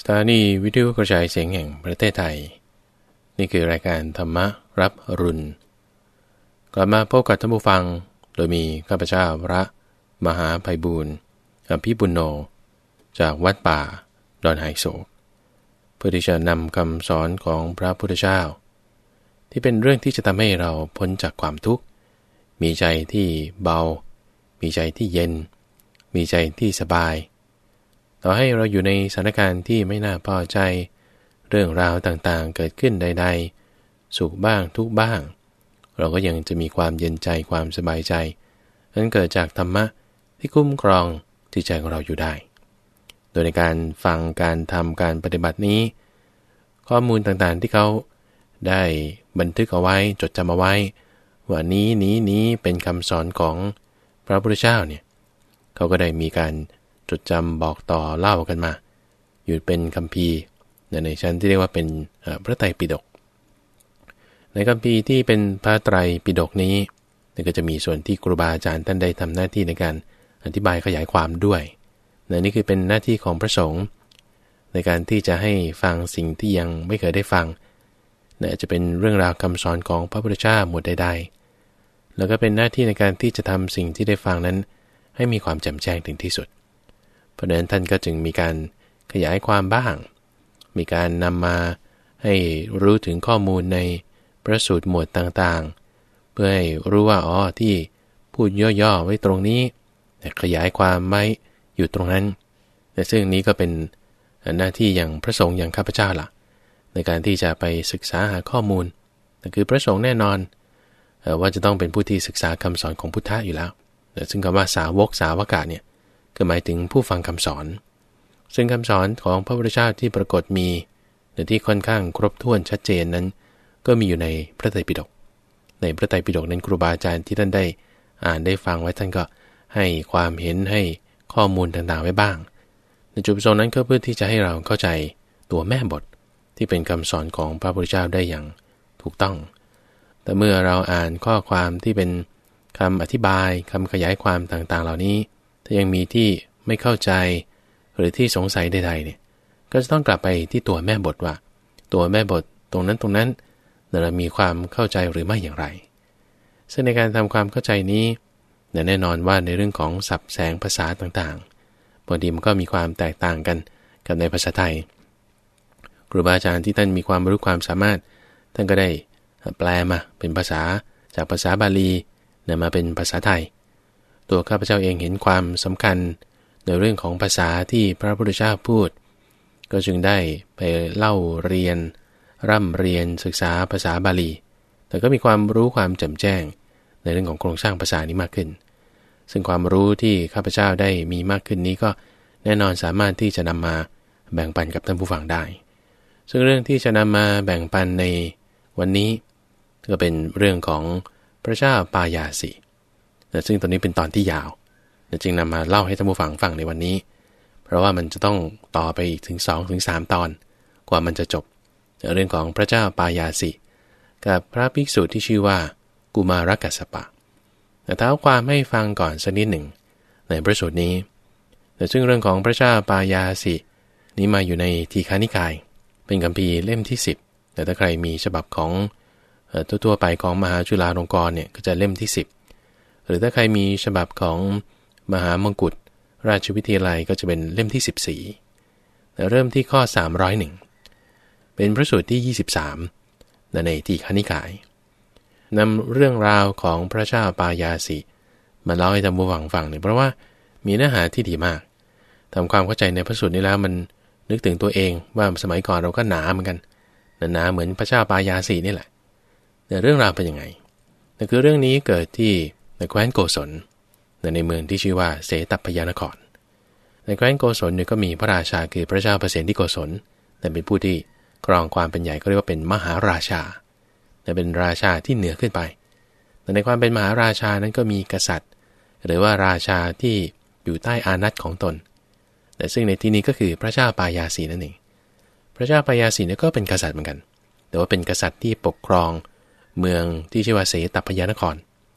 สถานีวิทยุกระจายเสียงแห่งประเทศไทย นี่คือรายการธรรมรับรุณกลับมาพบกับท่านผู้ฟังโดยมีข้าพเจ้าพระ มหาภัยบุญอภิบุญโน จากวัดป่า ดอนไฮโศกเพื่อที่จะนำคำสอนของพระพุทธเจ้าที่เป็นเรื่องที่จะทำให้เราพ้นจากความทุกข์ มีใจที่เบา มีใจที่เย็น มีใจที่สบายต่อให้เราอยู่ในสถานการณ์ที่ไม่น่าพอใจ เรื่องราวต่างๆเกิดขึ้นใดๆสุขบ้างทุกบ้าง เราก็ยังจะมีความเย็นใจความสบายใจนั้นเกิดจากธรรมะที่คุ้มครองจิตใจของเราอยู่ได้ โดยในการฟังการทำการปฏิบัตินี้ ข้อมูลต่างๆที่เขาได้บันทึกเอาไว้จดจำเอาไว้ว่านี้นี้นี้เป็นคำสอนของพระพุทธเจ้าเนี่ยเขาก็ได้มีการจดจำบอกต่อเล่ากันมา อยู่เป็นคัมภีร์ในชั้นที่เรียกว่าเป็นพระไตรปิฎกในคัมภีร์ที่เป็นพระไตรปิฎกนี้ก็จะมีส่วนที่ครูบาอาจารย์ท่านได้ทำหน้าที่ในการอธิบายขยายความด้วยนนี่คือเป็นหน้าที่ของพระสงฆ์ในการที่จะให้ฟังสิ่งที่ยังไม่เคยได้ฟังนะจะเป็นเรื่องราวคำสอนของพระพุทธเจ้าหมวดใดๆแล้วก็เป็นหน้าที่ในการที่จะทำสิ่งที่ได้ฟังนั้น ให้มีความแจ่มแจ้งถึงที่สุดพราะนั้นท่านก็จึงมีการขยายความบ้าง มีการนำมาให้รู้ถึงข้อมูลในพระสูตรหมวดต่างๆ เพื่อให้รู้ว่าอ๋อที่พูดย่อๆไว้ตรงนี้ขยายความไว้อยู่ตรงนั้น แต่ซึ่งนี้ก็เป็นหน้าที่อย่างพระสงฆ์อย่างข้าพเจ้าละ่ะ ในการที่จะไปศึกษาหาข้อมูลคือพระสงฆ์แน่นอนว่าจะต้องเป็นผู้ที่ศึกษาคำสอนของพุทธะอยู่แล้วซึ่งคำว่าสาวกสาวกะเนี่ยคือหมายถึงผู้ฟังคำสอน ซึ่งคำสอนของพระพุทธเจ้าที่ปรากฏมีหรือที่ค่อนข้างครบถ้วนชัดเจนนั้น ก็มีอยู่ในพระไตรปิฎก ในพระไตรปิฎกนั้นครูบาอาจารย์ที่ท่านได้อ่านได้ฟังไว้ท่านก็ให้ความเห็นให้ข้อมูลต่างๆไว้บ้าง ในจุดประสงค์นั้นก็เพื่อที่จะให้เราเข้าใจตัวแม่บทที่เป็นคำสอนของพระพุทธเจ้าได้อย่างถูกต้อง แต่เมื่อเราอ่านข้อความที่เป็นคำอธิบายคำขยายความต่างๆ เหล่านี้ถ้ายังมีที่ไม่เข้าใจหรือที่สงสัยใด ๆเนี่ยก็จะต้องกลับไปที่ตัวแม่บทว่า ตัวแม่บทตรงนั้นตรงนั้นเรามีความเข้าใจหรือไม่อย่างไร ซึ่งในการทำความเข้าใจนี้ แน่นอนว่าในเรื่องของสับแสงภาษาต่างๆบางทีมันก็มีความแตกต่างกันกับในภาษาไทยครูบาอาจารย์ที่ท่านมีความรู้ความสามารถท่านก็ได้แปลมาเป็นภาษาจากภาษาบาลีนำมาเป็นภาษาไทยตัวข้าพเจ้าเองเห็นความสำคัญในเรื่องของภาษาที่พระพุทธเจ้าพูด ก็จึงได้ไปเล่าเรียนร่ำเรียนศึกษาภาษาบาลี แต่ก็มีความรู้ความแจ่มแจ้งในเรื่องของโครงสร้างภาษานี้มากขึ้น ซึ่งความรู้ที่ข้าพเจ้าได้มีมากขึ้นนี้ก็แน่นอนสามารถที่จะนำมาแบ่งปันกับท่านผู้ฟังได้ ซึ่งเรื่องที่จะนำมาแบ่งปันในวันนี้ ก็เป็นเรื่องของพระเจ้าปายาสีแตะซึ่งตอนนี้เป็นตอนที่ยาวนะจึงนำมาเล่าให้ท่านผู้ฟังฟังในวันนี้ เพราะว่ามันจะต้องต่อไปอีกถึง2-3ถึงตอนกว่ามันจะจบ เรื่องของพระเจ้าปายาสิ กับพระภิกษุที่ชื่อว่ากุมารกัสปะ แต่เท้าความให้ฟังก่อนสักนิดหนึ่งในพระสูตรนี้แต่ซึ่งเรื่องของพระเจ้าปายาสินี้มาอยู่ในทีฆานิกาย เป็นคัมภีร์เล่มที่ 10 แต่ถ้าใครมีฉบับของทั่วๆไปของมหาจุฬาลงกรณ์เนี่ยก็จะเล่มที่ 10หรือถ้าใครมีฉบับของมหามงกุฎราชวิทยาลัยก็จะเป็นเล่มที่ 14เริ่มที่ข้อ 301 เป็นพระสูตรที่ 23ในทีคณิกาย นำเรื่องราวของพระเจ้าปายาสิมาเล่าให้จำบูฟังฟังเนี่ยเพราะว่ามีเนื้อหาที่ดีมากทำความเข้าใจในพระสูตรนี้แล้ว มันนึกถึงตัวเองว่าสมัยก่อนเราก็หนาเหมือนกันหนาเหมือนพระเจ้าปายาสีนี่แหละแต่เรื่องราวเป็นยังไงแต่คือเรื่องนี้เกิดที่ในแคว้นโกศลในเมืองที่ชื่อว่าเสตัพยานคร ในแคว้นโกศลเนี่ยก็มีพระราชาคือพระเจ้าเปรตที่โกศลแต่เป็นผู้ที่ครองความเป็นใหญ่ก็เรียกว่าเป็นมหาราชา แต่เป็นราชาที่เหนือขึ้นไป แต่ในความเป็นมหาราชานั้นก็มีกษัตริย์ หรือว่าราชาที่อยู่ใต้อานัตของตน แต่ซึ่งในที่นี้ก็คือพระเจ้าปายาสีนั่นเอง พระเจ้าปายาสีนี่ก็เป็นกษัตริย์เหมือนกัน แต่ว่าเป็นกษัตริย์ที่ปกครองเมืองที่ชื่อว่าเสตัพยานคร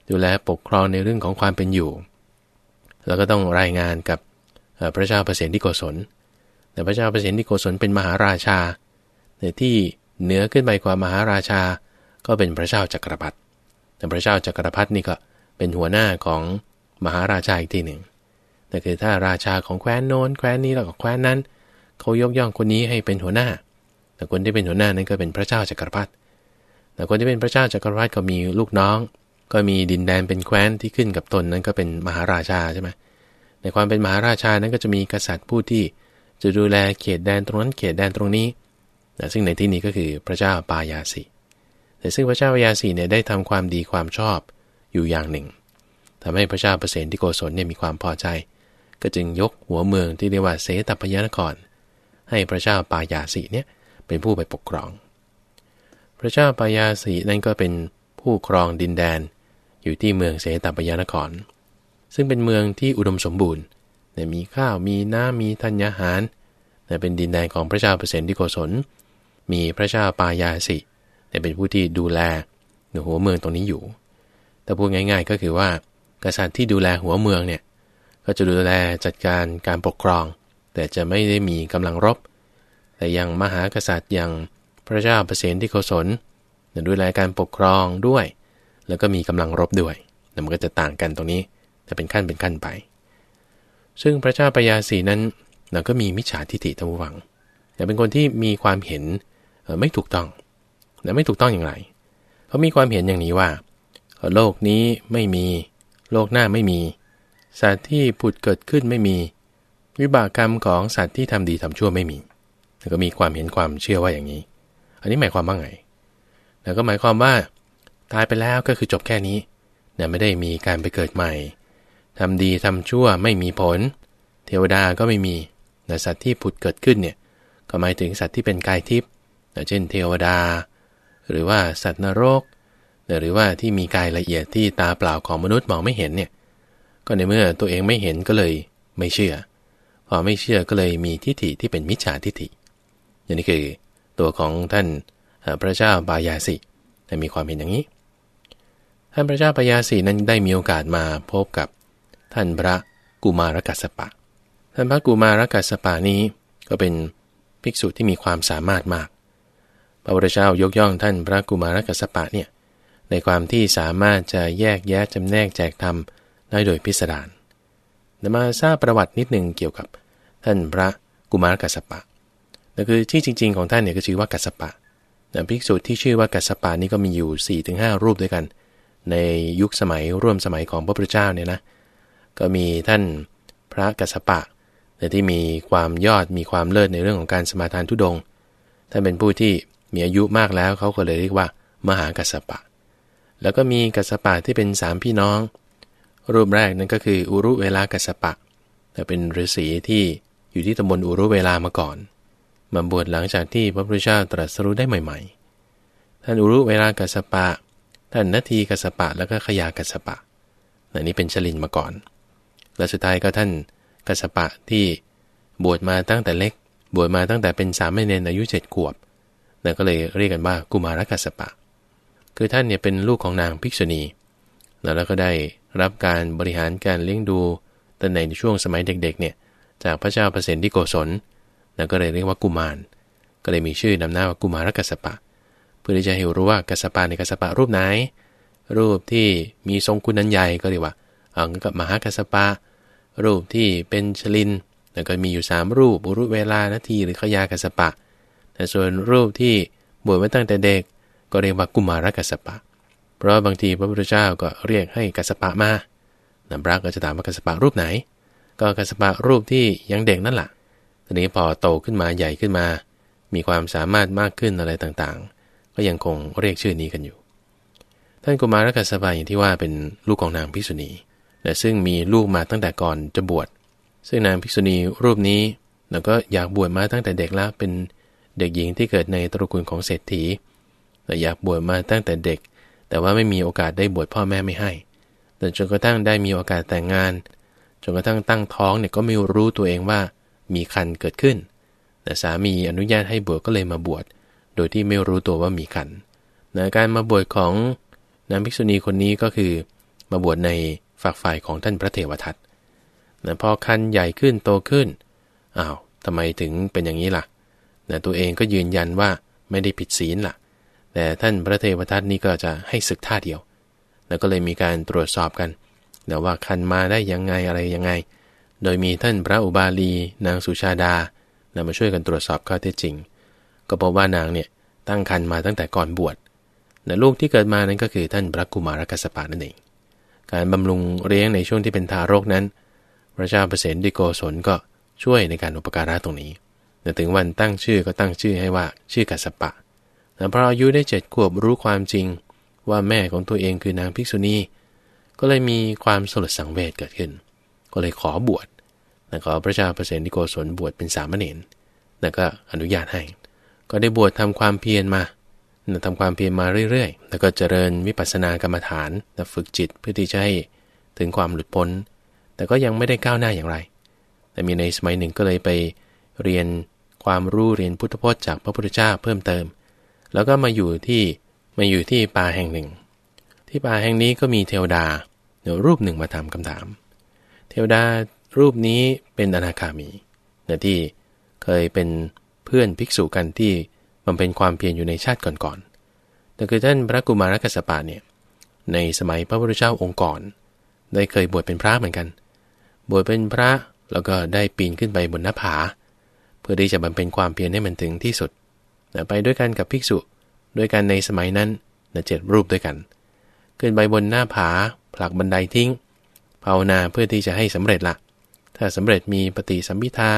ดูแลปกครองในเรื่องของความเป็นอยู่ แล้วก็ต้องรายงานกับพระเจ้าเปรตที่โกศล แต่พระเจ้าเปรตที่โกศล เป็นมหาราชา ในที่เหนือขึ้นไปกว่ามหาราชา ก็เป็นพระเจ้าจักรพรรดิ แต่พระเจ้าจักรพรรดินี่ก็เป็นหัวหน้าของมหาราชาอีกทีหนึ่ง แต่คือถ้าราชาของแคว้นโน้นแคว้นนี้แล้วก็แคว้นนั้น เขายกย่องคนนี้ให้เป็นหัวหน้า แต่คนที่เป็นหัวหน้านั้นก็เป็นพระเจ้าจักรพรรดิ แต่คนที่เป็นพระเจ้าจักรพรรดิก็มีลูกน้องก็มีดินแดนเป็นแคว้นที่ขึ้นกับตนนั้นก็เป็นมหาราชาใช่ไหมในความเป็นมหาราชานั้นก็จะมีกษัตริย์ผู้ที่จะดูแลเขตแดนตรงนั้นเขตแดนตรงนี้นะซึ่งในที่นี้ก็คือพระเจ้าปายาสีแต่ซึ่งพระเจ้าปายาสีเนี่ยได้ทำความดีความชอบอยู่อย่างหนึ่ง ทำให้พระเจ้าเปรตที่โกศลเนี่ยมีความพอใจ ก็จึงยกหัวเมืองที่เรียกว่าเสตพยานคร ให้พระเจ้าปายาสีเนี่ยเป็นผู้ไปปกครอง พระเจ้าปายาสีนั่นก็เป็นผู้ครองดินแดนอยู่ที่เมืองเสตปยานคร ซึ่งเป็นเมืองที่อุดมสมบูรณ์มีข้าว มีน้ำมีธัญญาหารเป็นดินแดนของพระเจ้าเปรตที่โกศล มีพระเจ้าปายาสิเป็นผู้ที่ดูแลหัวเมืองตรงนี้อยู่ แต่พูดง่ายๆ ก็คือว่ากษัตริย์ที่ดูแลหัวเมืองเนี่ย ก็จะดูแลจัดการการปกครอง แต่จะไม่ได้มีกำลังรบ แต่ยังมหากษัตริย์อย่างพระเจ้าเปรตที่โกศลดูแลการปกครองด้วยแล้วก็มีกำลังรบด้วยแต่มันก็จะต่างกันตรงนี้ แต่เป็นขั้นเป็นขั้นไป ซึ่งพระเจ้าปยาสีนั้นเราก็มีมิจฉาทิฏฐิทั้งวัง แต่เป็นคนที่มีความเห็นไม่ถูกต้องและไม่ถูกต้องอย่างไรเขามีความเห็นอย่างนี้ว่า โลกนี้ไม่มี โลกหน้าไม่มี สัตว์ที่ผุดเกิดขึ้นไม่มี วิบากกรรมของสัตว์ที่ทำดีทำชั่วไม่มีแล้วก็มีความเห็นความเชื่อว่าอย่างนี้ อันนี้หมายความว่าไง แล้วก็หมายความว่าตายไปแล้วก็คือจบแค่นี้นยไม่ได้มีการไปเกิดใหม่ ทำดีทำชั่วไม่มีผล เทวดาก็ไม่มีนสัตว์ที่ผุดเกิดขึ้นเนี่ย ก็หมายถึงสัตว์ที่เป็นกายทิพย์เช่นเทวดา หรือว่าสัตว์นรก หรือว่าที่มีกายละเอียดที่ตาเปล่าของมนุษย์มองไม่เห็นเนี่ย ก็ในเมื่อตัวเองไม่เห็นก็เลยไม่เชื่อ พอไม่เชื่อก็เลยมีทิฏฐิที่เป็นมิจฉาทิฏฐิ อย่างนี้คือตัวของท่านพระเจ้าบายาสิมีความเห็นอย่างนี้ท่านพระเจ้าพญาสีนั้นได้มีโอกาสมาพบกับ ท่านพระกุมารกัสปะ ท่านพระกุมารกัสปะนี้ ก็เป็นภิกษุที่มีความสามารถมาก พระพุทธเจ้ายกย่องท่านพระกุมารกัสปะเนี่ย ในความที่สามารถจะแยกแยะจำแนกแจกธรรมได้โดยพิสดารนมาทราบประวัตินิดหนึ่งเกี่ยวกับท่านพระกุมารกัสปะ นั่นคือที่จริงๆของท่านเนี่ยก็ชื่อว่ากัสปะภิกษุที่ชื่อว่ากัสปะนี้ก็มีอยู่4-5รูปด้วยกันในยุคสมัยร่วมสมัยของพระพุทธเจ้าเนี่ยนะ ก็มีท่านพระกัสสปะแต่ที่มีความยอดมีความเลิศในเรื่องของการสมาทานทุดงท่านเป็นผู้ที่มีอายุมากแล้วเขาก็เลยเรียกว่า มหากัสสปะ แล้วก็มีกัสสปะที่เป็นสามพี่น้องรูปแรกนั่นก็คืออุรุเวลากัสสปะ แต่เป็นฤาษีที่อยู่ที่ตำบลอุรุเวลามาก่อนมาบวชหลังจากที่พระพุทธเจ้าตรัสรู้ได้ใหม่ ๆ ท่านอุรุเวลากัสปะท่านนาทีกัสปะแล้วก็ขยากัสปะอันนี้เป็นชลินมาก่อน และสุดท้ายก็ท่านกัสปะที่บวชมาตั้งแต่เล็กบวชมาตั้งแต่เป็นสามเณรอายุเจ็ดขวบ นั่นก็เลยเรียกกันว่ากุมารกัสปะ คือท่านเนี่ยเป็นลูกของนางภิกษุณี แล้วก็ได้รับการบริหารการเลี้ยงดูตั้งแต่ในช่วงสมัยเด็กๆเนี่ยจากพระเจ้าเปรตที่โกศลแล้วก็เลยเรียกว่ากุมาร ก็เลยมีชื่อนำหน้าว่ากุมารกัสปะพื่อที่จะให้รู้ว่ากัสปะในกัสปะรูปไหน รูปที่มีทรงคุณนั้นใหญ่ก็เรียกว่าอังกับมหากัสปะรูปที่เป็นชลิน แล้วก็มีอยู่3รูปบุรุเวลานาทีหรือขยากัสปะแต่ส่วนรูปที่บวชไว้ตั้งแต่เด็กก็เรียกว่ากุมารกัสปะ เพราะบางทีพระพุทธเจ้าก็เรียกให้กัสปะมานัมพระก็จะถามว่ากัสปะรูปไหน ก็กัสปะรูปที่ยังเด็กนั่นแหละทีนี้พอโตขึ้นมาใหญ่ขึ้นมา มีความสามารถมากขึ้นอะไรต่างก็ยังคงเรียกชื่อนี้กันอยู่ท่านกุมารกัสบายอย่างที่ว่าเป็นลูกของนางพิกษุณีแต่ซึ่งมีลูกมาตั้งแต่ก่อนจะบวชซึ่งนางพิกษุณีรูปนี้เราก็อยากบวชมาตั้งแต่เด็กแล้วเป็นเด็กหญิงที่เกิดในตระกูลของเศรษฐีแต่อยากบวชมาตั้งแต่เด็ก แต่ว่าไม่มีโอกาสได้บวชพ่อแม่ไม่ให้แต่จนกระทั่งได้มีโอกาสแต่งงานจนกระทั่งตั้งท้องเนี่ยก็ไม่รู้ตัวเองว่ามีคันเกิดขึ้น แต่สามีอนุญาตให้บวชก็เลยมาบวชโดยที่ไม่รู้ตัวว่ามีขันนะการมาบวชของนางภิกษุณีคนนี้ก็คือ มาบวชในฝักฝ่ายของท่านพระเทวทัตนะพอคันใหญ่ขึ้นโตขึ้น อ้าวทำไมถึงเป็นอย่างนี้ล่ะนะตัวเองก็ยืนยันว่าไม่ได้ผิดศีลล่ะ แต่ท่านพระเทวทัตนี่ก็จะให้ศึกท่าเดียว แล้วก็เลยมีการตรวจสอบกันนะว่าคันมาได้ยังไงอะไรยังไง โดยมีท่านพระอุบาลี นางสุชาดานะมาช่วยกันตรวจสอบข้อเท็จจริงก็พบว่านางเนี่ยตั้งครรภ์มาตั้งแต่ก่อนบวชแต่ลูกที่เกิดมานั้นก็คือท่านพระกุมารกัสปะนั่นเอง การบำรุงเลี้ยงในช่วงที่เป็นทารกนั้น พระเจ้าประเสนดิโกศลก็ช่วยในการอุปการะตรงนี้แต่ถึงวันตั้งชื่อก็ตั้งชื่อให้ว่าชื่อกัสปะแต่พออายุได้เจ็ดขวบรู้ความจริง ว่าแม่ของตัวเองคือนางภิกษุณี ก็เลยมีความสลดสังเวชเกิดขึ้น ก็เลยขอบวชแต่ขอพระเจ้าประเสนดิโกศลบวชเป็นสามเณร แล้วก็อนุญาตให้ก็ได้บวชทำความเพียรมาทำความเพียรมาเรื่อย ๆ แล้วก็เจริญวิปัสสนากรรมฐานฝึกจิตเพื่อที่จะให้ถึงความหลุดพ้น แต่ก็ยังไม่ได้ก้าวหน้าอย่างไร แต่มีในสมัยหนึ่งก็เลยไปเรียนความรู้เรียนพุทธพจน์จากพระพุทธเจ้าเพิ่มเติม แล้วก็มาอยู่ที่มาอยู่ที่ป่าแห่งหนึ่ง ที่ป่าแห่งนี้ก็มีเทวดาเดี๋ยวรูปหนึ่งมาถามคำถาม เทวดารูปนี้เป็นอนาคามีแต่ที่เคยเป็นเพื่อนภิกษุกันที่บำเพ็ญความเพียรอยู่ในชาติก่อนๆแต่คือท่านพระกุมารกัสปะเนี่ย ในสมัยพระพุทธเจ้าองค์ก่อน ได้เคยบวชเป็นพระเหมือนกัน บวชเป็นพระ แล้วก็ได้ปีนขึ้นไปบนหน้าผา เพื่อที่จะบำเพ็ญความเพียรให้มันถึงที่สุดไปด้วยกันกับภิกษุ ด้วยกันในสมัยนั้นเจ็ดรูปด้วยกัน ขึ้นไปบนหน้าผา ผลักบันไดทิ้ง ภาวนาเพื่อที่จะให้สำเร็จละ่ะ ถ้าสำเร็จมีปฏิสัมพิทา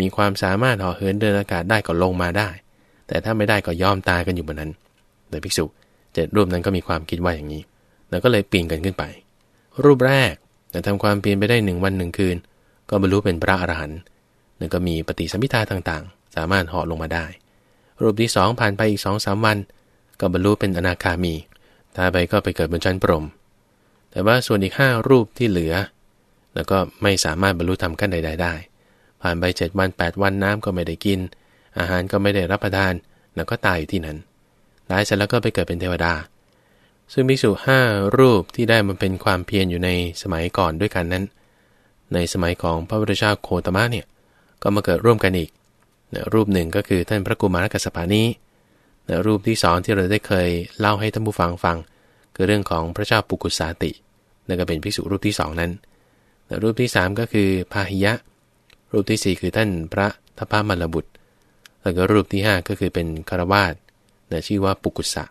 มีความสามารถห่อเหินเดินอากาศได้ก็ลงมาได้ แต่ถ้าไม่ได้ก็ยอมตายกันอยู่บนนั้นโดยภิกษุเจ็ดรูปนั้นก็มีความคิดว่าอย่างนี้ แล้วก็เลยปีนกันขึ้นไป รูปแรกแต่ทำความเลียนไปได้หนึ่งวันหนึ่งคืนก็บรรลุเป็นพระอรหันต์นั่นก็มีปฏิสัมพิทาต่างๆ สามารถห่อลงมาได้ รูปที่สองผ่านไปอีกสองสามวันก็บรรลุเป็นอนาคามีถ้าไปก็ไปเกิดบนชั้นปรมแต่ว่าส่วนอีกห้ารูปที่เหลือ แล้วก็ไม่สามารถบรรลุธรรมขั้นใดๆได้่านไปเจ็ดวันแปดวันน้ำก็ไม่ได้กิน อาหารก็ไม่ได้รับประทานแล้วก็ตายอยู่ที่นั้นตายเสร็จแล้วก็ไปเกิดเป็นเทวดา ซึ่งภิกษุห้ารูปที่ได้มันเป็นความเพียรอยู่ในสมัยก่อนด้วยกันนั้น ในสมัยของพระพุทธเจ้าโคตมะเนี่ยก็มาเกิดร่วมกันอีกนะรูปหนึ่งก็คือท่านพระกุมารกัสปานีนะรูปที่สองที่เราได้เคยเล่าให้ท่านผู้ฟังฟังคือเรื่องของพระเจ้าปุกุสาตินั่นก็เป็นภิกษุรูปที่สองนั้นนะรูปที่3ก็คือพาหิยะรูปที่4คือท่านพระทัพพมลบุตร แล้วก็รูปที่ 5 ก็คือเป็นคารวาสนะชื่อว่าปุกุสะ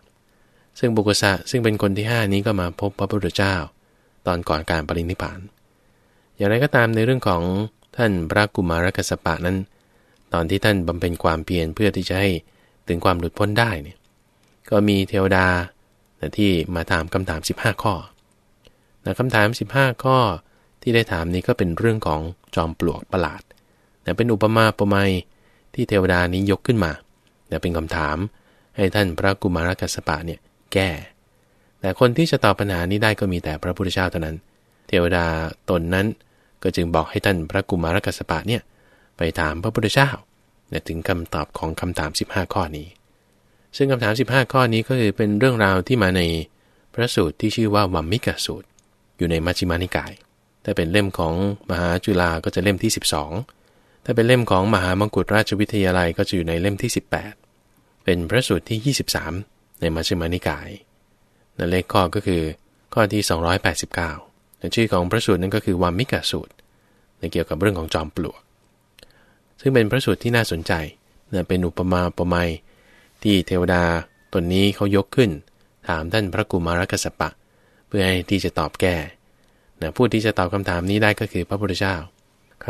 ซึ่งปุกุสะซึ่งเป็นคนที่ 5 นี้ก็มาพบ พระพุทธเจ้า ตอนก่อนการปรินิพาน อย่างไรก็ตามในเรื่องของท่านพระกุมารกัสปะนั้น ตอนที่ท่าน บำเพ็ญความเพียรเพื่อที่จะให้ถึงความหลุดพ้นได้เนี่ย ก็มีเทวดาที่มาถามคำถาม 15 ข้อคำถาม 15 ข้อที่ได้ถามนี้ก็เป็นเรื่องของจอมปลวกประหลาดแต่เป็นอุปมาอุปไมยที่เทวดานี้ยกขึ้นมาแต่เป็นคำถามให้ท่านพระกุมารกัสปะเนี่ยแก้ แต่คนที่จะตอบปัญหานี้ได้ก็มีแต่พระพุทธเจ้าเท่านั้น เทวดาตนนั้นก็จึงบอกให้ท่านพระกุมารกัสปะเนี่ยไปถามพระพุทธเจ้าถึงคำตอบของคำถาม 15 ข้อนี้ ซึ่งคำถาม 15 ข้อนี้ก็คือเป็นเรื่องราวที่มาใน พระสูตรที่ชื่อว่าวัมมิกสูตร อยู่ในมัชฌิมานิกายถ้าเป็นเล่มของมหาจุฬาก็จะเล่มที่12ถ้าเป็นเล่มของมหามกุฎราชวิทยาลัยก็จะอยู่ในเล่มที่ 18 เป็นพระสูตรที่ 23 ในมัชฌิมานิกายนเลขข้อก็คือข้อที่ 289 และชื่อของพระสูตรนั้นก็คือวามิกาสูตร ในเกี่ยวกับเรื่องของจอมปลวก ซึ่งเป็นพระสูตรที่น่าสนใจ เป็นอุปมาอุปไมยที่เทวดาตนนี้เขายกขึ้น ถามท่านพระกุมารกสปะ เพื่อให้ที่จะตอบแก่ผู้ที่จะตอบคำถามนี้ได้ก็คือพระพุทธเจ้า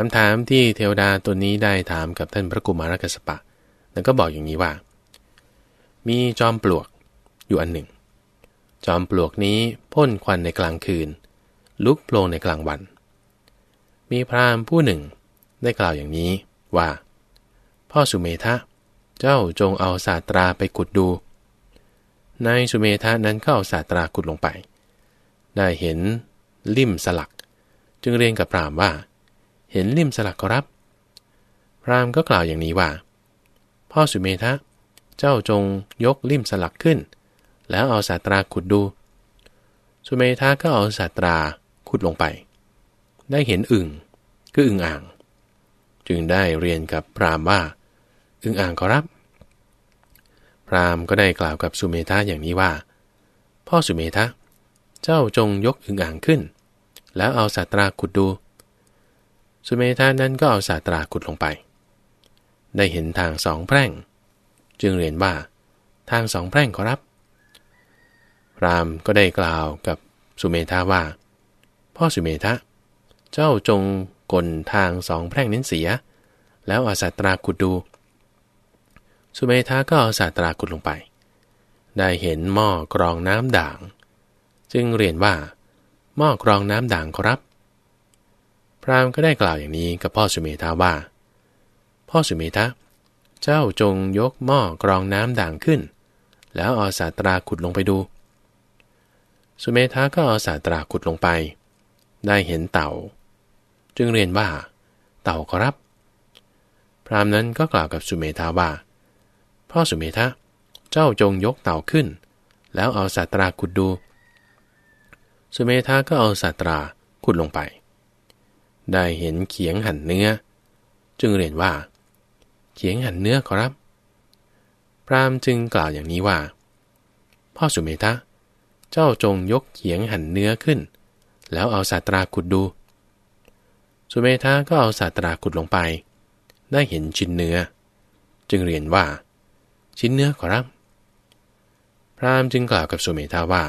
คำถามที่เทวดาตัวนี้ได้ถามกับท่านพระกุมารกัสปะ นั้นก็บอกอย่างนี้ว่า มีจอมปลวกอยู่อันหนึ่ง จอมปลวกนี้พ่นควันในกลางคืน ลุกโผล่ในกลางวัน มีพราหมณ์ผู้หนึ่งได้กล่าวอย่างนี้ว่า พ่อสุเมธะเจ้าจงเอาศาสตราไปขุดดูนายสุเมธานั้นเขเอาศาสตราขุดลงไป ได้เห็นลิ่มสลัก จึงเรียนกับพรามว่าเห็นลิ่มสลักก็รับ พรามก็กล่าวอย่างนี้ว่า พ่อสุเมธะเจ้าจงยกลิ่มสลักขึ้น แล้วเอาสาตราขุดดู สุเมธาก็เอาสาตราขุดลงไป ได้เห็นอึ่งคืออึ่งอ่าง จึงได้เรียนกับพรามว่าอึ่งอ่างก็รับ พรามก็ได้กล่าวกับสุเมธาอย่างนี้ว่า พ่อสุเมธะเจ้าจงยกอึ่งอ่างขึ้น แล้วเอาสาตราขุดดูสุเมธานั้นก็เอาสาตราขุดลงไป ได้เห็นทางสองแพร่ง จึงเรียนว่า ทางสองแพร่งขอรับรามก็ได้กล่าวกับสุเมธาว่าพ่อสุเมธาเจ้าจงกลทางสองแพร่งนั้นเสีย แล้วเอาสาตราขุดดู สุเมธาก็เอาสาตราขุดลงไป ได้เห็นหม้อกรองน้ำด่าง จึงเรียนว่าหม้อกรองน้ำด่างขอรับพราหมณ์ก็ได้กล่าวอย่างนี้กับพ่อสุเมธาว่า พ่อสุเมธาเจ้าจงยกหม้อกรองน้ำด่างขึ้น แล้วเอาสาตราขุดลงไปดู สุเมธาก็เอาสาตราขุดลงไป ได้เห็นเต่า จึงเรียนว่า เต่าครับ พราหมณ์นั้นก็กล่าวกับสุเมธาว่า พ่อสุเมธาเจ้าจงยกเต่าขึ้น แล้วเอาสาตราขุดดู สุเมธาก็เอาสาตราขุดลงไปได้เห็นเขียงหั่นเนื้อ จึงเรียนว่า เขียงหั่นเนื้อขอรับ พราหมณ์จึงกล่าวอย่างนี้ว่า พ่อสุเมธะเจ้าจงยกเขียงหั่นเนื้อขึ้น แล้วเอาสาตราขุดดู สุเมธาก็เอาสาตราขุดลงไป ได้เห็นชิ้นเนื้อ จึงเรียนว่า ชิ้นเนื้อขอรับ พราหมณ์จึงกล่าวกับสุเมธาว่า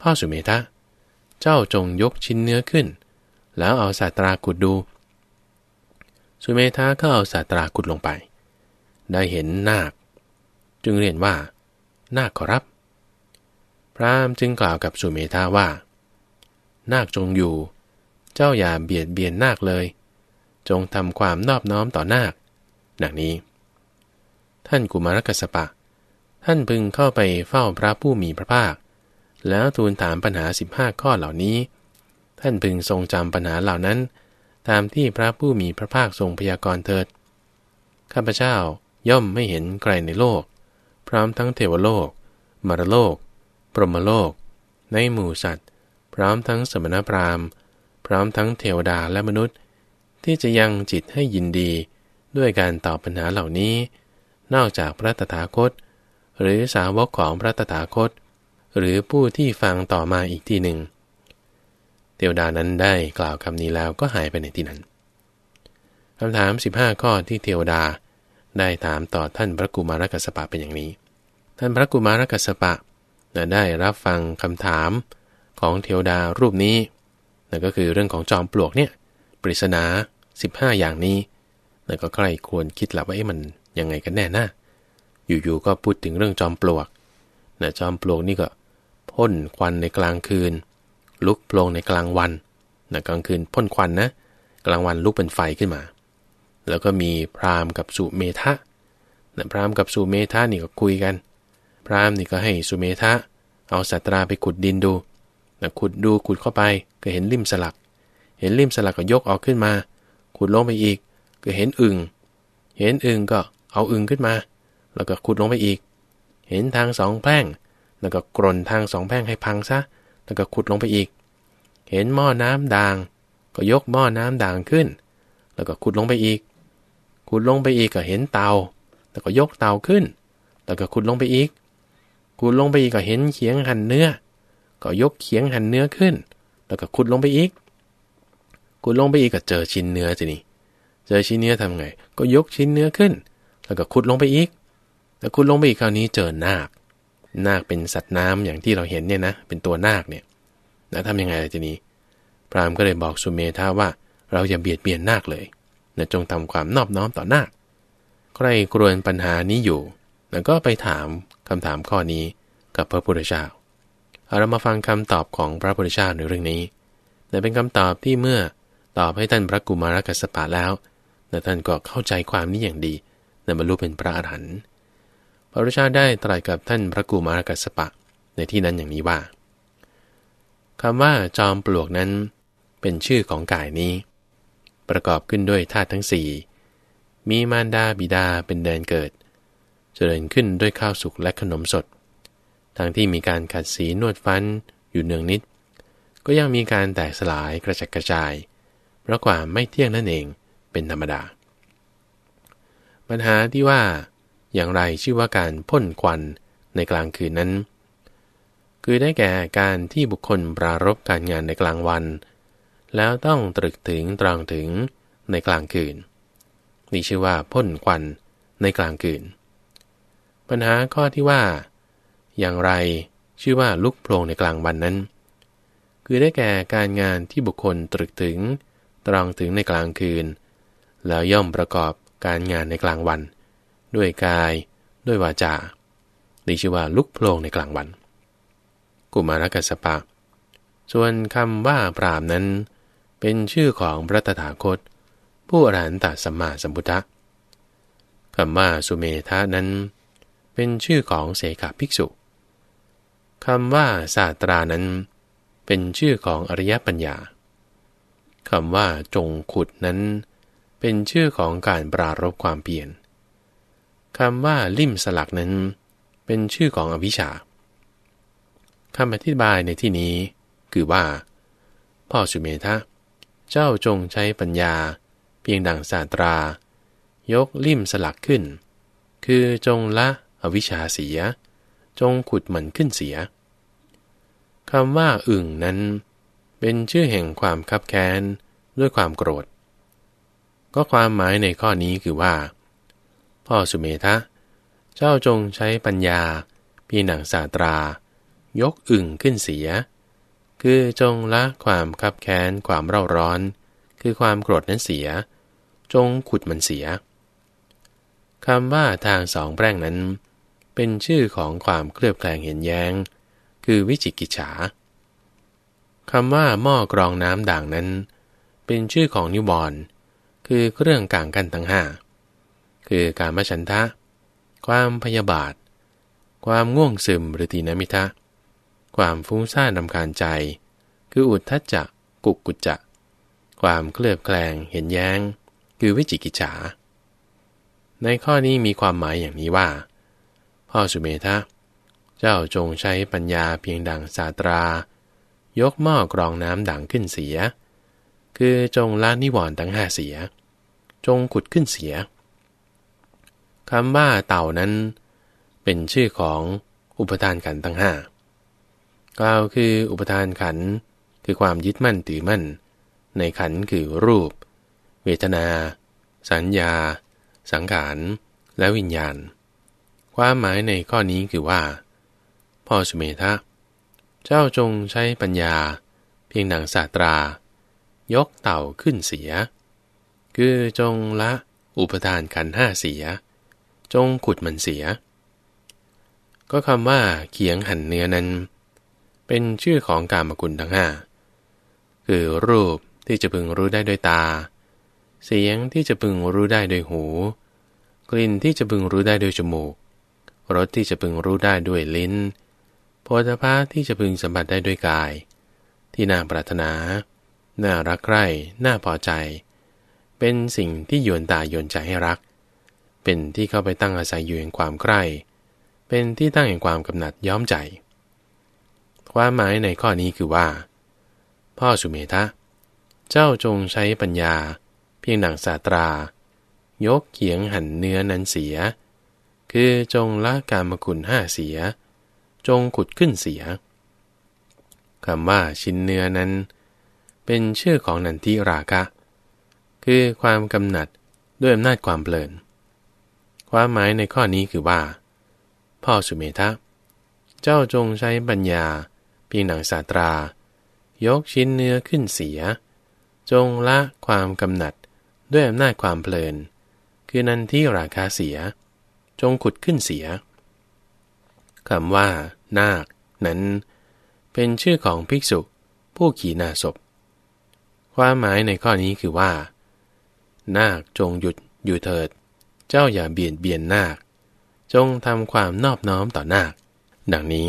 พ่อสุเมธาเจ้าจงยกชิ้นเนื้อขึ้นแล้วเอาสาตราขุดดู สุเมธาก็เอาสาตราขุดลงไป ได้เห็นนาค จึงเรียนว่า นาคขอรับ พราหมณ์จึงกล่าวกับสุเมธาว่า นาคจงอยู่ เจ้าอย่าเบียดเบียนนาคเลย จงทำความนอบน้อมต่อนาคดังนี้ ท่านกุมารกัสปะ ท่านพึงเข้าไปเฝ้าพระผู้มีพระภาค แล้วทูลถามปัญหา15ข้อเหล่านี้ท่านพึงทรงจำปัญหาเหล่านั้น ตามที่พระผู้มีพระภาคทรงพยากรณ์เถิดข้าพเจ้าย่อมไม่เห็นใครในโลกพร้อมทั้งเทวโลกมารโลก ปรมโลก ในหมู่สัตว์ พร้อมทั้งสมณพราหมณ์ พร้อมทั้งเทวดาและมนุษย์ ที่จะยังจิตให้ยินดีด้วยการตอบปัญหาเหล่านี้ นอกจากพระตถาคต หรือสาวกของพระตถาคต หรือผู้ที่ฟังต่อมาอีกทีหนึ่งเทวดานั้นได้กล่าวคำนี้แล้วก็หายไปในที่นั้นคำถาม 15 ข้อที่เทวดาได้ถามต่อท่านพระกุมารกัสปะเป็นอย่างนี้ ท่านพระกุมารกัสปะ ได้รับฟังคำถามของเทวดารูปนี้นั่นก็คือเรื่องของจอมปลวกเนี่ยปริศนา15 อย่างนี้นั่นก็ใครควรคิดหลับว่าอมันยังไงกันแน่นะ อยู่ๆก็พูดถึงเรื่องจอมปลวกนะจอมปลวกนี่ก็พ่นควันในกลางคืนลุกโพลงในกลางวันนะกลางคืนพ่นควันนะ กลางวันลุกเป็นไฟขึ้นมา แล้วก็มีพราหมณ์กับสุเมธะนะพราหมณ์กับสุเมธะนี่ก็คุยกัน พราหมณ์นี่ก็ให้สุเมธะเอาสัตราไปขุดดินดูนะขุดดูขุดเข้าไปก็เห็นริมสลัก เห็นริมสลักก็ยกออกขึ้นมา ขุดลงไปอีกก็เห็นอึงเห็นอึงก็เอาอึงขึ้นมา แล้วก็ขุดลงไปอีก เห็นทางสองแพร่งแล้วก็กรนทางสองแพร่งให้พังซะแล้วก็ขุดลงไปอีก เห็นหม้อน้ำด่าง ก็ยกหม้อน้ำด่างขึ้น แล้วก็ขุดลงไปอีก ขุดลงไปอีกก็เห็นเตา แล้วก็ยกเตาขึ้น แล้วก็ขุดลงไปอีก ขุดลงไปอีกก็เห็นเขียงหั่นเนื้อ ก็ยกเขียงหั่นเนื้อขึ้น แล้วก็ขุดลงไปอีก ขุดลงไปอีกก็เจอชิ้นเนื้อสินี่ เจอชิ้นเนื้อทำไง ก็ยกชิ้นเนื้อขึ้น แล้วก็ขุดลงไปอีก แล้วขุดลงไปอีก คราวนี้เจอนาคนาคเป็นสัตว์น้ำอย่างที่เราเห็นเนี่ยนะเป็นตัวนาคเนี่ยนะทำยังไงทีนี้พราหมณ์ก็เลยบอกสุเมธาว่าเราอย่าเบียดเบียนนาคเลยนะจงทำความนอบน้อมต่อนาค ใครกรวนปัญหานี้อยู่นะก็ไปถามคำถามข้อนี้กับพระพุทธเจ้าเรามาฟังคำตอบของพระพุทธเจ้าในเรื่องนี้แต่เป็นคำตอบที่เมื่อ ตอบให้ท่านพระกุมารกัสปะแล้วแต่ท่านก็เข้าใจความนี้อย่างดีและบรรลุเป็นพระอรหันต์พระรชาได้ตรัสกับท่านพระกุมารกัสปะในที่นั้นอย่างนี้ว่าคำว่าจอมปลวกนั้น เป็นชื่อของกายนี้ ประกอบขึ้นด้วยธาตุทั้งสี่มีมารดาบิดาเป็นแดนเกิด เจริญขึ้นด้วยข้าวสุกและขนมสด ทั้งที่มีการขัดสีนวดฟันอยู่เนืองนิด ก็ยังมีการแตกสลายกระจัดกระจาย เพราะความไม่เที่ยงนั่นเองเป็นธรรมดาปัญหาที่ว่าอย่างไรชื่อว่าการพ่นควันในกลางคืนนั้น คือได้แก่การที่บุคคล ปรารบการงานในกลางวัน แล้วต้องตรึกถึงตรองถึงในกลางคืน นี่ชื่อว่าพ่นควันในกลางคืนปัญหาข้อที่ว่า อย่างไรชื่อว่าลุกโพลงในกลางวันนั้น คือได้แก่การงานที่บุคคลตรึกถึง ตรองถึงในกลางคืน แล้วย่อมประกอบการงานในกลางวันด้วยกายด้วยวาจาดีชื่อว่าลุกโพลงในกลางวัน กุมารกัสปะ ส่วนคำว่าปราบนั้นเป็นชื่อของพระตถาคต ผู้อรหันตสัมมาสัมพุทธะคำว่าสุเมธานั้น เป็นชื่อของเสกภิกษุคำว่าศาสตรานั้น เป็นชื่อของอริยปัญญาคำว่าจงขุดนั้น เป็นชื่อของการปรารบความเปลี่ยนคำว่า ลิ่มสลักนั้น เป็นชื่อของอวิชชาคำอธิบายในที่นี้คือว่าพ่อสุเมธะเจ้าจงใช้ปัญญา เพียงดังศาตรา ยกลิ่มสลักขึ้น คือจงละอวิชชาเสียจงขุดมันขึ้นเสียคำว่า อึ่งนั้น เป็นชื่อแห่งความคับแค้นด้วยความโกรธ ก็ความหมายในข้อนี้คือว่าพ่อสุเมธะเจ้าจงใช้ปัญญา พี่หนังสาตรา ยกอึ่งขึ้นเสีย คือจงละความคับแค้นความเร่าร้อน คือความโกรธนั้นเสีย จงขุดมันเสีย คำว่าทางสองแปร่งนั้น เป็นชื่อของความเคลือบแคลงเห็นแยง้งคือวิจิกิจฉา คำว่าหม้อกรองน้ำด่างนั้น เป็นชื่อของนิวรณ์คือเครื่องกลางกันทั้งห้าคือการมฉันทะ ความพยาบาท ความง่วงซึมหรือตีนมิทะ ความฟุ้งซ่านนำการใจ คืออุทธัจจะ กุกกุจจะ ความเคลือบแคลงเห็นแย้ง คือวิจิกิจฉา ในข้อนี้มีความหมายอย่างนี้ว่า พ่อสุเมธะ เจ้าจงใช้ปัญญาเพียงดังสาตรา ยกหม้อกรองน้ำดังขึ้นเสีย คือจงละนิวรณ์ทั้งห้าเสีย จงขุดขึ้นเสียคำว่าเต่านั้นเป็นชื่อของอุปทานขันตั้งห้ากล่าวคืออุปทานขันคือความยึดมั่นถือมั่น ในขันคือรูป เวทนา สัญญา สังขารและวิญญาณ ความหมายในข้อนี้คือว่า พ่อสุเมธะเจ้าจงใช้ปัญญาเพียงดังศาสตรายกเต่าขึ้นเสีย คือจงละอุปทานขันห้าเสียจงขุดมันเสีย ก็คำว่า เขียงหั่นเนื้อนั้น เป็นชื่อของกามกุลทั้งห้าคือรูปที่จะพึงรู้ได้ด้วยตา เสียงที่จะพึงรู้ได้ด้วยหู กลิ่นที่จะพึงรู้ได้ด้วยจมูก รสที่จะพึงรู้ได้ด้วยลิ้นโพธภาที่จะพึงสัมผัสได้ด้วยกาย ที่น่าปรารถนา น่ารักใคร่ น่าพอใจ เป็นสิ่งที่โยนตาโยนใจให้รักเป็นที่เข้าไปตั้งอาศัยอยู่แห่งความใกล้ เป็นที่ตั้งแห่งความกำหนัดย้อมใจ ความหมายในข้อนี้คือว่า พ่อสุเมธะเจ้าจงใช้ปัญญา เพียงหนังสาตรา ยกเขียงหั่นเนื้อนั้นเสีย คือจงละกามกุลห้าเสีย จงขุดขึ้นเสียคำว่าชิ้นเนื้อนั้น เป็นชื่อของนันทิราคะ คือความกำหนัดด้วยอำนาจความเปลินความหมายในข้อนี้คือว่า พ่อสุเมธะ เจ้าจงใช้ปัญญาปีหนังสาตรา ยกชิ้นเนื้อขึ้นเสีย จงละความกำหนัดด้วยอำนาจความเพลิน คือนันที่ราคาเสีย จงขุดขึ้นเสีย คำว่า นาค นั้น เป็นชื่อของภิกษุ ผู้ขี่นาศพ ความหมายในข้อนี้คือว่า นาคจงหยุดอยู่เถิดเจ้าอย่าเบียดเบียนนาค จงทำความนอบน้อมต่อนาค ดังนี้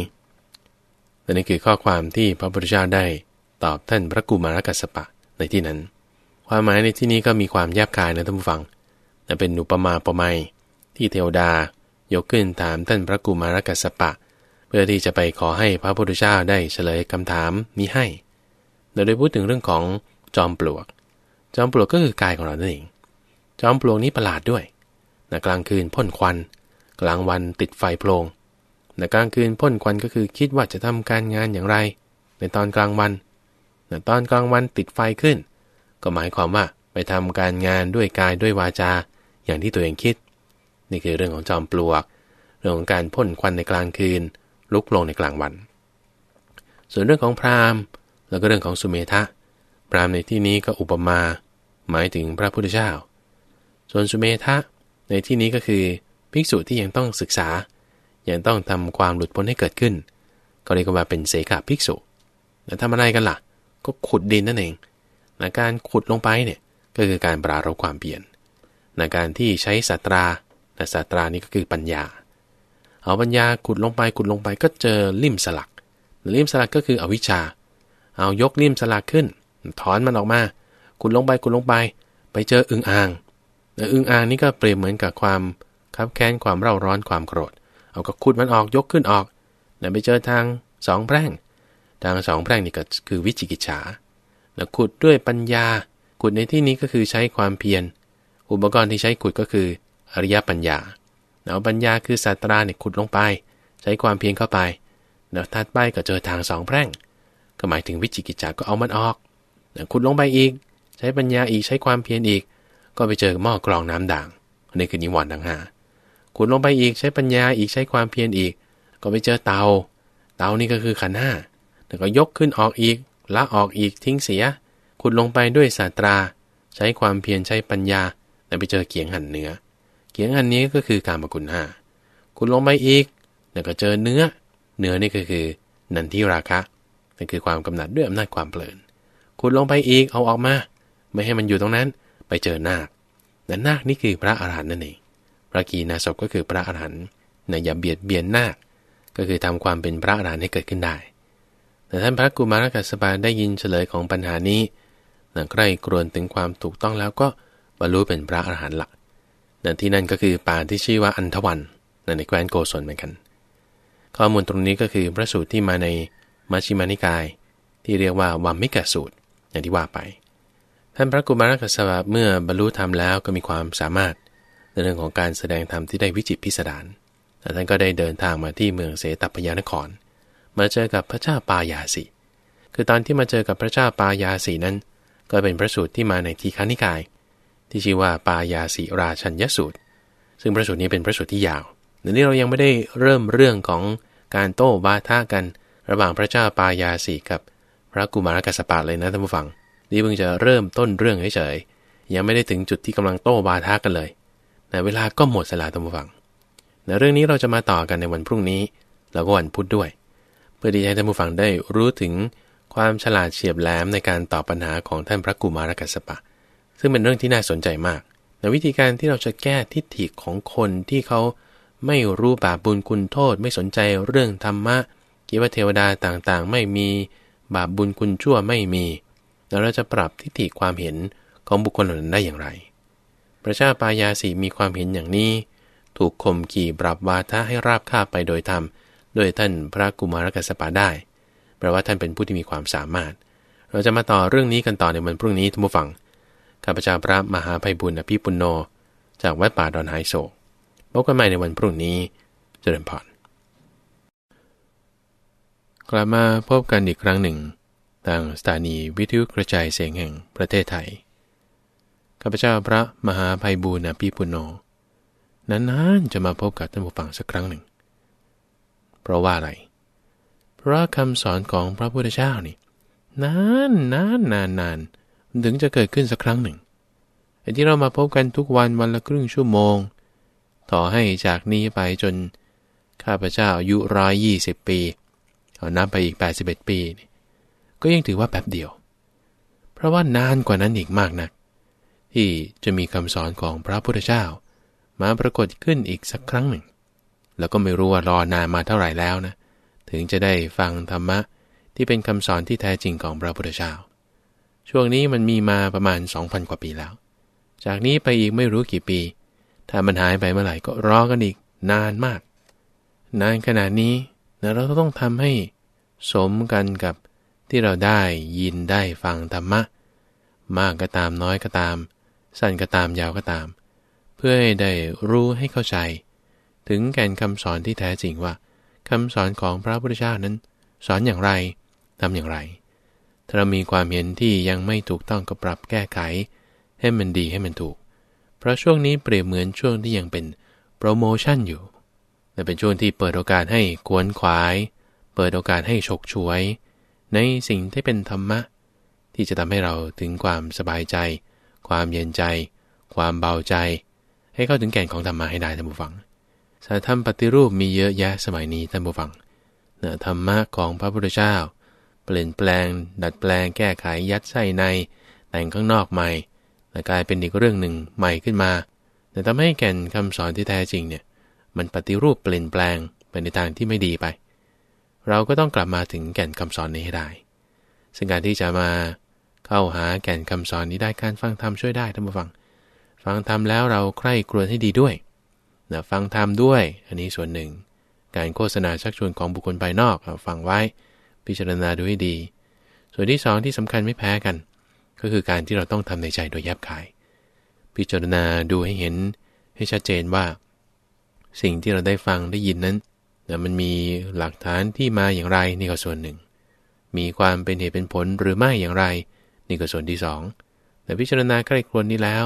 และนี่คือข้อความที่พระพุทธเจ้าได้ตอบท่านพระกุมารกัสปะในที่นั้น ความหมายในที่นี้ก็มีความแยบคายนะท่านผู้ฟังแต่เป็นหนุปมาปไมยที่เทวดา ยกขึ้นถามท่านพระกุมารกัสปะ เพื่อที่จะไปขอให้พระพุทธเจ้าได้เฉลยคำถามนี้ให้เราได้พูดถึงเรื่องของจอมปลวก จอมปลวกก็คือกายของเราัเอง จอมปลวกนี้ประหลาดด้วยนะกลางคืนพ่นควัน กลางวันติดไฟโพลงนะกลางคืนพ่นควันก็คือคิดว่าจะทำการงานอย่างไร ในตอนกลางวันนะตอนกลางวันติดไฟขึ้น ก็หมายความว่าไปทำการงานด้วยกายด้วยวาจา อย่างที่ตัวเองคิด นี่คือเรื่องของจอมปลวก เรื่องของการพ่นควันในกลางคืน ลุกลงในกลางวัน ส่วนเรื่องของพราหมณ์ แล้วก็เรื่องของสุเมธะพราหมณ์ในที่นี้ก็อุปมา หมายถึงพระพุทธเจ้า ส่วนสุเมธะในที่นี้ก็คือภิกษุที่ยังต้องศึกษา ยังต้องทำความหลุดพ้นให้เกิดขึ้นก็เรียกว่าเป็นเสกภิกษุแล้วทำอะไรกันละ่ะ ก็ขุดดินนั่นเองนะการขุดลงไปเนี่ยก็คือการปรารบความเปลี่ยนนะการที่ใช้สัตรานะสัตรานี่ก็คือปัญญา เอาปัญญาขุดลงไปขุดลงไปก็เจอลิ่มสลักลิ่มสลักก็คืออวิชชา เอายกลิ่มสลักขึ้นถอนมันออกมาขุดลงไปขุดลงไป ไปเจออึงอ่างอึ้งอ่างนี่ก็เปรียบเหมือนกับความคับแค้นความเร่าร้อนความโกรธ เอาก็ขุดมันออกยกขึ้นออก้วไปเจอทางสองแพร่ง ทางสองแพร่งนี่ก็คือวิจิกิจฉา้วขุดด้วยปัญญาขุดในที่นี้ก็คือใช้ความเพียร อุปกรณ์ที่ใช้ขุดก็คืออริยปัญญาเอาปัญญาคือศาสตราเนี่ยขุดลงไปใช้ความเพียรเข้าไปแล้วถัดไปก็เจอทางสองแพร่ง ก็หมายถึงวิจิกิจฉาก็เอามันออกขุดลงไปอีกใช้ปัญญาอีกใช้ความเพียรอีกก็ไปเจอหม้อกรองน้ำด่างอันนี้คือนิวรณ์ทั้งห้าขุดลงไปอีกใช้ปัญญาอีกใช้ความเพียรอีก ก็ไปเจอเตา เตานี่ก็คือขันห้าแต่ก็ยกขึ้นออกอีกละออกอีกทิ้งเสียขุดลงไปด้วยศาสตรา ใช้ความเพียรใช้ปัญญาแต่ไปเจอเกียงหั่นเนื้อเกียงหั่นนี้ก็คือการมกุลห้าขุดลงไปอีกแต่ก็เจอเนื้อเนื้อนี่ก็คือนันทิราคะนั่นคือความกำหนัดด้วยอำนาจความเพลินขุดลงไปอีกเอาออกมา ไม่ให้มันอยู่ตรงนั้นไปเจอนาคแต่นาคนี่คือพระอาหารหันต์นั่นเอง พระกีนาศพก็คือพระอาหารหันต์นอย่าเบียดเบียนนาค ก็คือทำความเป็นพระอาหารหันต์ให้เกิดขึ้นได้ แต่ท่านพระกุมารกัสปาได้ยินเฉลยของปัญหานี้นะใกล้กรวนถึงความถูกต้องแล้วก็บรรลุเป็นพระอาหารหันต์ะลั่นที่นั่นก็คือป่าที่ชื่อว่าอันทวันนในแคว้นโกศลเหมือนกัน ข้อมูลตรงนี้ก็คือพระสูตรที่มาในมัชฌิมานิกาย ที่เรียกว่าวัมมิกสูตรอย่างที่ว่าไปท่านพระกุมารกษัตริย์เมื่อบรรลุธรรมแล้วก็มีความสามารถ ในเรื่องของการแสดงธรรมที่ได้วิจิตพิสดารแต่ท่านก็ได้เดินทางมาที่เมืองเสตปยานคร มาเจอกับพระเจ้าปายาสี คือตอนที่มาเจอกับพระเจ้าปายาสีนั้น ก็เป็นพระสูตรที่มาในทีฆานิกาย ที่ชื่อว่าปายาสีราชัญยสูตร ซึ่งพระสูตรนี้เป็นพระสูตรที่ยาวเดี๋ยวนี้เรายังไม่ได้เริ่มเรื่องของการโต้วาทะกัน ระหว่างพระเจ้าปายาสีกับพระกุมารกษัตริย์เลยนะท่านผู้ฟังนี่เพิ่งจะเริ่มต้นเรื่องเฉยๆยังไม่ได้ถึงจุดที่กำลังโต้บาทากันเลยนะเวลาก็หมดสลาตามฟังนะเรื่องนี้เราจะมาต่อกันในวันพรุ่งนี้ แล้วก็วันพุธด้วย เพื่อที่จะให้ท่านผู้ฟังได้รู้ถึงความฉลาดเฉียบแหลมในการตอบปัญหาของท่านพระกุมารกัสปะ ซึ่งเป็นเรื่องที่น่าสนใจมากแต่วิธีการที่เราจะแก้ทิฏฐิของคนที่เขาไม่รู้บาปบุญคุณโทษไม่สนใจเรื่องธรรมะคิดว่าเทวดาต่างๆ ไม่มีบาปบุญคุณชั่วไม่มีแล้วเราจะปรับ ทิฏฐิความเห็นของบุคคลเหล่านั้นได้อย่างไร พระเจ้าปายาสีมีความเห็นอย่างนี้ ถูกข่มขี่ปรับวาทะให้ราบคาบไปโดยธรรม โดยท่านพระกุมารกัสปะได้ แปลว่าท่านเป็นผู้ที่มีความสามารถ เราจะมาต่อเรื่องนี้กันต่อในวันพรุ่งนี้ทุกนผู้ฟังข้าพเจ้าพระมหาภัยบุญอภิปุโนจากวัดป่าดอนไฮโศกพบกันใหม่ในวันพรุ่งนี้ เจริญพร กลับมาพบกันอีกครั้งหนึ่งทางสถานีวิทยุกระจายเสียงแห่งประเทศไทย ข้าพเจ้าพระมหาภัยบูรณพีปุโน นานๆจะมาพบกับท่านผู้ฟังสักครั้งหนึ่ง เพราะว่าอะไร เพราะคำสอนของพระพุทธเจ้านี่ นานนานนานนานถึงจะเกิดขึ้นสักครั้งหนึ่งไอ้ที่เรามาพบกันทุกวันวันละครึ่งชั่วโมง ต่อให้จากนี้ไปจน ข้าพเจ้าอายุร้อยยี่สิบปีเอานับไปอีกแปดสิบเอ็ดปีนีก็ยังถือว่าแบบเดียว เพราะว่านานกว่านั้นอีกมากนักที่จะมีคำสอนของพระพุทธเจ้ามาปรากฏขึ้นอีกสักครั้งหนึ่ง แล้วก็ไม่รู้ว่ารอนานมาเท่าไหร่แล้วนะถึงจะได้ฟังธรรมะที่เป็นคำสอนที่แท้จริงของพระพุทธเจ้า ช่วงนี้มันมีมาประมาณ 2,000 กว่าปีแล้ว จากนี้ไปอีกไม่รู้กี่ปี ถ้ามันหายไปเมื่อไหร่ก็รอกันอีกนานมาก นานขนาดนี้นะเราต้องทำให้สมกันกับที่เราได้ยินได้ฟังธรรมะ มากก็ตามน้อยก็ตาม สั้นก็ตามยาวก็ตาม เพื่อให้ได้รู้ให้เข้าใจ ถึงแก่นคำสอนที่แท้จริงว่าคำสอนของพระพุทธเจ้านั้น สอนอย่างไรทำอย่างไร ถ้าเรามีความเห็นที่ยังไม่ถูกต้องก็ปรับแก้ไข ให้มันดีให้มันถูก เพราะช่วงนี้เปรียบเหมือนช่วงที่ยังเป็นโปรโมชั่นอยู่และเป็นช่วงที่เปิดโอกาสให้กวนขวาย เปิดโอกาสให้ฉกฉวยในสิ่งที่เป็นธรรมะ ที่จะทำให้เราถึงความสบายใจ ความเย็นใจ ความเบาใจ ให้เข้าถึงแก่นของธรรมะให้ได้ท่านผู้ฟังสารธรรมปฏิรูปมีเยอะแยะสมัยนี้ท่านผู้ฟังเนื้อธรรมะของพระพุทธเจ้า เปลี่ยนแปลง ดัดแปลงแก้ไขยัดไส้ใน แต่งข้างนอกใหม่แต่กลายเป็นอีกเรื่องหนึ่งใหม่ขึ้นมา แต่ทำให้แก่นคำสอนที่แท้จริงเนี่ยมันปฏิรูปเปลี่ยนแปลงไปในทางที่ไม่ดีไปเราก็ต้องกลับมาถึงแก่นคำสอนนี้ให้ได้ ซึ่งการที่จะมาเข้าหาแก่นคำสอนนี้ได้การฟังธรรมช่วยได้ท่านผู้ฟัง ฟังธรรมแล้วเราใคร่ครวญให้ดีด้วยนะฟังธรรมด้วย อันนี้ส่วนหนึ่ง การโฆษณาชักชวนของบุคคลภายนอก ฟังไว้พิจารณาดูให้ดี ส่วนที่ 2 ที่สำคัญไม่แพ้กัน ก็คือการที่เราต้องทำในใจโดยแยบคาย พิจารณาดูให้เห็นให้ชัดเจนว่า สิ่งที่เราได้ฟังได้ยินนั้นนะมันมีหลักฐานที่มาอย่างไรนี่ก็ส่วนหนึ่งมีความเป็นเหตุเป็นผลหรือไม่อย่างไรนี่ก็ส่วนที่สองแต่พิจารณาใกล้ครวญนี้แล้ว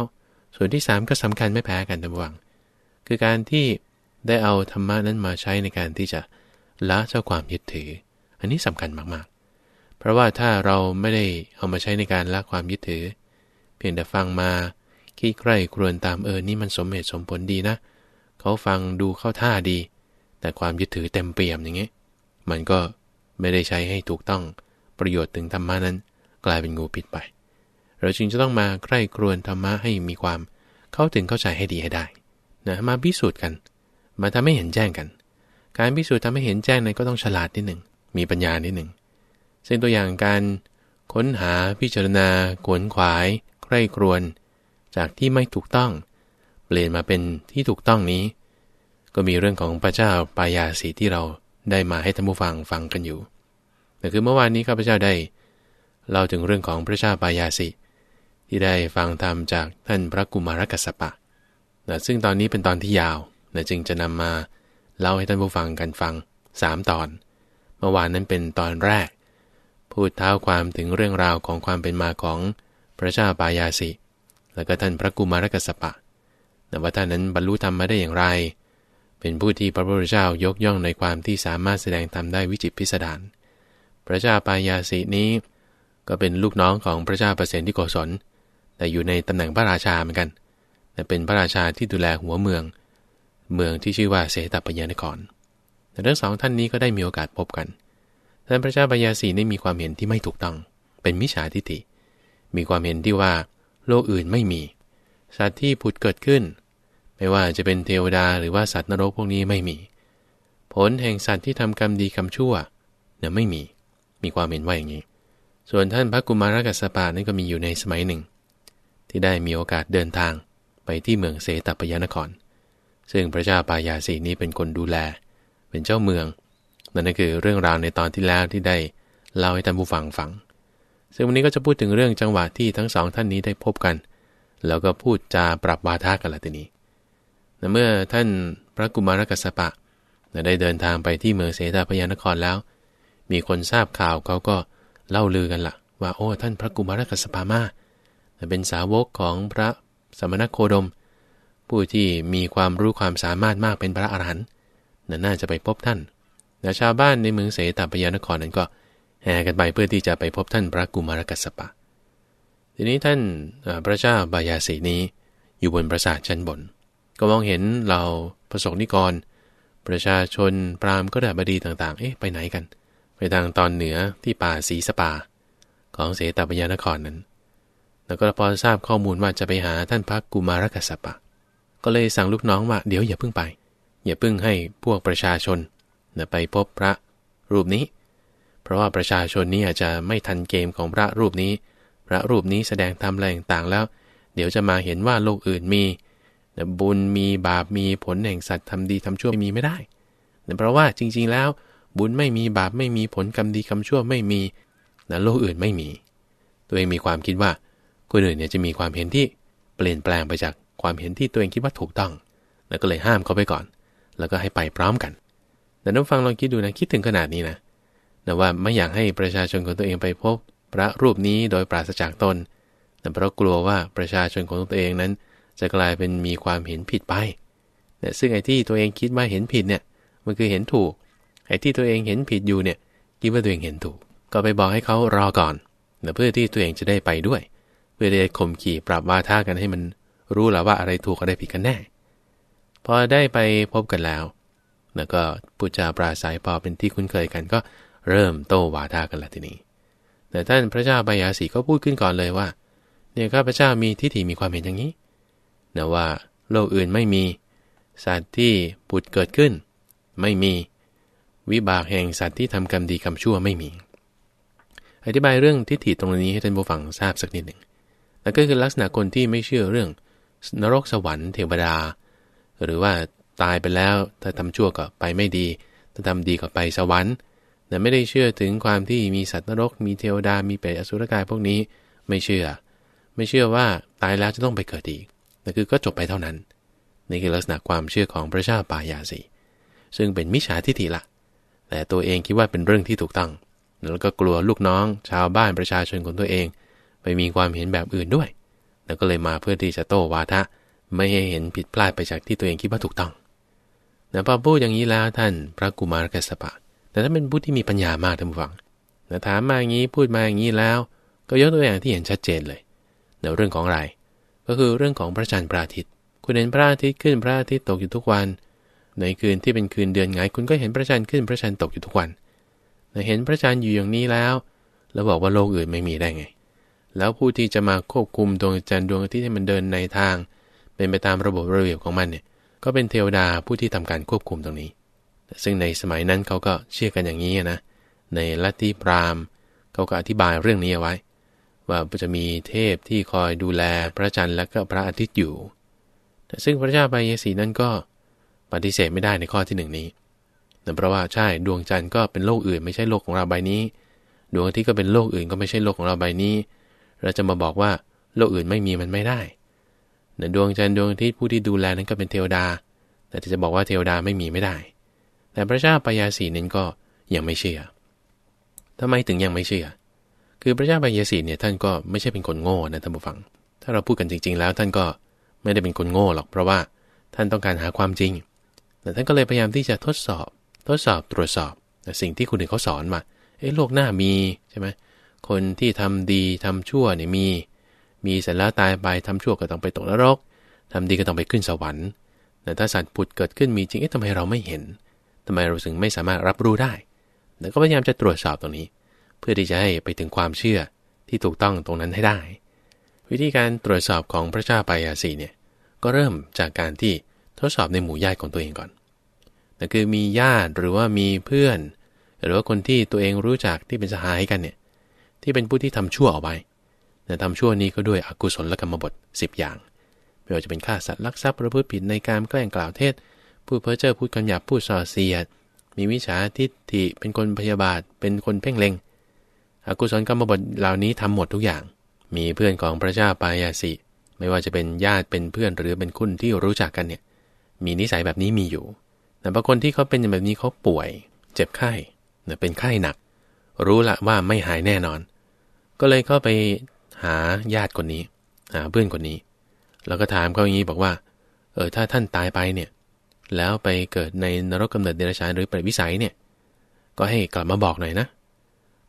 ส่วนที่3ก็สำคัญไม่แพ้กันทั้งวังคือการที่ได้เอาธรรมะนั้นมาใช้ในการที่จะละเจ้าความยึดถือ อันนี้สำคัญมากๆ เพราะว่าถ้าเราไม่ได้เอามาใช้ในการละความยึดถือ เพียงแต่ฟังมาคิดใกล้ครวญตามเออนี่มันสมเหตุสมผลดีนะเขาฟังดูเข้าท่าดีแต่ความยึดถือเต็มเปี่ยมอย่างเงี้ยมันก็ไม่ได้ใช้ให้ถูกต้องประโยชน์ถึงธรรมะนั้น กลายเป็นงูผิดไป เราจึงจะต้องมาใคร่ครวญธรรมะให้มีความเข้าถึงเข้าใจให้ดีให้ได้นะมาพิสูจน์กัน มาทำให้เห็นแจ้งกัน การพิสูจน์ทำให้เห็นแจ้งนั้นก็ต้องฉลาดนิดหนึ่งมีปัญญานิดหนึ่งซึ่งตัวอย่างการค้นหาพิจารณาขวนขวายใคร่ครวญจากที่ไม่ถูกต้อง เปลี่ยนมาเป็นที่ถูกต้องนี้ก็มีเรื่องของพระเจ้าปายาสีที่เราได้มาให้ท่านผู้ฟังฟังกันอยู่ แต่คือเมื่อวานนี้ข้าพเจ้าได้เล่าถึงเรื่องของพระเจ้าปายาสีที่ได้ฟังธรรมจากท่านพระกุมารกัสปะนะซึ่งตอนนี้เป็นตอนที่ยาวนะจึงจะนำมาเล่าให้ท่านผู้ฟังกันฟัง3ตอน เมื่อวานนั้นเป็นตอนแรก พูดเท้าความถึงเรื่องราวของความเป็นมาของพระเจ้าปายาสิแล้วก็ท่านพระกุมารกัสสปะนะว่าท่านนั้นบรรลุธรรมมาได้อย่างไรเป็นผู้ที่พระพุทธเจ้ายกย่องในความที่สามารถแสดงธรรมได้วิจิตพิสดาร พระเจ้าปายาสีนี้ ก็เป็นลูกน้องของพระเจ้าประเสนที่โกศล แต่อยู่ในตำแหน่งพระราชาเหมือนกัน แต่เป็นพระราชาที่ดูแลหัวเมือง เมืองที่ชื่อว่าเสตปยานครแต่ทั้งสองท่านนี้ก็ได้มีโอกาสพบกันท่านพระเจ้าปายาสีได้มีความเห็นที่ไม่ถูกต้อง เป็นมิจฉาทิฏฐิ มีความเห็นที่ว่าโลกอื่นไม่มีสัตว์ที่ผุดเกิดขึ้นไม่ว่าจะเป็นเทวดาหรือว่าสัตว์นรกพวกนี้ไม่มี ผลแห่งสัตว์ที่ทำกรรมดีกรรมชั่วเนี่ยไม่มี มีความเห็นว่าอย่างนี้ ส่วนท่านพระกุมารกัสปะนั้นก็มีอยู่ในสมัยหนึ่ง ที่ได้มีโอกาสเดินทาง ไปที่เมืองเสตปยานคร ซึ่งพระเจ้าปายาสีนี้เป็นคนดูแล เป็นเจ้าเมืองนั่นก็คือเรื่องราวในตอนที่แล้วที่ได้เล่าให้ท่านผู้ฟังฟัง ซึ่งวันนี้ก็จะพูดถึงเรื่องจังหวะที่ทั้งสองท่านนี้ได้พบกัน แล้วก็พูดจาปรับวาทากันละทีนี้เมื่อท่านพระกุมารกัสปะ ได้เดินทางไปที่เมืองเสดาพญานครแล้ว มีคนทราบข่าวเขาก็เล่าลือกันละ่ะ ว่าโอ้ท่านพระกุมารกัสปะมาเป็นสาวกของพระสมณโคดม ผู้ที่มีความรู้ความสามารถมากเป็นพระอรหันต์น่าจะไปพบท่านแต่ชาวบ้านในเมืองเสตพญานครนั้นก็แห่กันไปเพื่อที่จะไปพบท่านพระกุมารกัสปะ ทีนี้ท่านพระเจ้าบายาสีนี้อยู่บนปราสาทชั้นบนก็มองเห็นเราประสงค์นิกร ประชาชนพราหมณ์ก็ดับดีต่างๆ เอ๊ะไปไหนกัน ไปทางตอนเหนือที่ป่าสีสปาของเสตปัญญานครนั้นแล้วก็พอทราบข้อมูลว่าจะไปหาท่านพระกุมารกัสปะ ก็เลยสั่งลูกน้องว่าเดี๋ยวอย่าเพิ่งไป อย่าเพิ่งให้พวกประชาชนไปพบพระรูปนี้ เพราะว่าประชาชนนี้อาจจะไม่ทันเกมของพระรูปนี้ พระรูปนี้แสดงธรรมต่างแล้ว เดี๋ยวจะมาเห็นว่าโลกอื่นมีบุญมีบาปมีผลแห่งสัตว์ทำดี ทำชั่วไม่มีไม่ได้ เพราะว่าจริงๆ แล้ว บุญไม่มีบาปไม่มีผลกรรมดีกรรมชั่วไม่มีนะโลกอื่นไม่มี ตัวเองมีความคิดว่าคนอื่นเนี่ยจะมีความเห็นที่เปลี่ยนแปลงไปจากความเห็นที่ตัวเองคิดว่าถูกต้องแล้วก็เลยห้ามเขาไปก่อน แล้วก็ให้ไปพร้อมกันแต่น้องฟังลองคิดดูนะคิดถึงขนาดนี้นะนะว่าไม่อยากให้ประชาชนของตัวเองไปพบ พระรูปนี้โดยปราศจากตนแต่เพราะกลัวว่าประชาชนของตัวเองนั้นจะกลายเป็นมีความเห็นผิดไปเนี่ยซึ่งไอ้ที่ตัวเองคิดว่าเห็นผิดเนี่ย มันคือเห็นถูก ไอ้ที่ตัวเองเห็นผิดอยู่เนี่ย คิดว่าตัวเองเห็นถูก ก็ไปบอกให้เขารอก่อนเพื่อที่ตัวเองจะได้ไปด้วยเพื่อได้ข่มขี่ปรับวาท่ากันให้มัน รู้แล้วว่าอะไรถูกอะไรผิดกันแน่ พอได้ไปพบกันแล้ว แล้วก็ปุจาปราศัยพอเป็นที่คุ้นเคยกันก็เริ่มโต้วาทากันละทีนี้ แต่ท่านพระเจ้าบยาสีก็พูดขึ้นก่อนเลยว่า เนี่ยข้าพระเจ้ามีทิฏฐิมีความเห็นอย่างนี้นะว่าโลกอื่นไม่มีสัตว์ที่ผุดเกิดขึ้น ไม่มี วิบากแห่งสัตว์ที่ทำกรรมดีกรรมชั่วไม่มี อธิบายเรื่องทิฏฐิตรงนี้ให้ท่านผู้ฟังทราบสักนิดหนึ่งนั่นก็คือลักษณะคนที่ไม่เชื่อเรื่อง นรกสวรรค์เทวดา หรือว่าตายไปแล้วถ้าทำชั่วก็ไปไม่ดีถ้าทำดีก็ไปสวรรค์แต่ไม่ได้เชื่อถึงความที่มีสัตว์นรกมีเทวดามีเปรตอสุรกายพวกนี้ไม่เชื่อ ไม่เชื่อว่าตายแล้วจะต้องไปเกิดอีกนั่นคือก็จบไปเท่านั้น นี่คือลักษณะความเชื่อของพระชาปายาสี ซึ่งเป็นมิจฉาทิฏฐิละ แต่ตัวเองคิดว่าเป็นเรื่องที่ถูกต้อง แล้วก็กลัวลูกน้องชาวบ้านประชาชนของตัวเอง ไปมีความเห็นแบบอื่นด้วย แล้วก็เลยมาเพื่อที่จะโต้วาทะ ไม่ให้เห็นผิดพลาดไปจากที่ตัวเองคิดว่าถูกต้องแต่พอพูดอย่างนี้แล้วท่าน พระกุมารกัสปะ แต่ถ้าเป็นผู้ที่มีปัญญามากท่านผู้ฟังถามมาอย่างนี้พูดมาอย่างนี้แล้ว ก็ยกตัวอย่างที่เห็นชัดเจนเลย ในเรื่องของอะไรก็คือเรื่องของพระจันทร์พระอาทิตย์ คุณเห็นพระอาทิตย์ขึ้นพระอาทิตย์ตกอยู่ทุกวัน ในคืนที่เป็นคืนเดือนไงคุณก็เห็นพระจันทร์ขึ้นพระจันทร์ตกอยู่ทุกวันเห็นพระจันทร์อยู่อย่างนี้แล้วแล้วบอกว่าโลกอื่นไม่มีได้ไง แล้วผู้ที่จะมาควบคุมดวงจันทร์ดวงอาทิตย์ให้มันเดินในทาง เป็นไปตามระบบระเบียบของมันเนี่ยก็เป็นเทวดาผู้ที่ทำการควบคุมตรงนี้ซึ่งในสมัยนั้นเขาก็เชื่อกันอย่างนี้นะ ในลัทธิพราหมณ์เขาก็อธิบายเรื่องนี้เอาไว้ว่าจะมีเทพที่คอยดูแลพระจันทร์และก็พระอาทิตย์อยู่ ซึ่งพระเจ้าปายสีนั้นก็ปฏิเสธไม่ได้ในข้อที่หนึ่งนี้ เพราะว่าใช่ดวงจันทร์ก็เป็นโลกอื่นไม่ใช่โลกของเราใบนี้ ดวงอาทิตย์ก็เป็นโลกอื่นก็ไม่ใช่โลกของเราใบนี้ เราจะมาบอกว่าโลกอื่นไม่มีมันไม่ได้ ดวงจันทร์ดวงอาทิตย์ผู้ที่ดูแลนั้นก็เป็นเทวดา แต่จะบอกว่าเทวดาไม่มีไม่ได้ แต่พระเจ้าปายาสีนั้นก็ยังไม่เชื่อทำไมถึงยังไม่เชื่อคือพระเจ้าบางยสีเนี่ยท่านก็ไม่ใช่เป็นคนโง่นะท่านผู้ฟัง ถ้าเราพูดกันจริงๆแล้วท่านก็ไม่ได้เป็นคนโง่หรอก เพราะว่าท่านต้องการหาความจริง แต่ท่านก็เลยพยายามที่จะทดสอบ ทดสอบตรวจสอบสิ่งที่คุณหนึ่งเขาสอนมา เอ้โลกหน้ามีใช่ไหมคนที่ทำดีทำชั่วเนี่ยมี มีเสร็จแล้วตายไปทำชั่วก็ต้องไปตกนรก ทำดีก็ต้องไปขึ้นสวรรค์ แต่ถ้าสัตว์ผุดเกิดขึ้นมีจริงเอ๊ะทำไมเราไม่เห็น ทำไมเราถึงไม่สามารถรับรู้ได้แล้วก็พยายามจะตรวจสอบตรงนี้เพื่อที่จะให้ไปถึงความเชื่อที่ถูกต้องตรงนั้นให้ได้ วิธีการตรวจสอบของพระเจ้าปายาสีเนี่ยก็เริ่มจากการที่ทดสอบในหมู่ญาติของตัวเองก่อน นั่นคือมีญาติหรือว่ามีเพื่อน หรือว่าคนที่ตัวเองรู้จักที่เป็นสหายกันเนี่ย ที่เป็นผู้ที่ทำชั่วออกไปแต่ทำชั่วนี้ก็ด้วยอกุศลกรรมบท 10 อย่าง ไม่ว่าจะเป็นฆ่าสัตว์ลักทรัพย์ประพฤติผิดในการแกล้งกล่าวเทศพูดเพ้อเจ้อพูดคำหยาบพูดส่อเสียด มีวิชาทิฏฐิเป็นคนพยาบาทเป็นคนเพ่งเล็งอกุศลกรรมบทเหล่านี้ทำหมดทุกอย่าง มีเพื่อนของพระเจ้าปายาสิ ไม่ว่าจะเป็นญาติ เป็นเพื่อนหรือเป็นคุณที่รู้จักกันเนี่ย มีนิสัยแบบนี้มีอยู่ แต่บางคนที่เขาเป็นแบบนี้เขาป่วย เจ็บไข้เนี่ยเป็นไข้หนัก รู้ละ ว่าไม่หายแน่นอน ก็เลยเข้าไปหาญาติคนนี้หาเพื่อนคนนี้ แล้วก็ถามเขาอย่างนี้บอกว่า เออถ้าท่านตายไปเนี่ย แล้วไปเกิดในนรกกาเนิดเดรัจฉานหรือเปรตวิสัยเนี่ย ก็ให้กลับมาบอกหน่อยนะ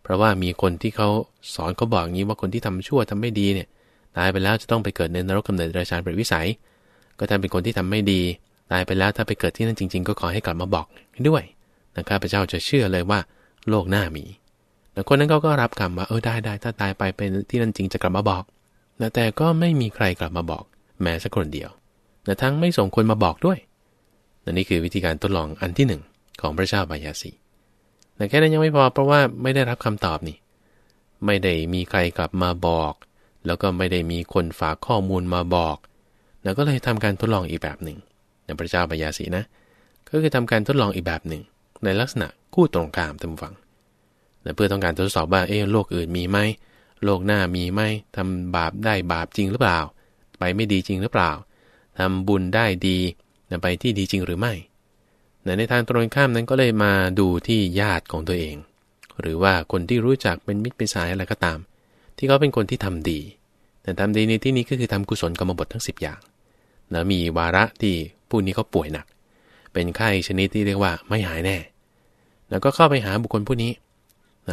เพราะว่ามีคนที่เขาสอนเขาบอกงี้ว่าคนที่ทำชั่วทำไม่ดีเนี่ยตายไปแล้วจะต้องไปเกิดในนรกกาเนิดราชาเปรตวิสัย ก็ท้าเป็นคนที่ทำไม่ดีตายไปแล้วถ้าไปเกิดที่นั่นจริงๆก็ขอให้กลับมาบอกด้วยนะครับพระเจ้าจะเชื่อเลยว่าโลกหน้ามีแต่คนนั้นเขาก็รับคำว่าเออได้ได้ถ้าตายไปเป็นที่นั่นจริงจะกลับมาบอกนะแต่ก็ไม่มีใครกลับมาบอก แม้สักคนเดียวแนะทั้งไม่ส่งคนมาบอกด้วยนะนี่คือวิธีการทดลองอันที่หนึ่งของพระเจ้าบายาสีแต่แค่นั้นยังไม่พอเพราะว่าไม่ได้รับคำตอบนี่ ไม่ได้มีใครกลับมาบอก แล้วก็ไม่ได้มีคนฝากข้อมูลมาบอกแล้วก็เลยทำการทดลองอีกแบบหนึ่งนพระเจ้าปยาสีนะ ก็คือทำการทดลองอีกแบบหนึ่งในลักษณะคู่ตรงข้ามตามฝังนะเพื่อต้องการทดสอบว่าเออโลกอื่นมีไหมโลกหน้ามีไหมทำบาปได้บาปจริงหรือเปล่า ไปไม่ดีจริงหรือเปล่า ทำบุญได้ดีไปที่ดีจริงหรือไม่ในทางตรงข้ามนั้นก็เลยมาดูที่ญาติของตัวเอง หรือว่าคนที่รู้จักเป็นมิตรเป็นสายอะไรก็ตาม ที่เขาเป็นคนที่ทำดี แต่ทำดีในที่นี้ก็คือทำกุศลกรรมบททั้ง 10 อย่าง แล้วมีวาระ ที่ผู้นี้เขาป่วยหนัก เป็นไข้ชนิดที่เรียกว่าไม่หายแน่ แล้วก็เข้าไปหาบุคคลผู้นี้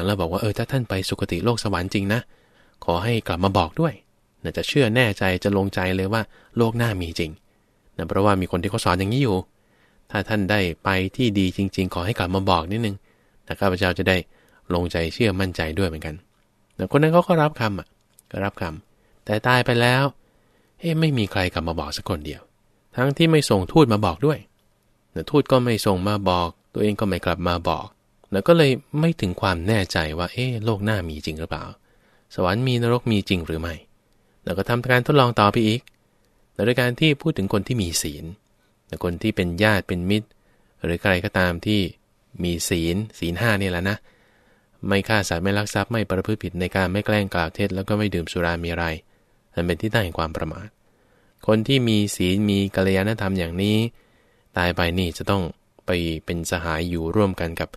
แล้วบอกว่าเออถ้าท่านไปสุคติโลกสวรรค์จริงนะ ขอให้กลับมาบอกด้วยจะเชื่อแน่ใจจะลงใจเลยว่าโลกหน้ามีจริงนะเพราะว่ามีคนที่เขาสอนอย่างนี้อยู่ถ้าท่านได้ไปที่ดีจริงๆ ขอให้กลับมาบอกนิดนึงนะข้าพเจ้าจะได้ลงใจเชื่อมั่นใจด้วยเหมือนกันแต่คนนั้นเขาก็รับคำอ่ะก็รับคำแต่ตายไปแล้ว เอ๊ะ ไม่มีใครกลับมาบอกสักคนเดียว ทั้งที่ไม่ส่งทูตมาบอกด้วยนะทูตก็ไม่ส่งมาบอก ตัวเองก็ไม่กลับมาบอก แล้วก็เลยไม่ถึงความแน่ใจว่า เอ๊ะ โลกหน้ามีจริงหรือเปล่า สวรรค์มีนรกมีจริงหรือไม่ แล้วก็ทำการทดลองต่อไปอีก โดยการที่พูดถึงคนที่มีศีลคนที่เป็นญาติเป็นมิตร หรือ ใครก็ตามที่มีศีลศีลห้านี่แหละนะ ไม่ฆ่าสัตว์ไม่ลักทรัพย์ไม่ประพฤติผิดในการไม่แกล้งกล่าวเท็จแล้วก็ไม่ดื่มสุรามีไรนั่นเป็นที่ตั้งแห่งความประมาทคนที่มีศีล มีกัลยาณธรรมอย่างนี้ ตายไปนี่จะต้องไปเป็นสหายอยู่ร่วมกันกับ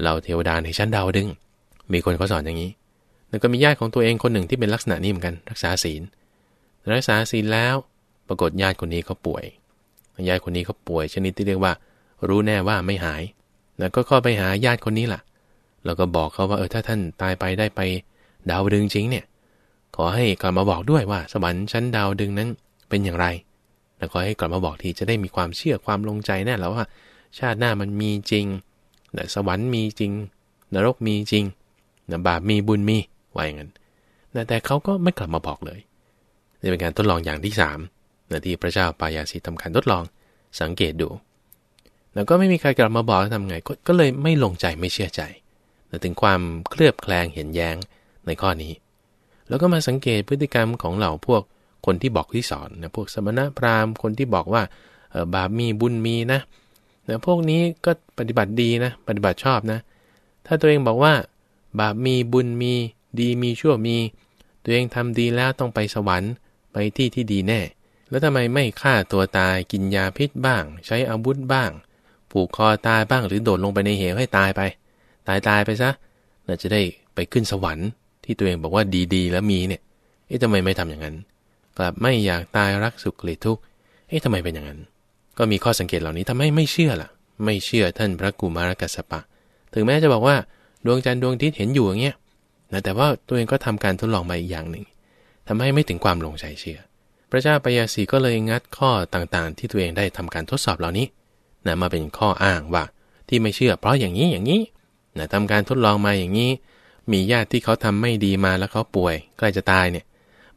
เหล่าเทวดาในชั้นดาวดึงมีคนเขาสอนอย่างนี้แล้วก็มีญาติของตัวเองคนหนึ่งที่เป็นลักษณะนี้เหมือนกันรักษาศีล รักษาศีลแล้วปรากฏญาติคนนี้เขาป่วยยายคนนี้เขาป่วยชนิดที่เรียกว่า รู้แน่ว่าไม่หายนะก็เข้าไปหาญาติคนนี้ล่ะ แล้วก็บอกเขาว่าเออถ้าท่านตายไปได้ไปดาวดึงจริงเนี่ย ขอให้กลับมาบอกด้วยว่า สวรรค์ชั้นดาวดึงนั้นเป็นอย่างไร แล้วขอให้กลับมาบอกทีจะได้มีความเชื่อความลงใจ แน่แล้วว่า ชาติหน้ามันมีจริงนะสวรรค์มีจริง นรกมีจริงนะบาปมีบุญมีไว้เอย่างนั้น แต่เขาก็ไม่กลับมาบอกเลยนี่เป็นการทดลองอย่างที่3นะที่พระเจ้าปายาสิทำการทดลองสังเกตดู แล้วก็ไม่มีใครกลับมาบอกทำไงกก็เลยไม่ลงใจไม่เชื่อใจนะถึงความเคลือบแคลงเห็นแย้งในข้อนี้ แล้วก็มาสังเกตพฤติกรรมของเหล่าพวกคนที่บอกที่สอนนะพวกสมณะพราหมณ์คนที่บอกว่าบาปมีบุญมีนะนะพวกนี้ก็ปฏิบัติดีนะปฏิบัติชอบนะ ถ้าตัวเองบอกว่า บาปมีบุญมีดีมีชั่วมี ตัวเองทำดีแล้วต้องไปสวรรค์ไปที่ที่ดีแน่แล้วทำไมไม่ฆ่าตัวตายกินยาพิษบ้าง ใช้อาวุธบ้างผูกคอตายบ้างหรือโดดลงไปในเหวให้ตายไป ตายตายไปซะเราจะได้ไปขึ้นสวรรค์ ที่ตัวเองบอกว่าดีๆ แล้วมีเนี่ยเอ๊ะทำไมไม่ทำอย่างนั้น กลับไม่อยากตายรักสุขเกลียดทุกข์เอ๊ะทำไมเป็นอย่างนั้น ก็มีข้อสังเกตเหล่านี้ทำให้ไม่เชื่อล่ะ ไม่เชื่อท่านพระกุมารกัสปะ ถึงแม้จะบอกว่าดวงจันทร์ดวงทิศเห็นอยู่อย่างเงี้ยนะแต่ว่าตัวเองก็ทำการทดลองมาอีกอย่างหนึ่ง ทำให้ไม่ถึงความลงใจเชื่อพระเจ้าปยาสีก็เลยงัดข้อต่างๆที่ตัวเองได้ทำการทดสอบเหล่านี้นะมาเป็นข้ออ้างว่า ที่ไม่เชื่อเพราะอย่างนี้อย่างนี้นะทำการทดลองมาอย่างนี้ มีญาติที่เขาทำไม่ดีมาแล้วเขาป่วย ใกล้จะตายเนี่ย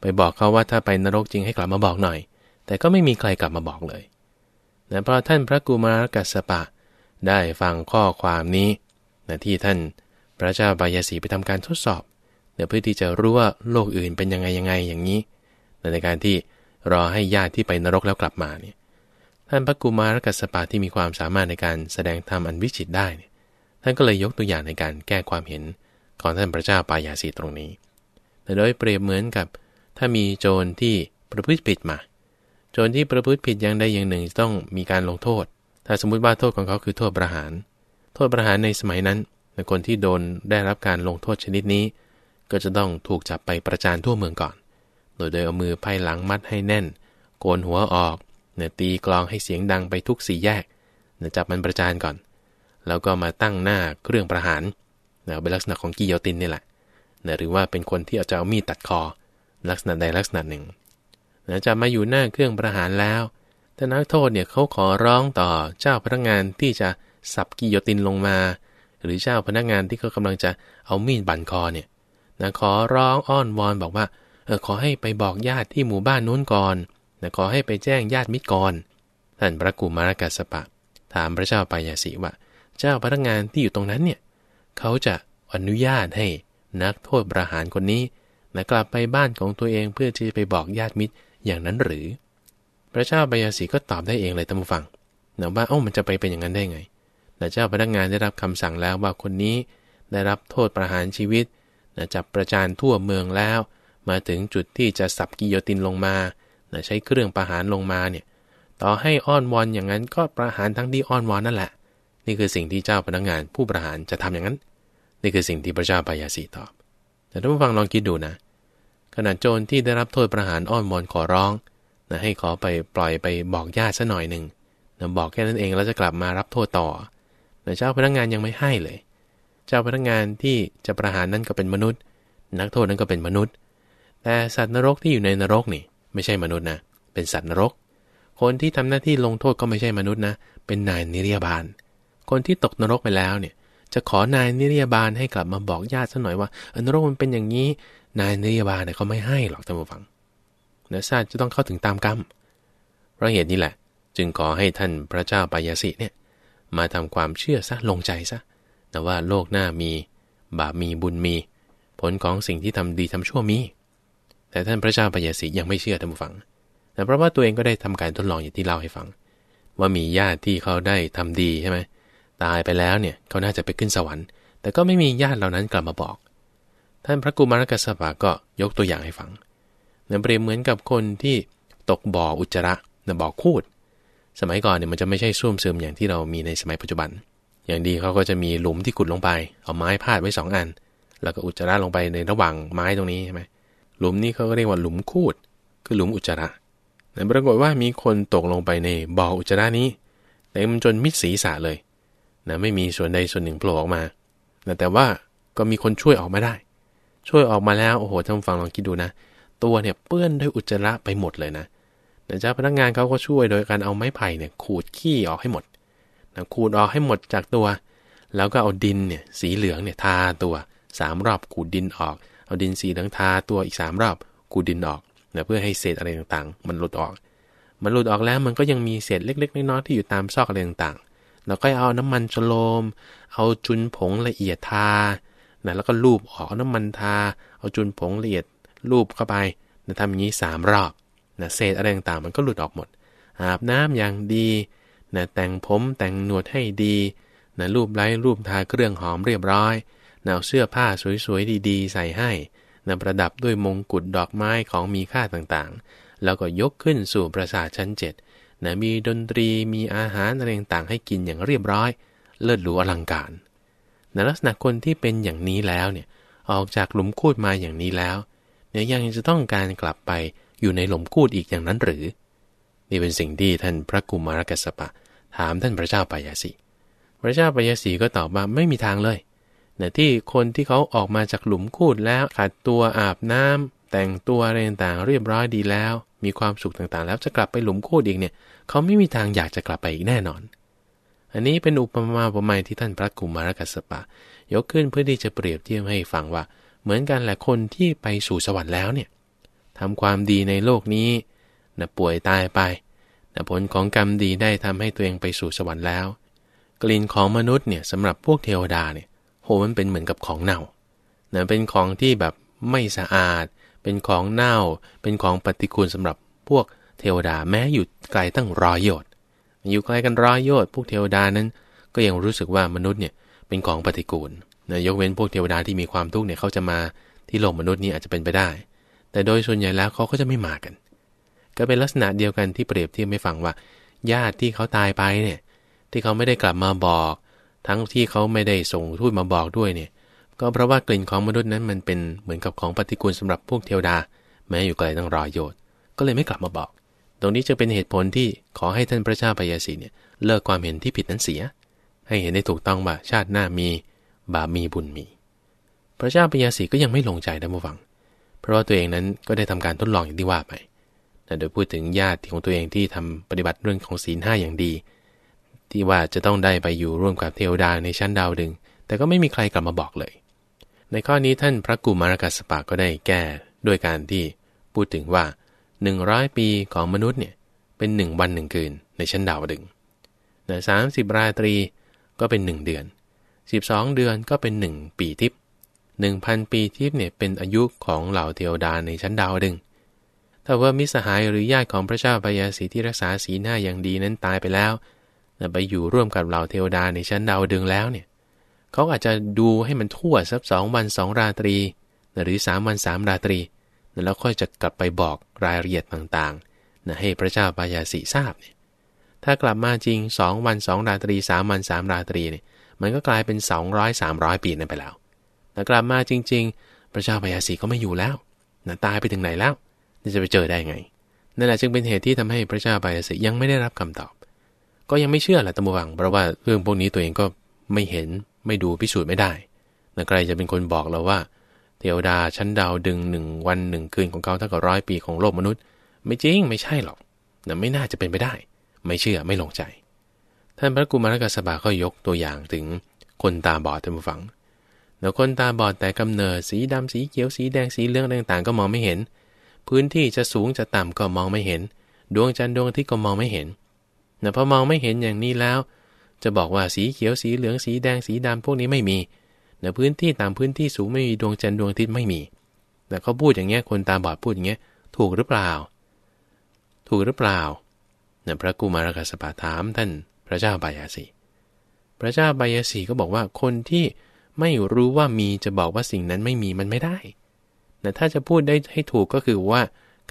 ไปบอกเขาว่าถ้าไปนรกจริงให้กลับมาบอกหน่อย แต่ก็ไม่มีใครกลับมาบอกเลยนะเพราะท่านพระกุมารกัสปะ ได้ฟังข้อความนี้นะที่ท่านพระเจ้าปยาสีไปทำการทดสอบเพื่อที่จะรู้ว่าโลกอื่นเป็นยังไงยังไงอย่างนี้ ในการที่รอให้ญาติที่ไปนรกแล้วกลับมาเนี่ย ท่านพระกุมารกัสปะที่มีความสามารถในการแสดงธรรมอันวิจิตได้เนี่ยท่านก็เลยยกตัวอย่างในการแก้ความเห็นของท่านพระเจ้าปายาสีตรงนี้แต่โดยเปรียบเหมือนกับถ้ามีโจรที่ประพฤติผิดมา โจรที่ประพฤติผิดอย่างใดอย่างหนึ่งต้องมีการลงโทษ ถ้าสมมุติว่าโทษของเขาคือโทษประหาร โทษประหารในสมัยนั้น คนที่โดนได้รับการลงโทษชนิดนี้ ก็จะต้องถูกจับไปประจานทั่วเมืองก่อนโดยเอามือไผ่หลังมัดให้แน่น โกนหัวออกเนี่ยตีกลองให้เสียงดังไปทุกสี่แยกเนี่ยจับมันประจานก่อนแล้วก็มาตั้งหน้าเครื่องประหารเนี่ยเป็นลักษณะของกิโยตินนี่แหละเนี่ยหรือว่าเป็นคนที่เอาจะเอามีดตัดคอลักษณะใดลักษณะหนึ่งเนี่ยจะมาอยู่หน้าเครื่องประหารแล้วแต่นักโทษเนี่ยเขาขอร้องต่อเจ้าพนักงานที่จะสับกิโยตินลงมา หรือเจ้าพนักงานที่เขากาลังจะเอามีดบั่นคอเนี่ยนะขอร้องอ้อนวอนบอกว่าขอให้ไปบอกญาติที่หมู่บ้านนู้นก่อนขอให้ไปแจ้งญาติมิตรก่อน ท่านพระกุมารกัสปะ ถามพระเจ้าปายาสีว่า เจ้าพนักงานที่อยู่ตรงนั้นเนี่ย เขาจะอนุญาตให้นักโทษประหารคนนี้นะกลับไปบ้านของตัวเองเพื่อที่จะไปบอกญาติมิตรอย่างนั้นหรือ พระเจ้าปยาสีก็ตอบได้เองเลยท่านฟังนะว่าเอ้ามันจะไปเป็นอย่างนั้นได้ไง แต่เจ้าพนักงานได้รับคำสั่งแล้วว่าคนนี้ ได้รับโทษประหารชีวิตนะจับประจานทั่วเมืองแล้วมาถึงจุดที่จะสับกิโยตินลงมา ใช้เครื่องประหารลงมาเนี่ย ต่อให้อ้อนวอนอย่างนั้นก็ประหารทั้งที่อ้อนวอนนั่นแหละ นี่คือสิ่งที่เจ้าพนักงงานผู้ประหารจะทำอย่างนั้น นี่คือสิ่งที่พระเจ้าปายาสีตอบ แต่ท่านผู้ฟังลองคิดดูนะขณะโจรที่ได้รับโทษประหารอ้อนวอนขอร้องนะให้ขอไปปล่อยไปบอกญาติซะหน่อยหนึ่งนะบอกแค่นั้นเองแล้วจะกลับมารับโทษต่อแต่เจ้าพนักงงานยังไม่ให้เลย เจ้าพนักงงานที่จะประหารนั่นก็เป็นมนุษย์ นักโทษนั้นก็เป็นมนุษย์แต่สัตว์นรกที่อยู่ในนรกนี่ไม่ใช่มนุษย์นะ เป็นสัตว์นรก คนที่ทำหน้าที่ลงโทษก็ไม่ใช่มนุษย์นะ เป็นนายนิรยาบาล คนที่ตกนรกไปแล้วเนี่ยจะขอนายนิรยาบาลให้กลับมาบอกญาติักหน่อยว่านรกมันเป็นอย่างนี้ นายนิรยาบาลเนี่ยเขาไม่ให้หรอกท่านผู้ฟังนะชาติจะต้องเข้าถึงตามกรรมเพราะเหตุนี้แหละ จึงขอให้ท่านพระเจ้าปายาสิเนี่ยมาทำความเชื่อซะลงใจซะแต่ว่าโลกหน้ามีบาปมีบุญมี ผลของสิ่งที่ทำดีทำชั่วมีแต่ท่านพระเจ้าปยาสิยังไม่เชื่อท่านผู้ฟัง แต่เพราะว่าตัวเองก็ได้ทำการทดลองอย่างที่เล่าให้ฟัง ว่ามีญาติที่เขาได้ทำดีใช่ไหมตายไปแล้วเนี่ยเขาน่าจะไปขึ้นสวรรค์แต่ก็ไม่มีญาติเหล่านั้นกลับมาบอก ท่านพระกุมารกัสปะก็ยกตัวอย่างให้ฟังเนี่ยเปรียบเหมือนกับคนที่ตกบ่ออุจจระเนี่ยบ่อคูดสมัยก่อนเนี่ยมันจะไม่ใช่ส้วมซึมอย่างที่เรามีในสมัยปัจจุบัน อย่างดีเขาก็จะมีหลุมที่ขุดลงไปเอาไม้พาดไว้2อันแล้วก็อุจจาระลงไปในระหว่างไม้ตรงนี้ใช่ไหมหลุมนี้เขาก็เรียกว่าหลุมคูด คือหลุมอุจจาระแต่ปรากฏว่ามีคนตกลงไปในบ่ออุจจาระนี้เต็มจนมิดศีรษะเลยนะไม่มีส่วนใดส่วนหนึ่งโผล่ออกมา แต่ว่าก็มีคนช่วยออกมาได้ ช่วยออกมาแล้ว โอ้โห ท่านฟังลองคิดดูนะ ตัวเนี่ยเปื้อนด้วยอุจจาระไปหมดเลยนะแต่เจ้าพนักงานเขาก็ช่วยโดยการเอาไม้ไผ่เนี่ยขูดขี้ออกให้หมดนะขูดออกให้หมดจากตัว แล้วก็เอาดินเนี่ยสีเหลืองเนี่ยทาตัวสามรอบขูดดินออกเอาดินสีหลังทาตัวอีก 3 รอบกูดินออกนะเพื่อให้เศษอะไรต่างๆ มันหลุดออก มันหลุดออกแล้วมันก็ยังมีเศษเล็กๆน้อยๆที่อยู่ตามซอกอะไรต่างๆเราก็เอาน้ำมันชโลม เอาจุนผงละเอียดทานะแล้วก็ลูบออกน้ำมันทาเอาจุนผงละเอียดลูบเข้าไปนะทำอย่างนี้3รอบนะเศษอะไรต่างๆมันก็หลุดออกหมดอาบน้ำอย่างดีนะแต่งผมแต่งหนวดให้ดีนะรูปไล้รูปทาเครื่องหอมเรียบร้อยนาเสื้อผ้าสวยๆดีๆใส่ให้นาประดับด้วยมงกุฎดอกไม้ของมีค่าต่างๆ แล้วก็ยกขึ้นสู่ปราสาทชั้นเจ็ดนามีดนตรีมีอาหารอะไรต่างๆให้กินอย่างเรียบร้อย เลิศหรูอลังการในลักษณะคนที่เป็นอย่างนี้แล้วเนี่ยออกจากหลุมคูดมาอย่างนี้แล้ว เนี่ยยังจะต้องการกลับไปอยู่ในหลุมคูดอีกอย่างนั้นหรือ นี่เป็นสิ่งที่ท่านพระกุมารกัสปะ ถามท่านพระเจ้าปยาสีพระเจ้าปยาสีก็ตอบว่าไม่มีทางเลยนะที่คนที่เขาออกมาจากหลุมคูดแล้ว ขัดตัวอาบน้ำ แต่งตัวอะไรต่างๆเรียบร้อยดีแล้ว มีความสุขต่างๆแล้วจะกลับไปหลุมคูดอีกเนี่ยเขาไม่มีทางอยากจะกลับไปอีกแน่นอน อันนี้เป็นอุปมาอุปไมยที่ท่านพระกุมารกัสปะ ยกขึ้นเพื่อที่จะเปรียบเทียบให้ฟังว่าเหมือนกันแหละคนที่ไปสู่สวรรค์แล้วเนี่ยทำความดีในโลกนี้นะป่วยตายไปนะผลของกรรมดีได้ทำให้ตัวเองไปสู่สวรรค์แล้วกลิ่นของมนุษย์เนี่ยสำหรับพวกเทวดาเนี่ยมันเป็นเหมือนกับของเน่านะเป็นของที่แบบไม่สะอาด เป็นของเน่า เป็นของปฏิกูลสำหรับพวกเทวดาแม้อยู่ไกลตั้งร้อยโยชน์อยู่ไกลกันร้อยโยชน์พวกเทวดานั้นก็ยังรู้สึกว่ามนุษย์เนี่ยเป็นของปฏิกูลนะยกเว้นพวกเทวดาที่มีความทุกข์เนี่ยเขาจะมา ที่โลกมนุษย์นี่อาจจะเป็นไปได้ แต่โดยส่วนใหญ่แล้วเขาก็จะไม่มากัน ก็เป็นลักษณะเดียวกันที่เปรียบเทียบไม่ฟังว่า ญาติที่เขาตายไปเนี่ยที่เขาไม่ได้กลับมาบอกทั้งที่เขาไม่ได้ส่งทูตมาบอกด้วยเนี่ยก็เพราะว่ากลิ่นของมนุษย์นั้นมันเป็นเหมือนกับของปฏิกูลสำหรับพวกเทวดา แม้อยู่ไกลตั้งรอยโยต์ก็เลยไม่กลับมาบอก ตรงนี้จะเป็นเหตุผลที่ขอให้ท่านพระเจ้าปยาสีเนี่ยเลิกความเห็นที่ผิดนั้นเสีย ให้เห็นได้ถูกต้องว่าชาติหน้ามี บามีบุญมี พระเจ้าปยาสีก็ยังไม่ลงใจนะผู้ฟัง เพราะว่าตัวเองนั้นก็ได้ทำการทดลองอย่างที่ว่าไปแต่โดยพูดถึงญาติของตัวเองที่ทำปฏิบัติเรื่องของศีลห้าอย่างดีที่ว่าจะต้องได้ไปอยู่ร่วมกับเทวดาในชั้นดาวดึง แต่ก็ไม่มีใครกลับมาบอกเลย ในข้อนี้ท่านพระกุมารกัสปะก็ได้แก้ ด้วยการที่พูดถึงว่า 100 ปีของมนุษย์เนี่ยเป็น 1 วันหนึ่งคืนในชั้นดาวดึงแต่สามสิบราตรีก็เป็น 1 เดือน 12 เดือนก็เป็น 1 ปีทิพย์หนึ่งพันปีทิพย์เนี่ยเป็นอายุของเหล่าเทวดาในชั้นดาวดึงถ้าว่ามิสหายหรือญาติของพระเจ้าพยาสีที่รักษาสีหน้าอย่างดีนั้นตายไปแล้วไปอยู่ร่วมกับเหล่าเทวดาในชั้นดาวดึงแล้วเนี่ยเขาอาจจะดูให้มันทั่วสักสองวันสองราตรี หรือสามวันสามราตรี แล้วค่อยจะกลับไปบอกรายละเอียดต่างๆนะให้พระเจ้าปายาสีทราบเนี่ย ถ้ากลับมาจริงสองวันสองราตรีสามวันสามราตรีเนี่ย มันก็กลายเป็น 200 300 ปีนั่นไปแล้วแต่กลับมาจริงๆ พระเจ้าปยาสีก็ไม่อยู่แล้วนะตายไปถึงไหนแล้ว จะไปเจอได้ไง นั่นแหละจึงเป็นเหตุที่ทำให้พระเจ้าปยาสียังไม่ได้รับคำตอบก็ยังไม่เชื่อแหละตะมูฟัง เพราะว่าเรื่องพวกนี้ตัวเองก็ไม่เห็นไม่ดูพิสูจน์ไม่ได้นะใครจะเป็นคนบอกเราว่า เทวดาชั้นดาวดึงหนึ่งวันหนึ่งคืนของเขาเท่ากับร้อยปีของโลกมนุษย์ ไม่จริงไม่ใช่หรอกนะไม่น่าจะเป็นไปได้ ไม่เชื่อไม่ลงใจ ท่านพระกุมารกสบาก็ยกตัวอย่างถึงคนตาบอดตะาูฟัง แล้วคนตาบอดแต่กำเนิดสีดำสีเขียวสีแดงสีเหลืองต่าง ๆ ก็มองไม่เห็น พื้นที่จะสูงจะต่ำก็มองไม่เห็น ดวงจันทร์ดวงอาทิตย์ก็มองไม่เห็นนะพอมองไม่เห็นอย่างนี้แล้ว จะบอกว่าสีเขียวสีเหลือง สีแดงสีดำพวกนี้ไม่มีนะพื้นที่ตามพื้นที่สูงไม่มี ดวงจันทร์ดวงอาทิตย์ไม่มี แต่เขาพูดอย่างเงี้ยคนตาบอดพูดอย่างเงี้ยถูกหรือเปล่า ถูกหรือเปล่านะพระกุมารกัสปะถามท่านพระเจ้าบายาสีพระเจ้าบายาสีก็บอกว่าคนที่ไม่รู้ว่ามีจะบอกว่าสิ่งนั้นไม่มีมันไม่ได้น่ถ้าจะพูดได้ให้ถูกก็คือว่า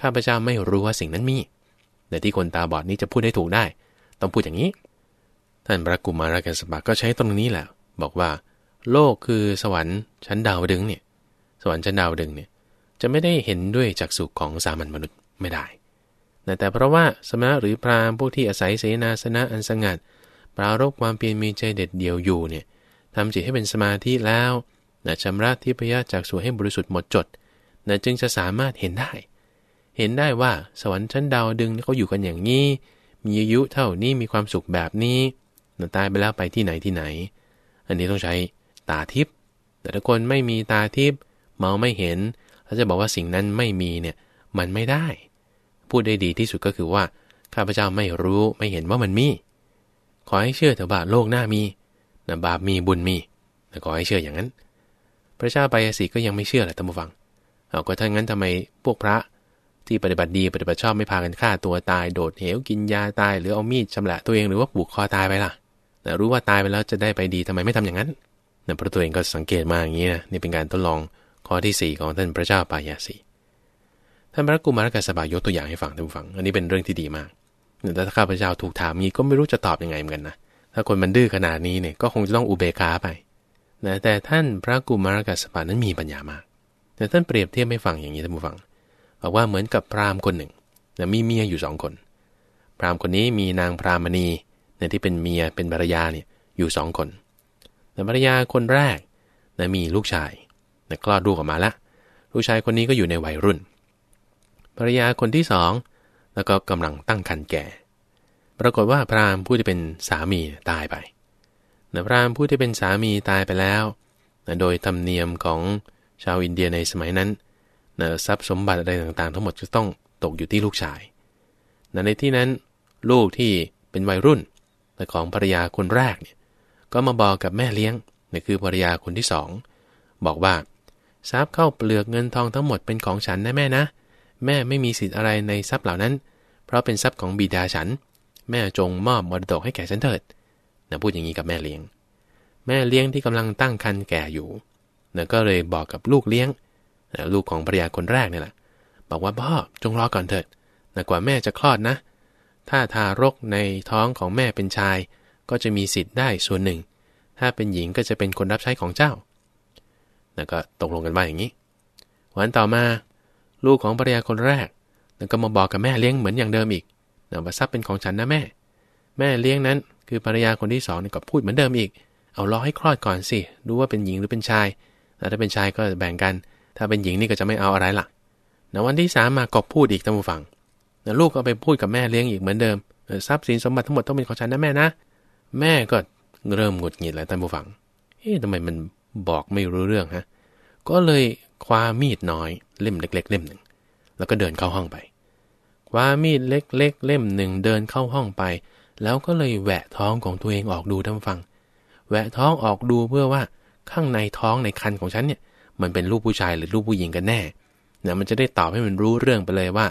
ข้าพเจ้าไม่รู้ว่าสิ่งนั้นมีแต่ที่คนตาบอดนี้จะพูดได้ถูกได้ต้องพูดอย่างนี้ ท่านพระกุมารกัสปะก็ใช้ตรงนี้แหละ บอกว่าโลกคือสวรรค์ชั้นดาวดึงเนี่ยสวรรค์ชั้นดาวดึงเนี่ยจะไม่ได้เห็นด้วยจักษุของสามัญมนุษย์ไม่ได้ แต่เพราะว่าสมณะหรือพราหมณ์พวกที่อาศัยเสนาสนะอันสงัดปรารบความเพียรมีใจเด็ดเดียวอยู่เนี่ยทำจิตให้เป็นสมาธิแล้วนะชำระทิพยาจากส่วนให้บริสุทธิ์หมดจดนะจึงจะสามารถเห็นได้ เห็นได้ว่าสวรรค์ชั้นดาวดึงเขาอยู่กันอย่างนี้มีอายุเท่านี้มีความสุขแบบนี้ตายไปแล้วไปที่ไหนที่ไหน อันนี้ต้องใช้ตาทิพย์แต่ถ้าคนไม่มีตาทิพย์มองไม่เห็นเราจะบอกว่าสิ่งนั้นไม่มีเนี่ยมันไม่ได้ พูดได้ดีที่สุดก็คือว่า ข้าพเจ้าไม่รู้ไม่เห็นว่ามันมีขอให้เชื่อเถอะบาโลกหน้ามีนะบาปมีบุญมีแต่ขอให้เชื่ออย่างนั้นพระเจ้าปาสีก็ยังไม่เชื่อแหละตัมบวังเอาก็ถ้างั้นทำไมพวกพระที่ปฏิบัติดีปฏิบัติชอบไม่พากันฆ่าตัวตายโดดเหวกินยาตาย หรือเอามีดชำละตัวเองหรือว่าผูกคอตายไปล่ะต่รู้ว่าตายไปแล้วจะได้ไปดีทำไมไม่ทำอย่างนั้นนยพระตัวเองก็สังเกตมาอย่างนี้นะนี่เป็นการทดลองข้อที่ 4 ของท่านพระเจ้าปายาสีท่านพระกุมารกัสบายกตัวอย่างให้ฟังท่านฟังอันนี้เป็นเรื่องที่ดีมาก แต่ถ้าข้าพเจ้าถูกถามมี้ก็ไม่รู้จะตอบยังไงเหมือนกันนะถ้าคนมันดื้อขนาดนี้เนี่ยก็คงจะต้องอุเบกขาไปนะแต่ท่านพระกุมารกัสบปานั้นมีปัญญามากแต่ท่านเปรียบเทียบไม่ฟังอย่างนี้ท่านผู้ฟังบอกว่าเหมือนกับพราหมณ์คนหนึ่งนะมีเมียอยู่สองคนพราหมณ์คนนี้มีนางพราหมณีนะที่เป็นเมียเป็นภรรยาเนี่ยอยู่สองคนแต่ภรรยาคนแรกนะมีลูกชายนะคลอดลูกออกมาละลูกชายคนนี้ก็อยู่ในวัยรุ่นภรรยาคนที่สองแล้วก็กำลังตั้งครรภ์แก่ ปรากฏว่าพราหมณ์ผู้ที่เป็นสามีตายไปนะพราหมณ์ผู้ที่เป็นสามีตายไปแล้วนะโดยธรรมเนียมของชาวอินเดียในสมัยนั้นนะทรัพย์สมบัติอะไรต่างๆทั้งหมดจะต้องตกอยู่ที่ลูกชายนะในที่นั้น ลูกที่เป็นวัยรุ่นแต่ของภรรยาคนแรกเนี่ยก็มาบอกกับแม่เลี้ยงนะคือภรรยาคนที่สองบอกว่า ทรัพย์เข้าเปลือกเงินทองทั้งหมดเป็นของฉันนะแม่นะแม่ไม่มีสิทธิ์อะไรในทรัพย์เหล่านั้น เพราะเป็นทรัพย์ของบิดาฉัน แม่จงมอบมรดกให้แก่ฉันเถิดนะพูดอย่างนี้กับแม่เลี้ยง แม่เลี้ยงที่กำลังตั้งครรภ์แก่อยู่นะก็เลยบอกกับลูกเลี้ยงนะลูกของภรรยาคนแรกเนี่ยแหละบอกว่าพ่อจงรอก่อนเถิดนะกว่าแม่จะคลอดนะ ถ้าทารกในท้องของแม่เป็นชาย ก็จะมีสิทธิ์ได้ส่วนหนึ่ง ถ้าเป็นหญิงก็จะเป็นคนรับใช้ของเจ้า แล้วก็ตกลงกันว่าอย่างนี้วันต่อมา ลูกของภรรยาคนแรกแล้วก็มาบอกกับแม่เลี้ยงเหมือนอย่างเดิมอีกนะว่าทรัพย์เป็นของฉันนะแม่ แม่เลี้ยงนั้น คือภรรยาคนที่สองก็พูดเหมือนเดิมอีกเอารอให้คลอดก่อนสิดูว่าเป็นหญิงหรือเป็นชายถ้าเป็นชายก็แบ่งกันถ้าเป็นหญิงนี่ก็จะไม่เอาอะไรล่ะนะวันที่สามมาก็พูดอีกตั้งฟังนะลูกก็ไปพูดกับแม่เลี้ยงอีกเหมือนเดิมทรัพย์สินสมบัติทั้งหมดต้องเป็นของฉันนะแม่นะแม่ก็เริ่มหงุดหงิดแล้วท่านผู้ฟัง เอ๊ะทำไมมันบอกไม่รู้เรื่องฮะก็เลยคว้ามีดน้อย เล่มเล็ก ๆ เล่มหนึ่ง แล้วก็เดินเข้าห้องไป คว้ามีดเล็กๆเล่มหนึ่งเดินเข้าห้องไป แล้วก็เลยแหวะท้องของตัวเองออกดูท่านฟังแหวะท้องออกดูเพื่อว่าข้างในท้องในคันของฉันเนี่ยมันเป็นลูกผู้ชายหรือลูกผู้หญิงกันแน่ เนี่ยมันจะได้ตอบให้มันรู้เรื่องไปเลยว่า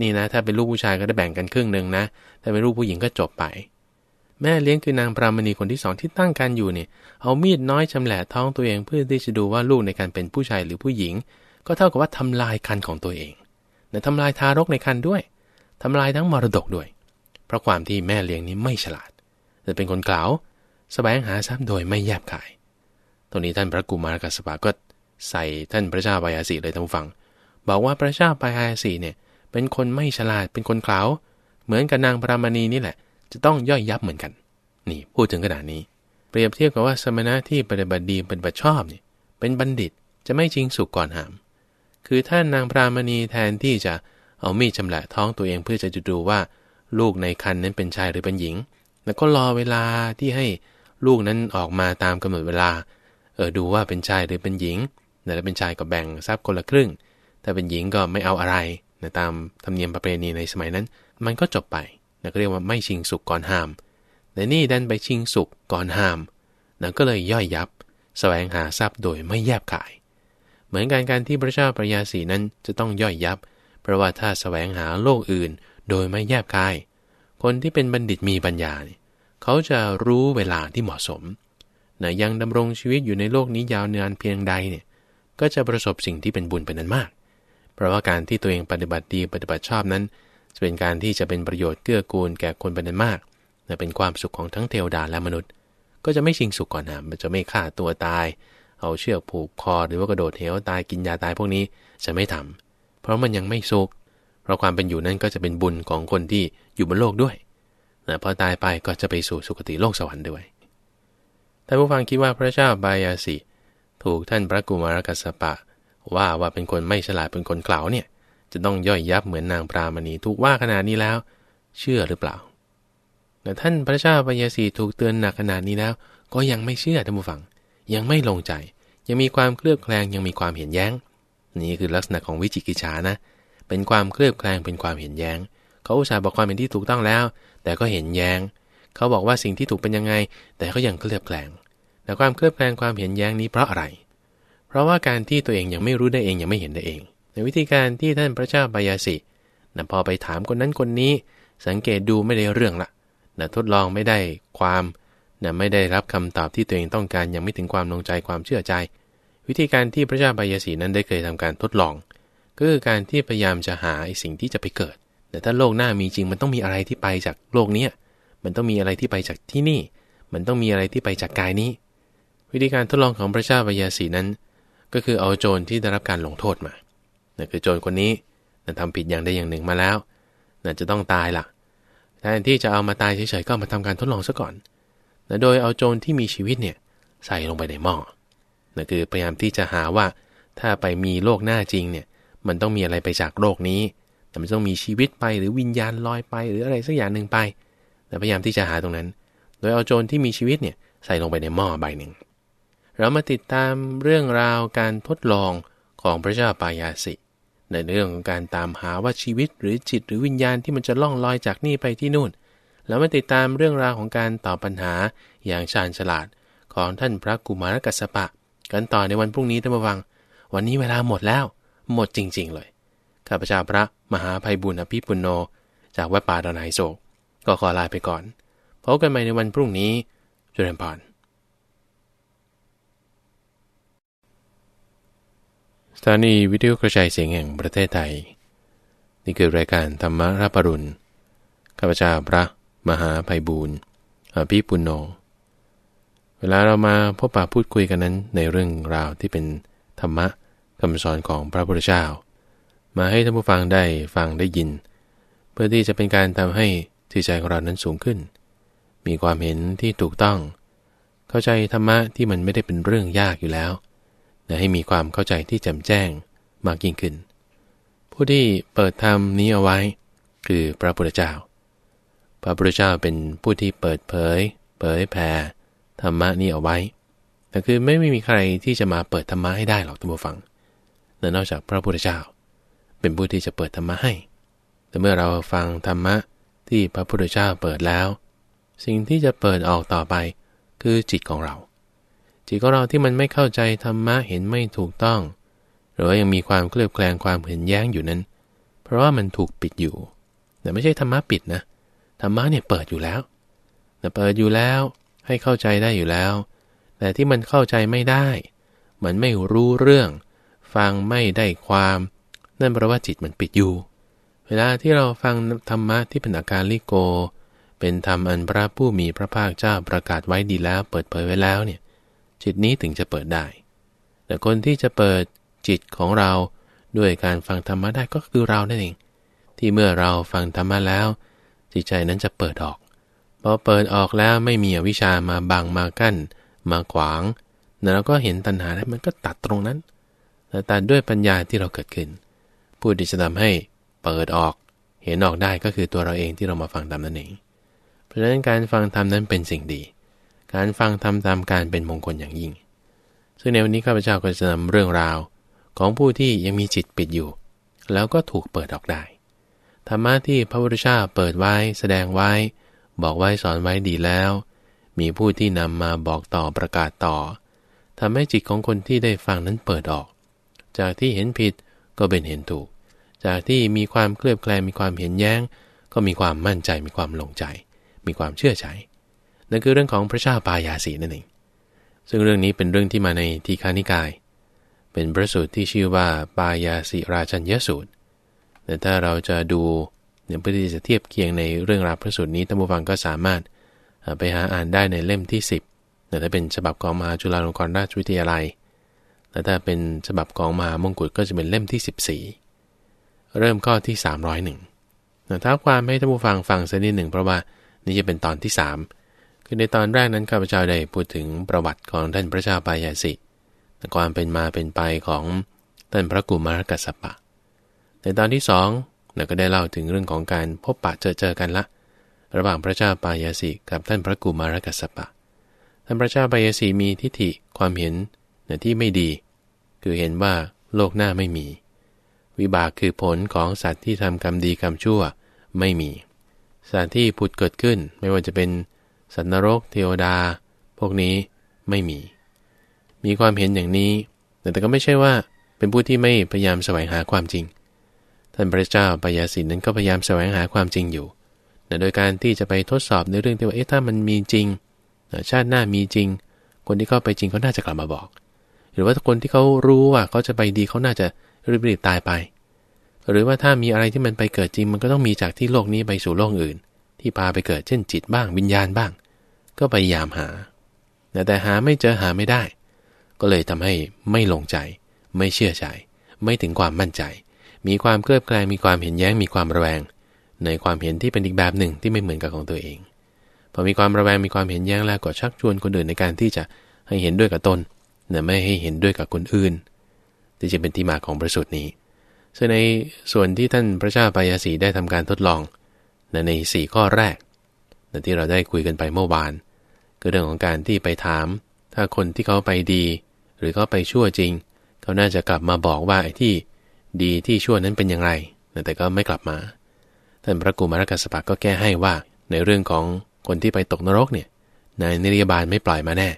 นี่นะถ้าเป็นลูกผู้ชายก็ได้แบ่งกันครึ่งหนึ่งนะ ถ้าเป็นลูกผู้หญิงก็จบไป แม่เลี้ยงคือนางปรามณีคนที่สองที่ตั้งการอยู่เนี่ยเอามีดน้อยชำแหละท้องตัวเองเพื่อที่จะดูว่าลูกในการเป็นผู้ชายหรือผู้หญิง ก็เท่ากับว่าทำลายคันของตัวเองเนี่ยทำลายทารกในคันด้วยทำลายทั้งมรดกด้วย เพราะความที่แม่เลี้ยงนี้ไม่ฉลาดแต่เป็นคนกล่าวสแสวงหาทรัพย์โดยไม่แยบขาย ตรงนี้ท่านพระกุมารกัสปะก็ใส่ท่านพระเจ้าบายาสีเลยท่านฟัง บอกว่าพระเจ้าบายาสีเนี่ย เป็นคนไม่ฉลาดเป็นคนขลาว เหมือนกับนางพระมณีนี่แหละ จะต้องย่อยยับเหมือนกัน นี่พูดถึงขนาดนี้ เปรียบเทียบกับว่าสมณะที่ปฏิบัติดีเป็นบัติชอบเนี่ย เป็นบัณฑิตจะไม่จริงสุกก่อนหาม คือท่านนางพระมณีแทนที่จะเอามีดชำละท้องตัวเองเพื่อจะดูว่าลูกในคันนั้นเป็นชายหรือเป็นหญิง แล้วก็รอเวลาที่ให้ลูกนั้นออกมาตามกำหนดเวลา เออดูว่าเป็นชายหรือเป็นหญิงแต่เป็นชายก็แบ่งทรัพย์คนละครึ่ง ถ้าเป็นหญิงก็ไม่เอาอะไรนะตามธรรมเนียมประเพณีในสมัยนั้น มันก็จบไปนะเรียกว่าไม่ชิงสุกก่อนห้ามแต่นี่ดันไปชิงสุกก่อนห้ามนะก็เลยย่อยยับสแสวงหาทรัพย์โดยไม่แยบขาย เหมือนกันการที่พระเจ้าปรยาสีนั้นจะต้องย่อยยับ เพราะว่าถ้าสแสวงหาโลกอื่น โดยไม่แยบคาย คนที่เป็นบัณฑิตมีปัญญา เขาจะรู้เวลาที่เหมาะสมนะยังดำรงชีวิตอยู่ในโลกนี้ยาวนานเพียงใดเนี่ยก็จะประสบสิ่งที่เป็นบุญเป็นนั้นมาก เพราะว่าการที่ตัวเองปฏิบัติดีปฏิบัติชอบนั้นจะเป็นการที่จะเป็นประโยชน์เกื้อกูลแก่คนเป็นนั้นมาก และเป็นความสุขของทั้งเทวดาและมนุษย์ ก็จะไม่ชิงสุขก่อนหามจะไม่ฆ่าตัวตาย เอาเชือกผูกคอหรือว่ากระโดดเหวตายกินยาตายพวกนี้จะไม่ทำ เพราะมันยังไม่สุขเพราะความเป็นอยู่นั้นก็จะเป็นบุญของคนที่อยู่บนโลกด้วยนะพอตายไปก็จะไปสู่สุคติโลกสวรรค์ด้วยท่านผู้ฟังคิดว่าพระเจ้าบายาสีถูกท่านพระกุมารกัสปะ ว่าว่าเป็นคนไม่ฉลาดเป็นคนเกลาเนี่ย จะต้องย่อยยับเหมือนนางปรามณีถูกว่าขนาดนี้แล้ว เชื่อหรือเปล่า แต่ท่านพระเจ้าปัญญาสีถูกเตือนหนักขนาดนี้แล้ว ก็ยังไม่เชื่อท่านผู้ฟังยังไม่ลงใจ ยังมีความเคลือบแคลงยังมีความเห็นแย้ง นี่คือลักษณะของวิจิกิจฉานะเป็นความเคลือบแคลงเป็นความเห็นแย้งเขาอุตส่าห์บอกความเป็นที่ถูกต้องแล้ว แต่ก็เห็นแย้งเขาบอกว่าสิ่งที่ถูกเป็นยังไง แต่ก็ยังเคลือบแคลงแต่ความเคลือบแคลงความเห็นแย้งนี้เพราะอะไร เพราะว่าการที่ตัวเองยังไม่รู้ได้เอง ยังไม่เห็นได้เอง ในวิธีการที่ท่านพระเจ้าบายาสินะพอไปถามคนนั้นคนนี้ สังเกตดูไม่ได้เรื่องละนะทดลองไม่ได้ความนะไม่ได้รับคำตอบที่ตัวเองต้องการยังไม่ถึงความลงใจความเชื่อใจ วิธีการที่พระเจ้าบายาสีนั้นได้เคยทำการทดลอง ก็คือการที่พยายามจะหาสิ่งที่จะไปเกิด แต่ถ้าโลกหน้ามีจริงมันต้องมีอะไรที่ไปจากโลกนี้มันต้องมีอะไรที่ไปจากที่นี่ มันต้องมีอะไรที่ไปจากกายนี้วิธีการทดลองของพระเจ้าปยาสีนั้น ก็คือเอาโจรที่ได้รับการลงโทษมานนคือโจรคนนี้นนทำผิดอย่างใดอย่างหนึ่งมาแล้ว น่นจะต้องตายละ่ะแทนที่จะเอามาตายเฉยๆก็มาทำการทดลองซะก่อนนโดยเอาโจรที่มีชีวิตเนี่ย ใส่ลงไปในหม้อนนคือพยายามที่จะหาว่าถ้าไปมีโลกหน้าจริงเนี่ยมันต้องมีอะไรไปจากโลกนี้ แต่มันต้องมีชีวิตไปหรือวิญญาณลอยไปหรืออะไรสักอย่างหนึ่งไป แต่พยายามที่จะหาตรงนั้น โดยเอาโจรที่มีชีวิตเนี่ยใส่ลงไปในหม้อใบหนึ่งเรามาติดตามเรื่องราวการทดลองของพระเจ้าปายาสิ ในเรื่องของการตามหาว่าชีวิตหรือจิตหรือวิญญาณที่มันจะล่องลอยจากนี่ไปที่นู่นแล้วมาติดตามเรื่องราวของการตอบปัญหาอย่างชาญฉลาดของท่านพระกุมารกัสปะกันต่อในวันพรุ่งนี้ท่านผู้ฟัง วันนี้เวลาหมดแล้ว หมดจริง ๆ เลยข้าพเจ้าพระมหาภัยบุญอภิปุโนจากวัดป่าดอนไหโศก ก็ขอลาไปก่อนพบกันใหม่ในวันพรุ่งนี้จุลภรสถานีวิทยุกระจายเสียงแห่งประเทศไทย นี่คือรายการธรรมรับปรุณข้าพเจ้าพระ มหาภัยบูรณ์อภิปุโนเวลาเรามาพบปะพูดคุยกันนั้นในเรื่องราวที่เป็นธรรมะคำสอนของพระพุทธเจ้ามาให้ท่านผู้ฟังได้ฟังได้ยิน เพื่อที่จะเป็นการทำให้จิตใจของเรานั้นสูงขึ้น มีความเห็นที่ถูกต้อง เข้าใจธรรมะที่มันไม่ได้เป็นเรื่องยากอยู่แล้วนะให้มีความเข้าใจที่แจ่มแจ้งมากยิ่งขึ้น ผู้ที่เปิดธรรมนี้เอาไว้ คือพระพุทธเจ้าพระพุทธเจ้าเป็นผู้ที่เปิดเผยเผยแผ่ธรรมะนี้เอาไว้แต่คือไม่มีใครที่จะมาเปิดธรรมะให้ได้หรอกท่านผู้ฟังนอกจากพระพุทธเจ้าเป็นผู้ที่จะเปิดธรรมะให้ แต่เมื่อเราฟังธรรมะที่พระพุทธเจ้าเปิดแล้ว สิ่งที่จะเปิดออกต่อไปคือจิตของเราจิตของเราที่มันไม่เข้าใจธรรมะเห็นไม่ถูกต้อง หรือว่ายังมีความเคลือบแคลงความเห็นแย้งอยู่นั้น เพราะว่ามันถูกปิดอยู่ แต่ไม่ใช่ธรรมะปิดนะธรรมะเนี่ยเปิดอยู่แล้ว แต่เปิดอยู่แล้ว ให้เข้าใจได้อยู่แล้ว แต่ที่มันเข้าใจไม่ได้มันไม่รู้เรื่อง ฟังไม่ได้ความ นั่นแปลว่าจิตมันปิดอยู่ เวลาที่เราฟังธรรมะที่เป็นอาการลิโก เป็นธรรมอันพระผู้มีพระภาคเจ้าประกาศไว้ดีแล้ว เปิดเผยไว้แล้วเนี่ยจิตนี้ถึงจะเปิดได้ แต่คนที่จะเปิดจิตของเราด้วยการฟังธรรมะได้ก็คือเรานั่นเอง ที่เมื่อเราฟังธรรมะแล้ว จิตใจนั้นจะเปิดออก พอเปิดออกแล้วไม่มีอวิชามาบังมากั้นมาขวาง แล้วก็เห็นตัณหาแล้มันก็ตัดตรงนั้นแต่ตัดด้วยปัญญาที่เราเกิดขึ้น ผู้ที่จะทำให้เปิดออกเห็นออกได้ก็คือตัวเราเองที่เรามาฟังธรรมนั่นเอง เพราะฉะนั้นการฟังธรรมนั้นเป็นสิ่งดีการฟังทำตามการเป็นมงคลอย่างยิ่ง ซึ่งในวันนี้ข้าพเจ้าก็จะนำเรื่องราวของผู้ที่ยังมีจิตปิดอยู่ แล้วก็ถูกเปิดออกได้ ธรรมะที่พระพุทธเจ้าเปิดไว้แสดงไว้ บอกไว้ สอนไว้ดีแล้ว มีผู้ที่นำมาบอกต่อประกาศต่อทำให้จิตของคนที่ได้ฟังนั้นเปิดออก จากที่เห็นผิดก็เป็นเห็นถูก จากที่มีความเคลือบแคลงมีความเห็นแย้งก็มีความมั่นใจมีความลงใจ มีความเชื่อใจนั่นคือเรื่องของพระชาปายาสีนั่นเอง ซึ่งเรื่องนี้เป็นเรื่องที่มาในทีฆานิกาย เป็นพระสูตรที่ชื่อว่าปายาสิราชัญยสูตร แต่ถ้าเราจะดูเนี่ยพื่อที่จะเทียบเคียงในเรื่องราวพระสูตรนี้ท่านผู้ฟังก็สามารถไปหาอ่านได้ในเล่มที่ 10แต่ถ้าเป็นฉบับของมหาจุฬาลงกรณราชวิทยาลัย แต่ถ้าเป็นฉบับของมหามงกุฎก็จะเป็นเล่มที่ 14 เริ่มข้อที่ 301ร้อยหนึ่งถ้าความให้ท่านผู้ฟังฟังสักนิดหนึ่งเพราะว่านี่จะเป็นตอนที่3คือในตอนแรกนั้นข้าพเจ้าได้พูดถึงประวัติของท่านพระเจ้าปายาสิความเป็นมาเป็นไปของท่านพระกุมารกัสสปะ ในตอนที่สองเราก็ได้เล่าถึงเรื่องของการพบปะเจอเจอกันละ ระหว่างพระเจ้าปายาสิกับท่านพระกุมารกัสสปะ ท่านพระเจ้าปายาสิมีทิฏฐิความเห็นที่ไม่ดี คือเห็นว่าโลกหน้าไม่มี วิบากคือผลของสัตว์ที่ทำกรรมดีกรรมชั่วไม่มีสัตว์ที่ผุดเกิดขึ้นไม่ว่าจะเป็นสัตว์นรกเทวดาพวกนี้ไม่มี มีความเห็นอย่างนี้ แต่ก็ไม่ใช่ว่าเป็นผู้ที่ไม่พยายามแสวงหาความจริง ท่านพระเจ้าปยาสินนั้นก็พยายามแสวงหาความจริงอยู่ แต่โดยการที่จะไปทดสอบในเรื่องที่ว่าเอ๊ะถ้ามันมีจริงชาติหน้ามีจริง คนที่เข้าไปจริงเขาน่าจะกลับมาบอก หรือว่าคนที่เขารู้ว่าเขาจะไปดีเขาน่าจะรีบๆตายไป หรือว่าถ้ามีอะไรที่มันไปเกิดจริง มันก็ต้องมีจากที่โลกนี้ไปสู่โลกอื่นที่พาไปเกิดเช่นจิตบ้างวิญญาณบ้าง ก็พยายามหา แต่หาไม่เจอหาไม่ได้ ก็เลยทำให้ไม่ลงใจ ไม่เชื่อใจไม่ถึงความมั่นใจ มีความเคลือดแกลงมีความเห็นแย้งมีความระแวง ในความเห็นที่เป็นอีกแบบหนึ่งที่ไม่เหมือนกับของตัวเองพอมีความระแวงมีความเห็นแย้งแล้วก็ชักชวนคนอื่นในการที่จะให้เห็นด้วยกับตนเนี่ยไม่ให้เห็นด้วยกับคนอื่นที่จะเป็นที่มาของประสูตนี้ซึ่งในส่วนที่ท่านพระเจ้าปายาสีได้ทำการทดลองใน4ข้อแรกที่เราได้คุยกันไปเมื่อวานคือเรื่องของการที่ไปถาม ถ้าคนที่เขาไปดี หรือเขาไปชั่วจริง เขาน่าจะกลับมาบอกว่าไอ้ที่ดีที่ชั่วนั้นเป็นอย่างไร แต่ก็ไม่กลับมา ท่านพระกุมารกัสปะก็แก้ให้ว่าในเรื่องของคนที่ไปตกนรกเนี่ยนายนิรยาบาลไม่ปล่อยมาแน่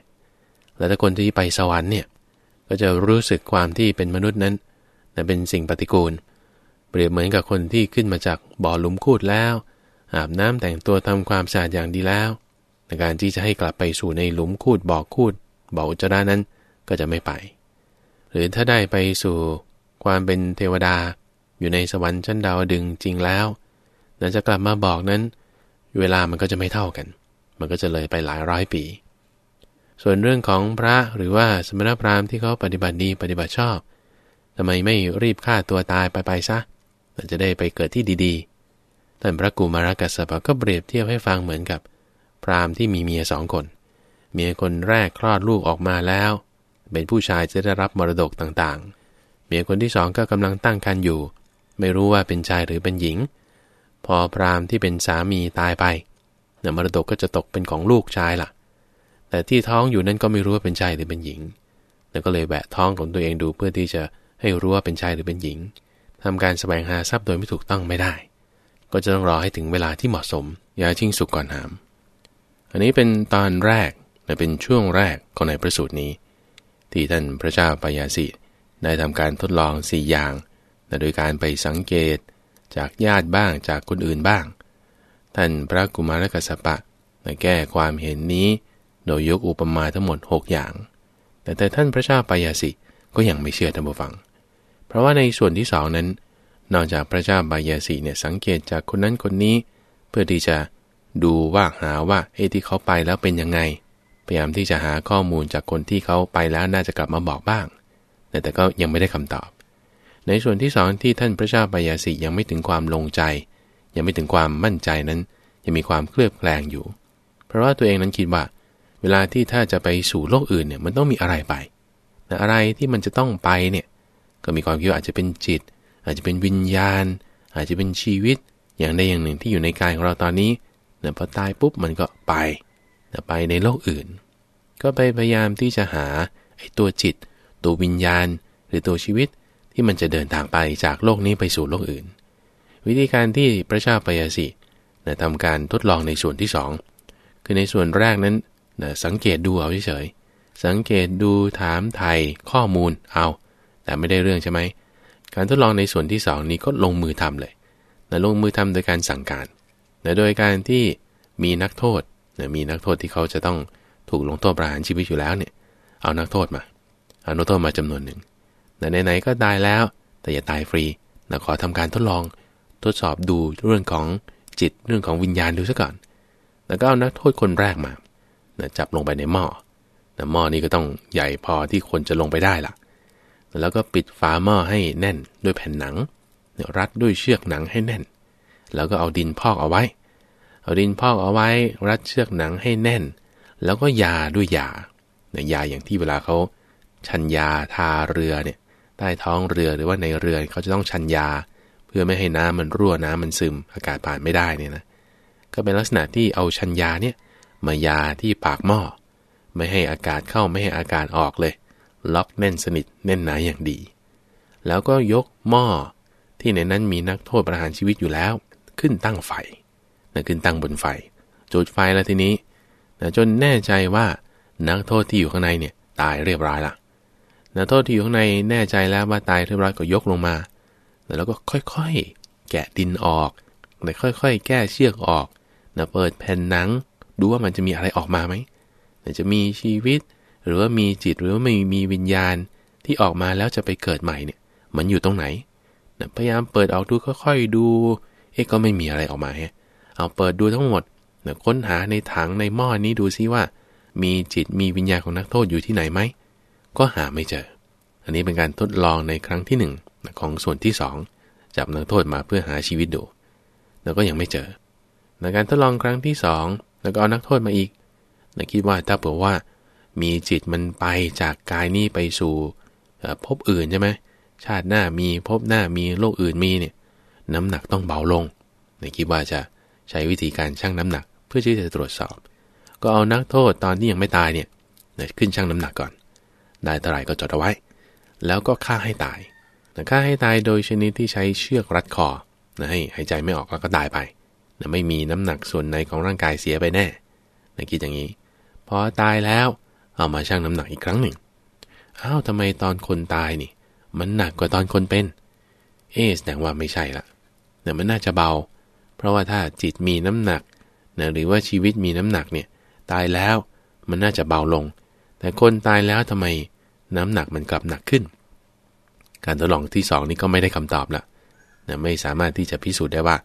แล้วถ้าคนที่ไปสวรรค์เนี่ยก็จะรู้สึกความที่เป็นมนุษย์นั้นเป็นสิ่งปฏิกูล เปรียบเหมือนกับคนที่ขึ้นมาจากบ่อหลุมคูดแล้วอาบน้ำแต่งตัวทำความสะอาดอย่างดีแล้ว ในการที่จะให้กลับไปสู่ในหลุมคูดบอกคูดบอกอุจจาระนั้นก็จะไม่ไป หรือถ้าได้ไปสู่ความเป็นเทวดา อยู่ในสวรรค์ชั้นดาวดึงจริงแล้วนั้นจะกลับมาบอกนั้น เวลามันก็จะไม่เท่ากัน มันก็จะเลยไปหลายร้อยปี ส่วนเรื่องของพระหรือว่าสมณพราหมณ์ที่เขาปฏิบัติดีปฏิบัติชอบทำไมไม่รีบฆ่าตัวตายไปไปซะจะได้ไปเกิดที่ดีท่านพระกุมารกัสสปะก็เปรียบเทียบให้ฟังเหมือนกับ พราหมณ์ที่มีเมียสองคน เมียคนแรกคลอดลูกออกมาแล้ว เป็นผู้ชายจะได้รับมรดกต่างๆเมียคนที่สองก็กำลังตั้งครรภ์อยู่ ไม่รู้ว่าเป็นชายหรือเป็นหญิง พอพราหมณ์ที่เป็นสามีตายไปเนี่ยมรดกก็จะตกเป็นของลูกชายละ่ะ แต่ที่ท้องอยู่นั่นก็ไม่รู้ว่าเป็นชายหรือเป็นหญิงแล้วก็เลยแหวะท้องของตัวเองดูเพื่อที่จะให้รู้ว่าเป็นชายหรือเป็นหญิง ทำการแสวงหาทรัพย์โดยไม่ถูกต้องไม่ได้ก็จะต้องรอให้ถึงเวลาที่เหมาะสมอย่าชิงสุกก่อนหาม อันนี้เป็นตอนแรกเป็นช่วงแรกของในพระสูตรนี้ ที่ท่านพระเจ้าปยาสิได้ทำการทดลอง4อย่างโดยการไปสังเกตจากญาติบ้างจากคนอื่นบ้าง ท่านพระกุมารกัสปะแก้ความเห็นนี้โดยยกอุปมาทั้งหมด 6 อย่าง แต่แต่ท่านพระเจ้าปยาสิก็ยังไม่เชื่อนผู้ฟัง เพราะว่าในส่วนที่สองนั้นนอกจากพระเจ้าบายาสีเนี่ยสังเกตจากคนนั้นคนนี้ เพื่อที่จะดูว่าหาว่าเอที่เขาไปแล้วเป็นยังไงพยายามที่จะหาข้อมูลจากคนที่เขาไปแล้วน่าจะกลับมาบอกบ้าง แต่ก็ยังไม่ได้คำตอบ ในส่วนที่สองที่ท่านพระเจ้าบายาสียังไม่ถึงความลงใจ ยังไม่ถึงความมั่นใจนั้น ยังมีความเคลือบแคลงอยู่ เพราะว่าตัวเองนั้นคิดว่า เวลาที่ถ้าจะไปสู่โลกอื่นเนี่ยมันต้องมีอะไรไปอะไรที่มันจะต้องไปเนี่ยก็มีความคิดว่าอาจจะเป็นจิตอาจจะเป็นวิญญาณ อาจจะเป็นชีวิตอย่างใดอย่างหนึ่งที่อยู่ในกายของเราตอนนี้นยพอตายปุ๊บมันก็ไปไปในโลกอื่น ก็ไปพยายามที่จะหาไอ้ตัวจิต ตัววิญญาณหรือตัวชีวิตที่มันจะเดินทางไปจากโลกนี้ไปสู่โลกอื่น วิธีการที่พระชาปยาสินะทำการทดลองในส่วนที่ 2 คือในส่วนแรกนั้นนสังเกตดูเอาเฉยๆสังเกตดูถามไทยข้อมูลเอาแต่ไม่ได้เรื่องใช่ไหมการทดลองในส่วนที่2นี้ก็ลงมือทำเลยนะลงมือทำโดยการสั่งการนะโดยการที่มีนักโทษนะมีนักโทษที่เขาจะต้องถูกลงโทษประหารชีวิตอยู่แล้วเนี่ย เอานักโทษมา เอานักโทษมาจำนวนหนึ่งนะไหนๆก็ตายแล้ว แต่อย่าตายฟรีนะขอทำการทดลองทดสอบดูเรื่องของจิต เรื่องของวิญญาณดูซะก่อน แล้วก็เอานักโทษคนแรกมานะจับลงไปในหม้อนะหม้อนี้ก็ต้องใหญ่พอที่คนจะลงไปได้ละ่ะแล้วก็ปิดฝาหม้อให้แน่นด้วยแผ่นหนัง รัดด้วยเชือกหนังให้แน่น แล้วก็เอาดินพอกเอาไว้ เอาดินพอกเอาไว้รัดเชือกหนังให้แน่น แล้วก็ยาด้วยยาเนี่ยยาอย่างที่เวลาเขาชันยาทาเรือเนี่ยใต้ท้องเรือหรือว่าในเรือเขาจะต้องชันยาเพื่อไม่ให้น้ำมันรั่วน้ำมันซึม อากาศผ่านไม่ได้เนี่ยนะ ก็เป็นลักษณะที่เอาชันยาเนี่ยมายาที่ปากหม้อ ไม่ให้อากาศเข้าไม่ให้อากาศออกเลยล็อกแน่นสนิทแน่นหนาอย่างดี แล้วก็ยกหม้อที่ในนั้น มีนักโทษประหารชีวิตอยู่แล้วขึ้นตั้งไฟนะขึ้นตั้งบนไฟ จุดไฟแล้วทีนี้นะจนแน่ใจว่านักโทษที่อยู่ข้างในเนี่ยตายเรียบร้อยละ นักโทษที่อยู่ข้างในแน่ใจแล้วว่าตายเรียบร้อยก็ยกลงมา แล้วก็ค่อยๆ แกะดินออกค่อยๆ แก้เชือกออกนะเปิดแผ่นหนังดูว่ามันจะมีอะไรออกมาไหมจะมีชีวิตหรือว่ามีจิตหรือว่าไม่มีวิญญาณที่ออกมาแล้วจะไปเกิดใหม่เนี่ยมันอยู่ตรงไหนพยายามเปิดออกดูค่อยๆดูเอ๊ะก็ไม่มีอะไรออกมาฮะเอาเปิดดูทั้งหมดค้นหาในถังในหม้อนี้ดูซิว่า มีจิตมีวิญญาณของนักโทษอยู่ที่ไหนไหมก็หาไม่เจอ อันนี้เป็นการทดลองในครั้งที่ 1 ของส่วนที่ 2จับนักโทษมาเพื่อหาชีวิตดู แล้วก็ยังไม่เจอ ในการทดลองครั้งที่2แล้วก็เอานักโทษมาอีกนะคิดว่าถ้าเผื่อว่ามี จิตมันไปจาก กายนี้ไปสู่พบ อื่นใช่ไหม ชาติหน้ามี พบ หน้ามีโลกอื่นมีเนี่ยน้ำหนักต้องเบาลง ในคิดว่าจะใช้วิธีการ ชั่งน้ำหนักเพื่อที่จะตรวจสอบ ก็เอานักโทษตอนที่ยังไม่ตายเนี่ยขึ้น ชั่งน้ำหนักก่อน ได้เท่าไหร่ก็จดเอาไว้ แล้วก็ฆ่าให้ตายฆ่าให้ตายโดยชนิดที่ใช้เชือกรัดคอนะให้หายใจไม่ออกแล้วก็ตายไปนะไม่มีน้ำหนักส่วนในของร่างกายเสียไปแน่ ในะคิดอย่างนี้พอตายแล้วเอามาชั่งน้ำหนักอีกครั้งหนึ่งอ้าวทำไมตอนคนตายนี่ มันหนักกว่าตอนคนเป็น เอ๊แสดงว่าไม่ใช่ละแต่มันน่าจะเบา เพราะว่าถ้าจิตมีน้ำหนักนยหรือว่าชีวิตมีน้ำหนักเนี่ยตายแล้วมันน่าจะเบาลง แต่คนตายแล้วทำไม น้ำหนักมันกลับหนักขึ้น การทดลองที่2นี่ก็ไม่ได้คำตอบละนยไม่สามารถที่จะพิสูจน์ได้ว่า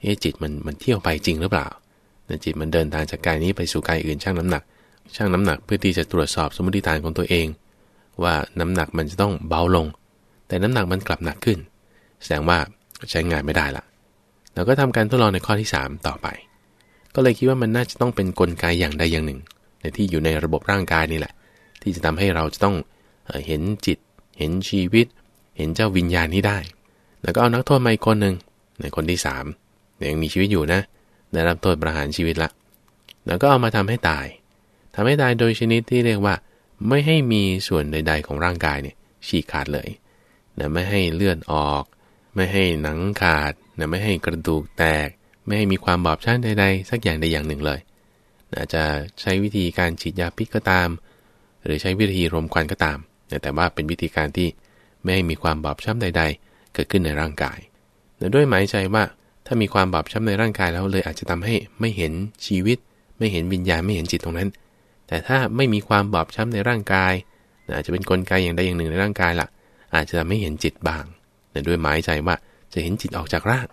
เอ๊จิตมันมันเที่ยวไปจริงหรือเปล่านยจิตมันเดินทางจากกายนี้ไปสู่กายอื่นชั่งน้ำหนักช่างน้ำหนักเพื่อที่จะตรวจสอบสมมติฐานของตัวเอง ว่าน้ำหนักมันจะต้องเบาลง แต่น้ำหนักมันกลับหนักขึ้น แสดงว่าใช้งานไม่ได้ละเราก็ทำการทดลองในข้อที่ 3 ต่อไป ก็เลยคิดว่ามันน่าจะต้องเป็นนกลไกอย่างใดอย่างหนึ่ง ในที่อยู่ในระบบร่างกายนี่แหละ ที่จะทำให้เราจะต้องเห็นจิต เห็นชีวิต เห็นเจ้าวิญญาณนี้ได้ แล้วก็เอานักโทษมาอีกคนหนึ่งในคนที่3ามยังมีชีวิตอยู่นะ ได้รับโทษประหารชีวิตละแล้วก็เอามาทำให้ตายทำให้ตายโดยชนิดที่เรียกว่า ไม่ให้มีส่วนใดๆของร่างกายเนี่ยฉีกขาดเลยนะไม่ให้เลือดออก ไม่ให้หนังขาดนะไม่ให้กระดูกแตก ไม่ให้มีความบอบช้ำใดๆสักอย่างใดอย่างหนึ่งเลย อาจจะใช้วิธีการฉีดยาพิษก็ตาม หรือใช้วิธีรมควันก็ตาม แต่ว่าเป็นวิธีการที่ไม่ให้มีความบอบช้ำใด ๆ เกิดขึ้นในร่างกายนะด้วยหมายใจว่าถ้ามีความบอบช้ำในร่างกายแล้วเลยอาจจะทำให้ไม่เห็นชีวิต ไม่เห็นวิญญาณ ไม่เห็นจิตตรงนั้นแต่ถ้าไม่มีความบอบช้ำในร่างกาย อาจจะเป็นนกลไกอย่างใดอย่างหนึ่งในร่างกายละ่ะ อาจจะไม่เห็นจิตบาง แต่ด้วยหมายใจว่าจะเห็นจิตออกจากร่าง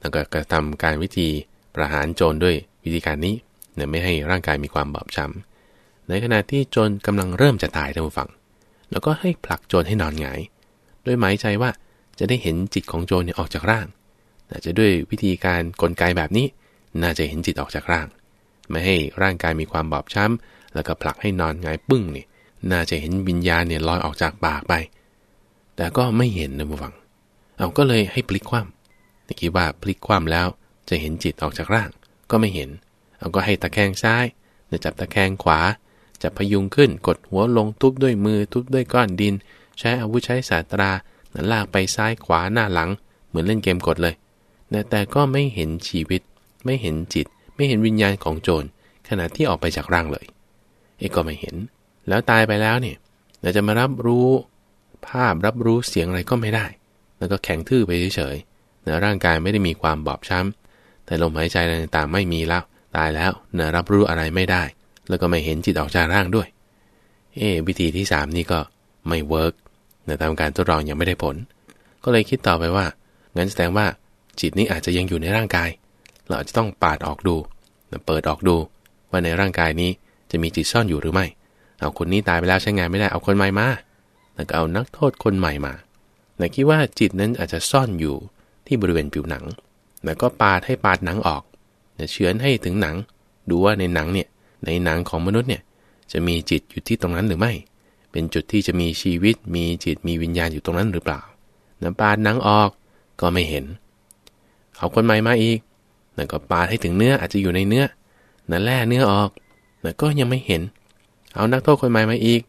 แล้วก็กระทำการวิธีประหารโจรด้วยวิธีการนี้เนี่ยไม่ให้ร่างกายมีความบอบช้ำ ในขณะที่โจรกำลังเริ่มจะตายท่านผู้ฟังแล้วก็ให้ผลักโจรให้นอนหงาย ด้วยหมายใจว่าจะได้เห็นจิตของโจรเนี่ยออกจากร่างอาจจะด้วยวิธีการกลไกแบบนี้ น่าจะเห็นจิตออกจากร่าง ไม่ให้ร่างกายมีความบอบช้แล้วก็ผลักให้นอนงายปึ้งนี่ น่าจะเห็นวิญญาณเนี่ยลอยออกจากปากไป แต่ก็ไม่เห็นนะบุฟัง เอาก็เลยให้พลิกคว่ำคิดว่าพลิกคว่ำแล้วจะเห็นจิตออกจากร่าง ก็ไม่เห็น เอาก็ให้ตะแคงซ้ายจับตะแคงขวา จับพยุงขึ้น กดหัวลง ทุบด้วยมือ ทุบด้วยก้อนดิน ใช้อาวุธใช้สาตราลากไปซ้ายขวาหน้าหลัง เหมือนเล่นเกมกดเลย แต่ก็ไม่เห็นชีวิต ไม่เห็นจิต ไม่เห็นวิญญาณของโจร ขณะที่ออกไปจากร่างเลยนอก็ไม่เห็น แล้วตายไปแล้วเนี่ยเราจะมารับรู้ภาพรับรู้เสียงอะไรก็ไม่ได้ แล้วก็แข็งทื่อไปเฉยๆนะร่างกายไม่ได้มีความบอบช้ำแต่ลมหายใจอะไรต่างๆไม่มีแล้วตายแล้วนะรับรู้อะไรไม่ได้ แล้วก็ไม่เห็นจิตออกจากร่างด้วย เอ๊วิธีที่ 3 นี่ก็ไม่เวิร์กนะทำการทดลองยังไม่ได้ผล ก็เลยคิดต่อไปว่า งั้นแสดงว่าจิตนี้อาจจะยังอยู่ในร่างกาย เราจจะต้องปาดออกดูนะเปิดออกดู ว่าในร่างกายนี้จะมีจิตซ่อนอยู่หรือไม่ เอาคนนี้ตายไปแล้วใช้งานไม่ได้ เอาคนใหม่มา แล้วก็เอานักโทษคนใหม่มาแต่คิดว่าจิตนั้นอาจจะซ่อนอยู่ที่บริเวณผิวหนัง แล้วก็ปาดให้ปาดหนังออกเฉือนให้ถึงหนัง ดูว่าในหนังเนี่ย ในหนังของมนุษย์เนี่ย จะมีจิตอยู่ที่ตรงนั้นหรือไม่ เป็นจุดที่จะมีชีวิต มีจิต มีวิญญาณอยู่ตรงนั้นหรือเปล่านะปาดหนังออกก็ไม่เห็น เอาคนใหม่มาอีกนั่นก็ปาดให้ถึงเนื้ออาจจะอยู่ในเนื้อ นั่นแล่เนื้อออกนะก็ยังไม่เห็น เอานักโทษคนใหม่มาอีก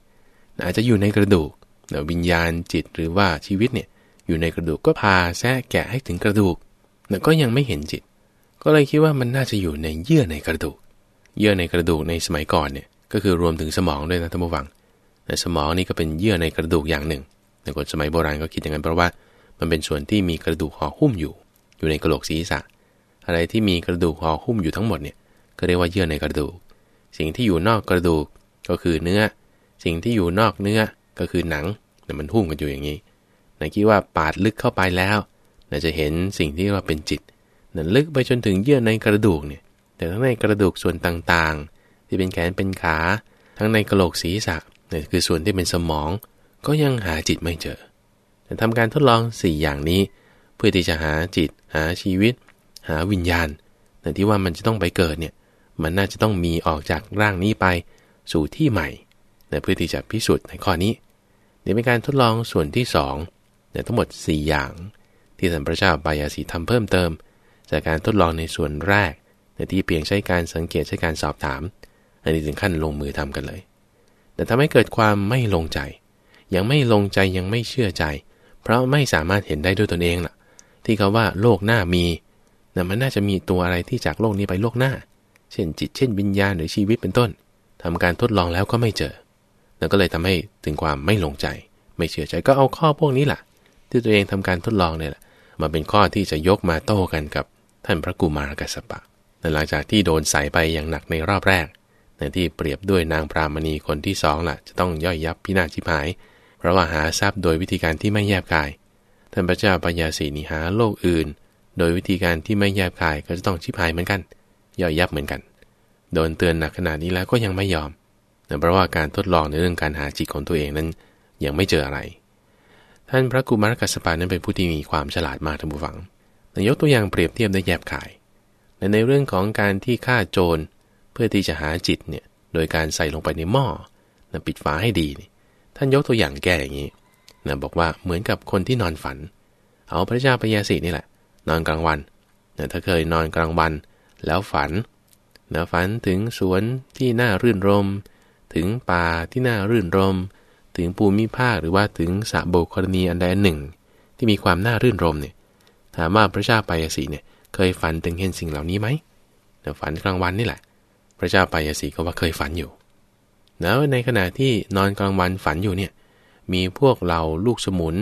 อาจจะอยู่ในกระดูกนะวิญญาณจิตหรือว่าชีวิตเนี่ยอยู่ในกระดูกก็พาแทะแกะให้ถึงกระดูกแะก็ยังไม่เห็นจิต ก็เลยคิดว่ามันน่าจะอยู่ในเยื่อในกระดูก เยื่อในกระดูกในสมัยก่อนเนี่ย ก็คือรวมถึงสมองด้วยนะท่านผู้ฟังแต่สมองนี่ก็เป็นเยื่อในกระดูกอย่างหนึ่งในคนสมัยโบราณก็คิดอย่างนั้นเพราะว่ามันเป็นส่วนที่มีกระดูกห่อหุ้มอยู่ อยู่ในกระโหลกศีรษะ อะไรที่มีกระดูกห่อหุ้มอยู่ทั้งหมดเนี่ย ก็เรียกว่าเยื่อในกระดูกสิ่งที่อยู่นอกกระดูกก็คือเนื้อ สิ่งที่อยู่นอกเนื้อก็คือหนังนยมันหุ้มกันอยู่อย่างนี้นะคิดว่าปาดลึกเข้าไปแล้วนะจะเห็นสิ่งที่ว่าเป็นจิตนะลึกไปจนถึงเยื่อในกระดูกเนี่ย แต่ทั้งในกระดูกส่วนต่างๆ ที่เป็นแขนเป็นขา ทั้งในกระโหลกศีรษะนี่คือส่วนที่เป็นสมอง ก็ยังหาจิตไม่เจอทำการทดลอง 4 อย่างนี้ เพื่อที่จะหาจิต หาชีวิต หาวิญญาณแต่ที่ว่ามันจะต้องไปเกิดเนี่ยมันน่าจะต้องมีออกจากร่างนี้ไปสู่ที่ใหม่นะเพื่อที่จะพิสูจน์ในข้อนี้ เดี๋ยวเป็นการทดลองส่วนที่2อนในทั้งหมด 4 อย่าง ที่สันพระเจ้าบายาสีทำเพิ่มเติม จากการทดลองในส่วนแรกในที่เพียงใช้การสังเกตใช้การสอบถาม อันนี้ถึงขั้นลงมือทำกันเลย แต่ทำให้เกิดความไม่ลงใจ ยังไม่ลงใจยังไม่เชื่อใจ เพราะไม่สามารถเห็นได้ด้วยตนเองล่ะที่เขาว่าโลกหน้ามีนะมันน่าจะมีตัวอะไรที่จากโลกนี้ไปโลกหน้าเช่นจิตเช่นวิญญาณหรือชีวิตเป็นต้น ทำการทดลองแล้วก็ไม่เจอแล้วก็เลยทำให้ถึงความไม่ลงใจ ไม่เชื่อใจก็เอาข้อพวกนี้แหละที่ตัวเองทำการทดลองเนี่ยแหละมาเป็นข้อที่จะยกมาโต้กันกับ ท่านพระกุมารกัสปะแต่หลังจากที่โดนใส่ไปอย่างหนักในรอบแรก ในที่เปรียบด้วยนางพรามณีคนที่สองล่ะ จะต้องย่อยยับพินาศชิบหาย เพราะว่าหาทรัพย์โดยวิธีการที่ไม่แยบกาย ท่านพระเจ้าปัญญาสีนิหาโลกอื่น โดยวิธีการที่ไม่แยบกายก็จะต้องชิบหายเหมือนกันย่อยยับเหมือนกัน โดนเตือนหนักขนาดนี้แล้วก็ยังไม่ยอมเพราะว่าการทดลองในเรื่องการหาจิตของตัวเองนั้นยังไม่เจออะไร ท่านพระกุมารกัสปานั้นเป็นผู้ที่มีความฉลาดมากท่านผู้ฟังนายกตัวอย่างเปรียบเทียบได้แยบขายแต่ในเรื่องของการที่ฆ่าโจร เพื่อที่จะหาจิตเนี่ย โดยการใส่ลงไปในหม้อนะปิดฝาให้ดี ท่านยกตัวอย่างแก่อย่างนี้นะบอกว่าเหมือนกับคนที่นอนฝัน เอาพระเจ้าปยาสีนี่แหละ นอนกลางวันนะถ้าเคยนอนกลางวันแล้วฝันนะฝันถึงสวนที่น่ารื่นรม ถึงป่าที่น่ารื่นรมถึงภูมิภาคหรือว่าถึงสระโบกรณีอันใดอันหนึ่ง ที่มีความน่ารื่นรมเนี่ย ถามว่าพระเจ้าปายสีเนี่ยเคยฝันถึงเห็นสิ่งเหล่านี้ไหมนะฝันกลางวันนี่แหละ พระเจ้าปายสีก็ว่าเคยฝันอยู่ แล้วในขณะที่นอนกลางวันฝันอยู่เนี่ย มีพวกเราลูกสมุน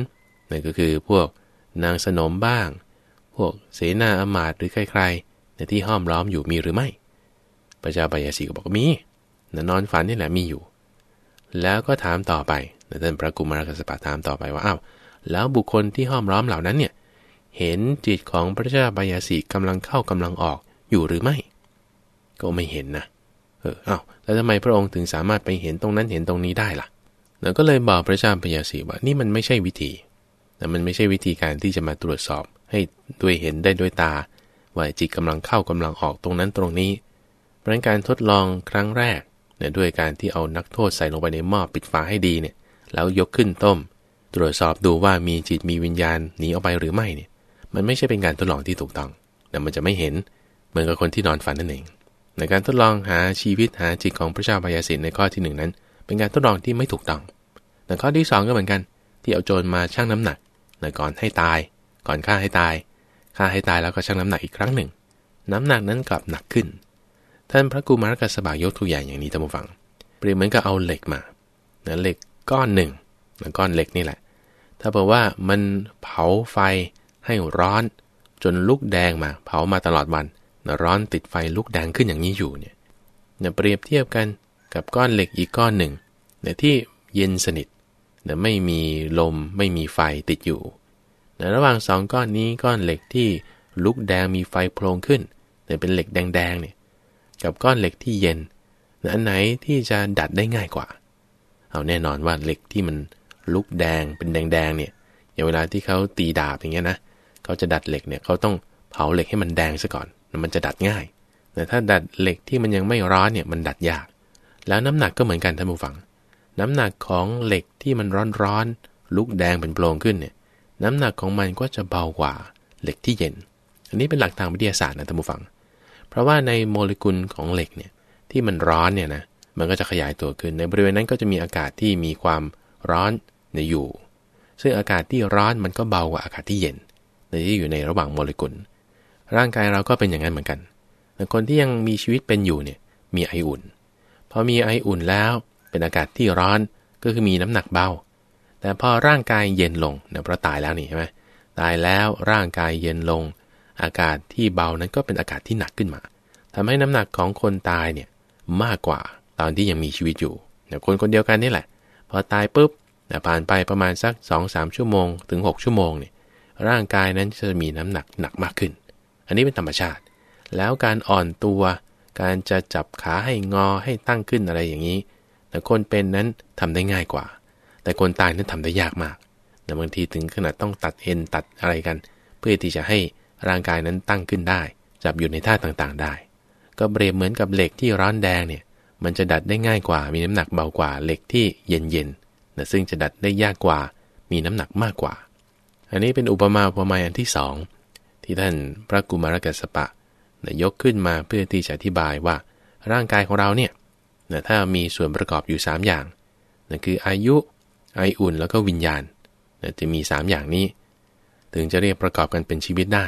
นั่นก็คือพวกนางสนมบ้าง พวกเสนาอมาตหรือใครๆแต่ที่ห้อมล้อมอยู่มีหรือไม่พระเจ้าปยาสีก็บอกมีนนอนฝันนี่แหละมีอยู่ แล้วก็ถามต่อไปท่านพระกุมารกัสปะถามต่อไปว่าอ้าวแล้วบุคคลที่ห้อมล้อมเหล่านั้นเนี่ยเห็นจิตของพระเจ้าปยาสีกำลังเข้ากำลังออกอยู่หรือไม่ ก็ไม่เห็นนะ เอออ้าวแล้วทำไมพระองค์ถึงสามารถไปเห็นตรงนั้นเห็นตรงนี้ได้ล่ะ แล้วก็เลยบอกพระเจ้าปยาสีว่านี่มันไม่ใช่วิธีแต่มันไม่ใช่วิธีการที่จะมาตรวจสอบ ให้ด้วยเห็นได้ด้วยตาว่าจิตกำลังเข้ากำลังออกตรงนั้นตรงนี้ เพราะการทดลองครั้งแรกเนี่ยด้วยการที่เอานักโทษใส่ลงไปในหม้อปิดฝาให้ดีเนี่ยแล้วยกขึ้นต้ม ตรวจสอบดูว่ามีจิตมีวิญญาณ หนีออกไปหรือไม่เนี่ย มันไม่ใช่เป็นการทดลองที่ถูกต้องแต่มันจะไม่เห็นเหมือนกับคนที่นอนฝันนั่นเอง ในการทดลองหาชีวิตหาจิตของพระเจ้าพยาสิ์ในข้อที่1นนั้น เป็นการทดลองที่ไม่ถูกต้อง แต่ข้อที่ 2 ก็เหมือนกัน ที่เอาโจรมาชั่งน้ำหนัก แล้วก่อนให้ตายก่อนฆ่าให้ตายฆ่าให้ตายแล้วก็ชั่งน้ำหนักอีกครั้งหนึ่ง น้ำหนักนั้นกลับหนักขึ้น ท่านพระกุมารกัสบายกตัวอย่างอย่างนี้ท่านผู้ฟัง เปรียบเหมือนกับเอาเหล็กมาเนื้อเหล็กก้อนหนึ่งเนื้อก้อนเหล็กนี่แหละ ถ้าบอกว่ามันเผาไฟให้ร้อน จนลุกแดงมา เผามาตลอดวันร้อนติดไฟลุกแดงขึ้นอย่างนี้อยู่เนี่ย เปรียบเทียบกันกับก้อนเหล็กอีกก้อนหนึ่งเนื้อที่เย็นสนิทเื้อไม่มีลมไม่มีไฟติดอยู่แต่ระหว่างสองก้อนนี้ก้อนเหล็กที่ลุกแดงมีไฟโพลงขึ้น แต่เป็นเหล็กแดงๆเนี่ยกับก้อนเหล็กที่เย็นอันไหนที่จะดัดได้ง่ายกว่า เอาแน่นอนว่าเหล็กที่มันลุกแดงเป็นแดงๆเนี่ยอย่างเวลาที่เขาตีดาบอย่างเงี้ยนะเขาจะดัดเหล็กเนี่ยเขาต้องเผาเหล็กให้มันแดงซะก่อนมันจะดัดง่ายแต่ถ้าดัดเหล็กที่มันยังไม่ร้อนเนี่ยมันดัดยาก แล้วน้ำหนักก็เหมือนกันท่านผู้ฟัง น้ำหนักของเหล็กที่มันร้อนๆลุกแดงเป็นโปร่งขึ้นเนี่ยน้ำหนักของมันก็จะเบากว่าเหล็กที่เย็น อันนี้เป็นหลักทางวิทยาศาสตร์นะท่านผู้ฟัง เพราะว่าในโมเลกุลของเหล็กเนี่ยที่มันร้อนเนี่ยนะมันก็จะขยายตัวขึ้น ในบริเวณนั้นก็จะมีอากาศที่มีความร้อนนอยู่ ซึ่งอากาศที่ร้อนมันก็เบากว่าอากาศที่เย็นในที่อยู่ในระหว่างโมเลกุล ร่างกายเราก็เป็นอย่างนั้นเหมือนกันแต่คนที่ยังมีชีวิตเป็นอยู่เนี่ยมีไออุ่น พอมีไออุ่นแล้วเป็นอากาศที่ร้อนก็คือมีน้ำหนักเบาแต่พอร่างกายเย็นลงเนี่ยเพราะตายแล้วนี่ใช่ไหมตายแล้วร่างกายเย็นลง อากาศที่เบานั้นก็เป็นอากาศที่หนักขึ้นมา ทำให้น้ำหนักของคนตายเนี่ยมากกว่าตอนที่ยังมีชีวิตอยู่เนี่ยคนคนเดียวกันนี่แหละพอตายปุ๊บเนี่ยผ่านไปประมาณสัก2มชั่วโมง ถึง 6 ชั่วโมงเนี่ยร่างกายนั้นจะมีน้ำหนักหนักมากขึ้น อันนี้เป็นธรรมชาติ แล้วการอ่อนตัว การจะจับขาให้งอให้ตั้งขึ้นอะไรอย่างนี้แต่คนเป็นนั้นทำได้ง่ายกว่าแต่คนตายนั้นทำได้ยากมากแต่บางทีถึงขนาดต้องตัดเอ็นตัดอะไรกัน เพื่อที่จะให้ร่างกายนั้นตั้งขึ้นได้ จับอยู่ในท่าต่างๆได้ ก็เปรียบเหมือนกับเหล็กที่ร้อนแดงเนี่ย มันจะดัดได้ง่ายกว่ามีน้ำหนักเบากว่าเหล็กที่เย็นๆนะซึ่งจะดัดได้ยากกว่ามีน้ำหนักมากกว่า อันนี้เป็นอุปมาอุปไมยอันที่สองที่ท่านพระกุมารกัสปะนะยกขึ้นมาเพื่อที่จะอธิบายว่า ร่างกายของเราเนี่ยนะถ้ามีส่วนประกอบอยู่3อย่างนะคืออายุไออุ่นแล้วก็วิญญาณนะจะมี 3 อย่างนี้ ถึงจะเรียกประกอบกันเป็นชีวิตได้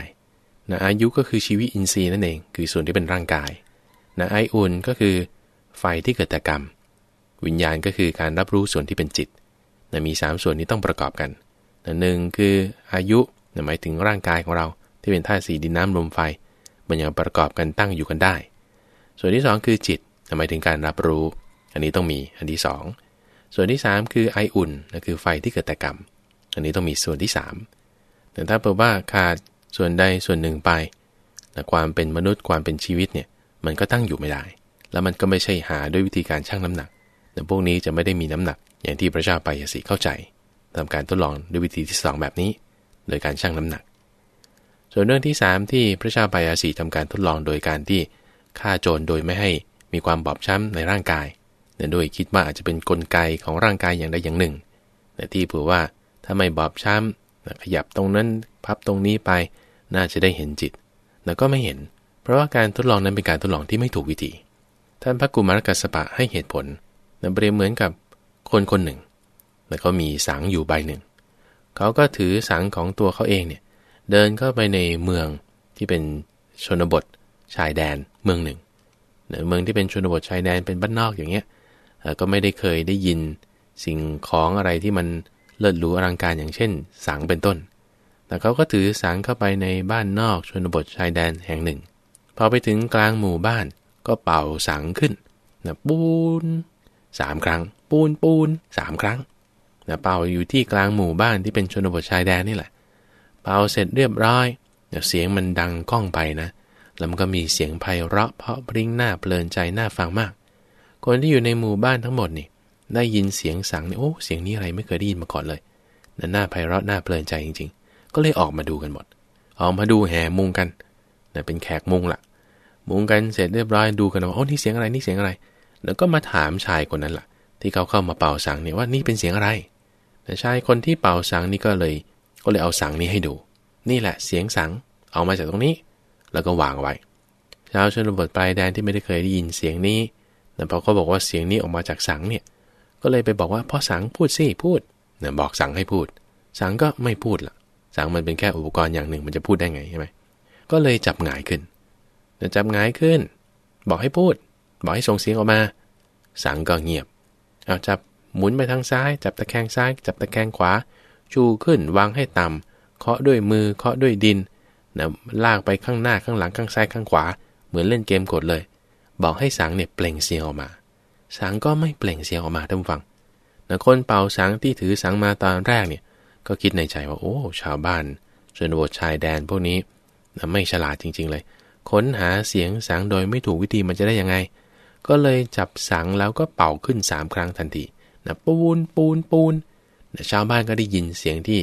นะอายุก็คือชีวิตอินทรีย์นั่นเอง คือส่วนที่เป็นร่างกายนะไออุ่นก็คือ ไฟที่เกิดแต่กรรม วิญญาณก็คือการรับรู้ส่วนที่เป็นจิตนะมี 3 ส่วนนี้ต้องประกอบกันนะหนึ่งคืออายุนะหมายถึงร่างกายของเรา ที่เป็นธาตุสีดินน้ำลมไฟ มันยังประกอบกันตั้งอยู่กันได้ ส่วนที่ 2 คือจิตหมายถึงการรับรู้ อันนี้ต้องมีอันที่2ส่วนที่ 3 คือไออุ่นนะคือไฟที่เกิดแต่กรรม อันนี้ต้องมีส่วนที่ 3 แต่ถ้าเปิดว่าขาดส่วนใด ส่วนหนึ่งไปนะความเป็นมนุษย์ความเป็นชีวิตเนี่ยมันก็ตั้งอยู่ไม่ได้ แล้วมันก็ไม่ใช่หาด้วยวิธีการชั่งน้ำหนัก แต่พวกนี้จะไม่ได้มีน้ำหนักอย่างที่พระเจ้าปายสีเข้าใจ ทำการทดลองด้วยวิธีที่ 2 แบบนี้ โดยการชั่งน้ำหนัก ส่วนเรื่องที่ 3 ที่พระเจ้าปายสีทำการทดลองโดยการที่ฆ่าโจรโดยไม่ให้มีความบอบช้ำในร่างกายน่ด้วยคิดว่าอาจจะเป็นนกลไกของร่างกายอย่างใดอย่างหนึ่ง แต่ที่เผื่อว่าถ้าไม่บอบช้ำนะขยับตรงนั้นพับตรงนี้ไป น่าจะได้เห็นจิตแต่ก็ไม่เห็น เพราะว่าการทดลองนั้นเป็นการทดลองที่ไม่ถูกวิธีท่านพระกุมารกัสปะให้เหตุผลนะเปรียบเหมือนกับคนคนหนึ่ง แล้วก็มีสังอยู่ใบหนึ่งเขาก็ถือสังของตัวเขาเองเนี่ยเดินเข้าไปในเมืองที่เป็นชนบทชายแดนเมืองหนึ่ง เมืองที่เป็นชนบทชายแดนเป็นบ้านนอกอย่างเงี้ยก็ไม่ได้เคยได้ยินสิ่งของอะไรที่มันเลิศหรูอลังการอย่างเช่น สังเป็นต้น แต่เขาก็ถือสังเข้าไปในบ้านนอกชนบทชายแดนแห่งหนึ่ง พอไปถึงกลางหมู่บ้านก็เป่าสังขึ้นนะปูนสามครั้ง ปูนปูนสามครั้งนะเป่าอยู่ที่กลางหมู่บ้านที่เป็นชนบทชายแดนนี่แหละ เป่าเสร็จเรียบร้อย เสียงมันดังก้องไปนะ แล้วมันก็มีเสียงไพเราะเพราะพริ้งหน้าเพลินใจหน้าฟังมากคนที่อยู่ในหมู่บ้านทั้งหมดนี่ได้ยินเสียงสังเนี่ยโอ้เสียงนี้อะไรไม่เคยได้ยินมาก่อนเลยนั่นน่าไพเราะน่าเพลินใจจริง ๆ ก็เลยออกมาดูกันหมดออกมาดูแห่มุงกันนะเป็นแขกมุงละ่ะมุงกันเสร็จเรียบร้อยดูกันว่าโอ้นี่เสียงอะไรนี่เสียงอะไร แล้วก็มาถามชายคนนั้นละ่ะ ที่เขาเข้ามาเป่าสังเนี่ยว่านี่เป็นเสียงอะไรแต่ชายคนที่เป่าสังนี่ก็เลย ก็เลยเอาสังนี้ให้ดู นี่แหละ เสียงสังเอามาจากตรงนี้ แล้วก็วางไว้ ชาวชนบทปลายแดนที่ไม่ได้เคยได้ยินเสียงนี้นะพอก็บอกว่าเสียงนี้ออกมาจากสังเนี่ย ก็เลยไปบอกว่าพ่อสังพูดสิ พูดนะบอกสังให้พูด สังก็ไม่พูดละ่ะ สังมันเป็นแค่อุปกรณ์อย่างหนึ่งมันจะพูดได้ไงใช่ไหมก็เลยจับหงายขึ้นนะจับหงายขึ้น บอกให้พูด บอกให้ส่งเสียงออกมา สังก็เงียบ เอาจับหมุนไปทางซ้าย จับตะแคงซ้าย จับตะแคงขวา ชูขึ้น วางให้ต่ำเคาะด้วยมือ เคาะด้วยดินนะลากไปข้างหน้าข้างหลังข้างซ้ายข้างขวา เหมือนเล่นเกมกดเลยบอกให้สังเนี่ยเปล่งเสียงออกมา สังก็ไม่เปล่งเสียงออกมาท่านฟังนะคนเป่าสังที่ถือสังมาตอนแรกเนี่ยก็คิดในใจว่าโอ้ ชาวบ้านชนบทชายแดนพวกนี้นะไม่ฉลาดจริงๆเลย ค้นหาเสียงสังโดยไม่ถูกวิธีมันจะได้ยังไง ก็เลยจับสังแล้วก็เป่าขึ้น 3 ครั้งทันทีนะปูนปูนปูนนะชาวบ้านก็ได้ยินเสียงที่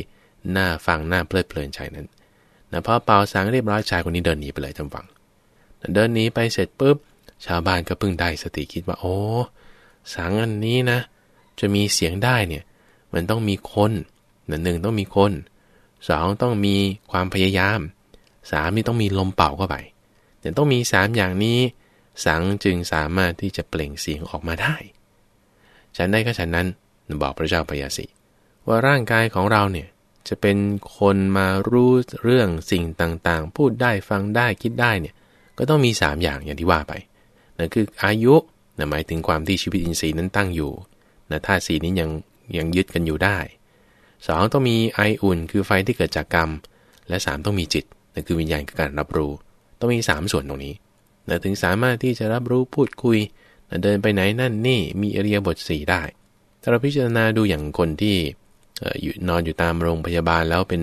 น่าฟังน่าเพลิดเพลินใจนั้นนะพอเป่าสังเรียบร้อยชายคนนี้เดินหนีไปเลยจำฝังนะเดินหนีไปเสร็จปุ๊บชาวบ้านก็เพิ่งได้สติคิดว่า โอ้ สังอันนี้นะ จะมีเสียงได้เนี่ย มันต้องมีคนหนึ่งต้องมีคนสองต้องมีความพยายามสามนี่ต้องมีลมเป่าเข้าไปแต่ต้องมีสามอย่างนี้ สังจึงสามารถที่จะเปล่งเสียงออกมาได้ ฉันได้ก็ฉันนั้นบอกพระเจ้าพยาสิว่าร่างกายของเราเนี่ย จะเป็นคนมารู้เรื่องสิ่งต่างๆ พูดได้ฟังได้คิดได้เนี่ย ก็ต้องมี3อย่างอย่างที่ว่าไปนะคืออายุนะหมายถึงความที่ชีวิตอินทรีย์นั้นตั้งอยู่นะาตุสีนี้ยังยังยึดกันอยู่ได้สองต้องมีไออุ่นคือไฟที่เกิดจากกรรม และ 3 ต้องมีจิต นั่นคือวิญญาณกือการรับรู้ ต้องมี 3 ส่วนตรงนี้นะถึงสามารถที่จะรับรู้พูดคุยนะเดินไปไหนนั่นนี่มีเอเรียบท4 ได้ ถ้าเราพิจารณาดูอย่างคนที่อยู่นอนอยู่ตามโรงพยาบาลแล้วเป็น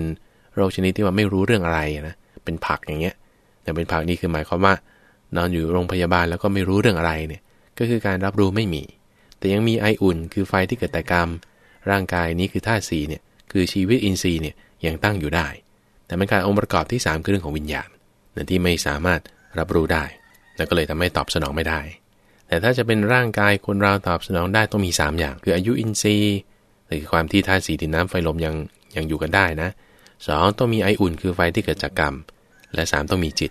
โรคชนิดที่ว่าไม่รู้เรื่องอะไรนะ เป็นผักอย่างเงี้ย แต่เป็นผักนี่คือหมายความว่านอนอยู่โรงพยาบาลแล้วก็ไม่รู้เรื่องอะไรเนี่ยก็คือการรับรู้ไม่มี แต่ยังมีไออุ่น คือไฟที่เกิดแต่กรรม ร่างกายนี้คือธาตุสีเนี่ยคือชีวิตอินทรีย์เนี่ยยังตั้งอยู่ได้ แต่เป็นการองค์ประกอบที่3คือเรื่องของวิญญาณน่ที่ไม่สามารถรับรู้ได้ แล้วก็เลยทำให้ตอบสนองไม่ได้ แต่ถ้าจะเป็นร่างกายคนเราตอบสนองได้ต้องมี 3 อย่าง คืออายุอินทรีย์หรือความที่ธาตุสีดินน้ำไฟลมยังยังอยู่กันได้นะ2ต้องมีไออุ่น คือไฟที่เกิดจากกรรม และ 3 ต้องมีจิต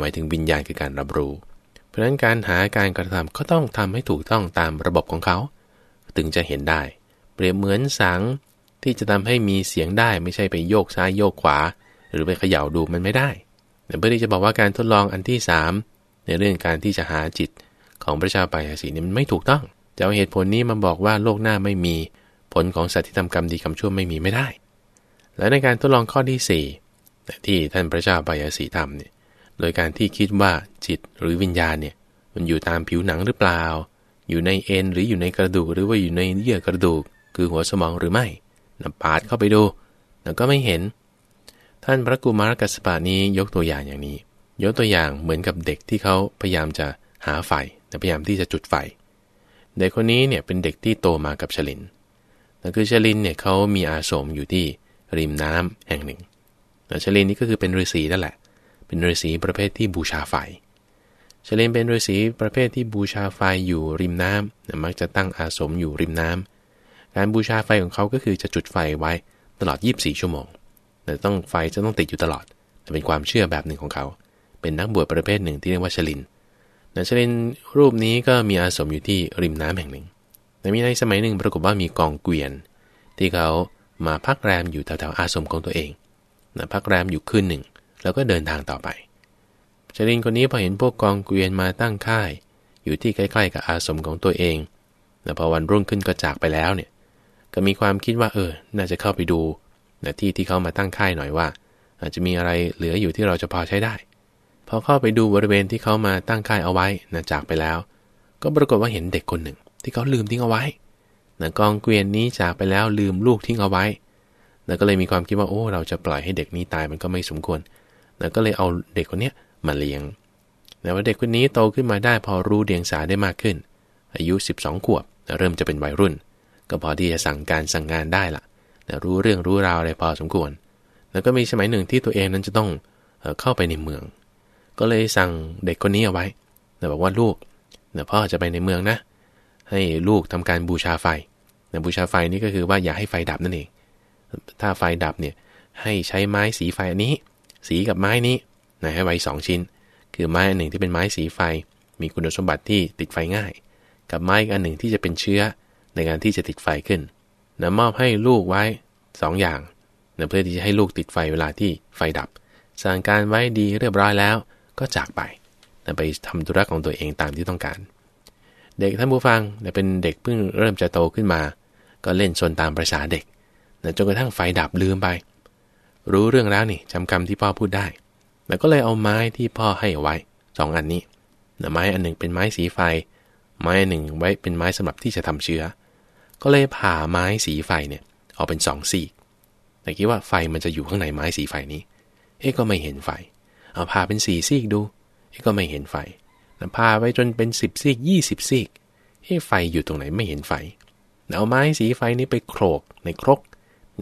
หมายถึงวิญญาณคือการรับรู้ เพราะฉะนั้นการหาการกระทำก็ต้องทำให้ถูกต้องตามระบบของเขาถึงจะเห็นได้ เปรียบเหมือนสังที่จะทำให้มีเสียงได้ ไม่ใช่ไปโยกซ้ายโยกขวา หรือไปเขย่าดูมันไม่ได้เพื่อที่จะบอกว่าการทดลองอันที่ 3 ในเรื่องการที่จะหาจิตของพระชาปายาสีนี่มันไม่ถูกต้อง จะเอาเหตุผลนี้มาบอกว่าโลกหน้าไม่มีผลของสัตว์ที่ทำกรรมดีกรรมชั่วไม่มีไม่ได้ และในการทดลองข้อที่4ที่ท่านพระเจ้าปายาสีทำเนี่ยโดยการที่คิดว่าจิตหรือวิญญาณเนี่ย มันอยู่ตามผิวหนังหรือเปล่า อยู่ในเอ็นหรืออยู่ในกระดูกหรือว่าอยู่ในเยื่อกระดูกคือหัวสมองหรือไม่นาปาดเข้าไปดูแล้วก็ไม่เห็น ท่านพระกุมารกัสปานี้ยกตัวอย่างอย่างนี้ ยกตัวอย่างเหมือนกับเด็กที่เขาพยายามจะหาไฟแต่พยายามที่จะจุดไฟเด็กคนนี้เนี่ยเป็นเด็กที่โตมากับฉลินแ้วคือฉลินเนี่ยเขามีอาสมอยู่ที่ริมน้ำแห่งหนึ่งแ้วฉลินนี่ก็คือเป็นฤาษีนั่นแหละเป็นฤาษีประเภทที่บูชาไฟเฉลนเป็นฤาษีประเภทที่บูชาไฟอยู่ริมน้ำมักจะตั้งอาสมอยู่ริมน้ำการบูชาไฟของเขา ก็คือจะจุดไฟไว้ตลอด 24 ชั่วโมง แต่ต้องไฟจะต้องติดอยู่ตลอด เป็นความเชื่อแบบหนึ่งของเขา เป็นนักบวชประเภทหนึ่ง ที่เรียกว่าเฉลินนตเฉลินรูปนี้ก็มีอาสมอยู่ที่ริมน้ำแห่งหนึ่งแต่มีในสมัยหนึ่งปรากฏว่ามีกองเกวียน ที่เขามาพักแรมอยู่แถวๆอาสมของตัวเองนะพักแรมอยู่คืนหนึ่งแล้วก็เดินทางต่อไปชรินคนนี้พอเห็นพวกกองเกวียนมาตั้งค่าย อยู่ที่ใกล้ๆกับอาสมของตัวเอง แล้วพอวันรุ่งขึ้นก็จากไปแล้วเนี่ย ก็มีความคิดว่าเออ น่าจะเข้าไปดูนะที่ที่เขามาตั้งค่ายหน่อยว่า อาจจะมีอะไรเหลืออยู่ที่เราจะพอใช้ได้ พอเข้าไปดูบริเวณที่เขามาตั้งค่ายเอาไว้นะจากไปแล้ว ก็ปรากฏว่าเห็นเด็กคนหนึ่งที่เขาลืมทิ้งเอาไว้นะกองเกวียนนี้จากไปแล้วลืมลูกทิ้งเอาไว้ แล้วก็เลยมีความคิดว่าโอ้ เราจะปล่อยให้เด็กนี้ตายมันก็ไม่สมควรแล้วก็เลยเอาเด็กคนนี้มาเลี้ยง แต่ว่าเด็กคนนี้โตขึ้นมาได้พอรู้เดียงสาได้มากขึ้น อายุ 12ขวบ เริ่มจะเป็นวัยรุ่น ก็พอที่จะสั่งการสั่งงานได้ละ่ะรู้เรื่องรู้ราวอะไรพอสมควร แล้วก็มีสมัยหนึ่งที่ตัวเองนั้นจะต้องเข้าไปในเมือง ก็เลยสั่งเด็กคนนี้เอาไว้แต่บอกว่าลูกเดี๋ยวพ่อจะไปในเมืองนะ ให้ลูกทำการบูชาไฟแต่บูชาไฟนี่ก็คือว่าอย่าให้ไฟดับนั่นเอง ถ้าไฟดับเนี่ยให้ใช้ไม้สีไฟอันนี้สีกับไม้นี้นะให้ไว้ 2 ชิ้น คือไม้อันหนึ่ง ที่เป็นไม้สีไฟ มีคุณสมบัติที่ติดไฟง่าย กับไม้อีกอันหนึ่งที่จะเป็นเชื้อในการที่จะติดไฟขึ้นนะมอบให้ลูกไว้ 2 อย่างนะเพื่อที่จะให้ลูกติดไฟเวลาที่ไฟดับสั่งการไว้ดีเรียบร้อยแล้วก็จากไปนะไปทำธุระของตัวเองตามที่ต้องการ เด็กท่านผู้ฟังนะเป็นเด็กเพิ่งเริ่มจะโตขึ้นมา ก็เล่นชนตามประษาเด็กนะจนกระทั่งไฟดับลืมไปรู้เรื่องแล้วนี่จำคำที่พ่อพูดได้ แล้วก็เลยเอาไม้ที่พ่อให้ไว้สองอันนี้ ไม้อันหนึ่งเป็นไม้สีไฟ ไม้อันหนึ่งไว้เป็นไม้สำหรับที่จะทำเชื้อ ก็เลยผ่าไม้สีไฟเนี่ยออกเป็นสองซีกแต่คิดว่าไฟมันจะอยู่ข้างในไม้สีไฟนี้ เอ๊ก็ไม่เห็นไฟ เอาผ่าเป็นสี่ซีกดูเอ๊ก็ไม่เห็นไฟผ่าไปจนเป็นสิบซีกยี่สิบซีก เอ๊ไฟอยู่ตรงไหนไม่เห็นไฟ เอาไม้สีไฟนี้ไปโขลกในครก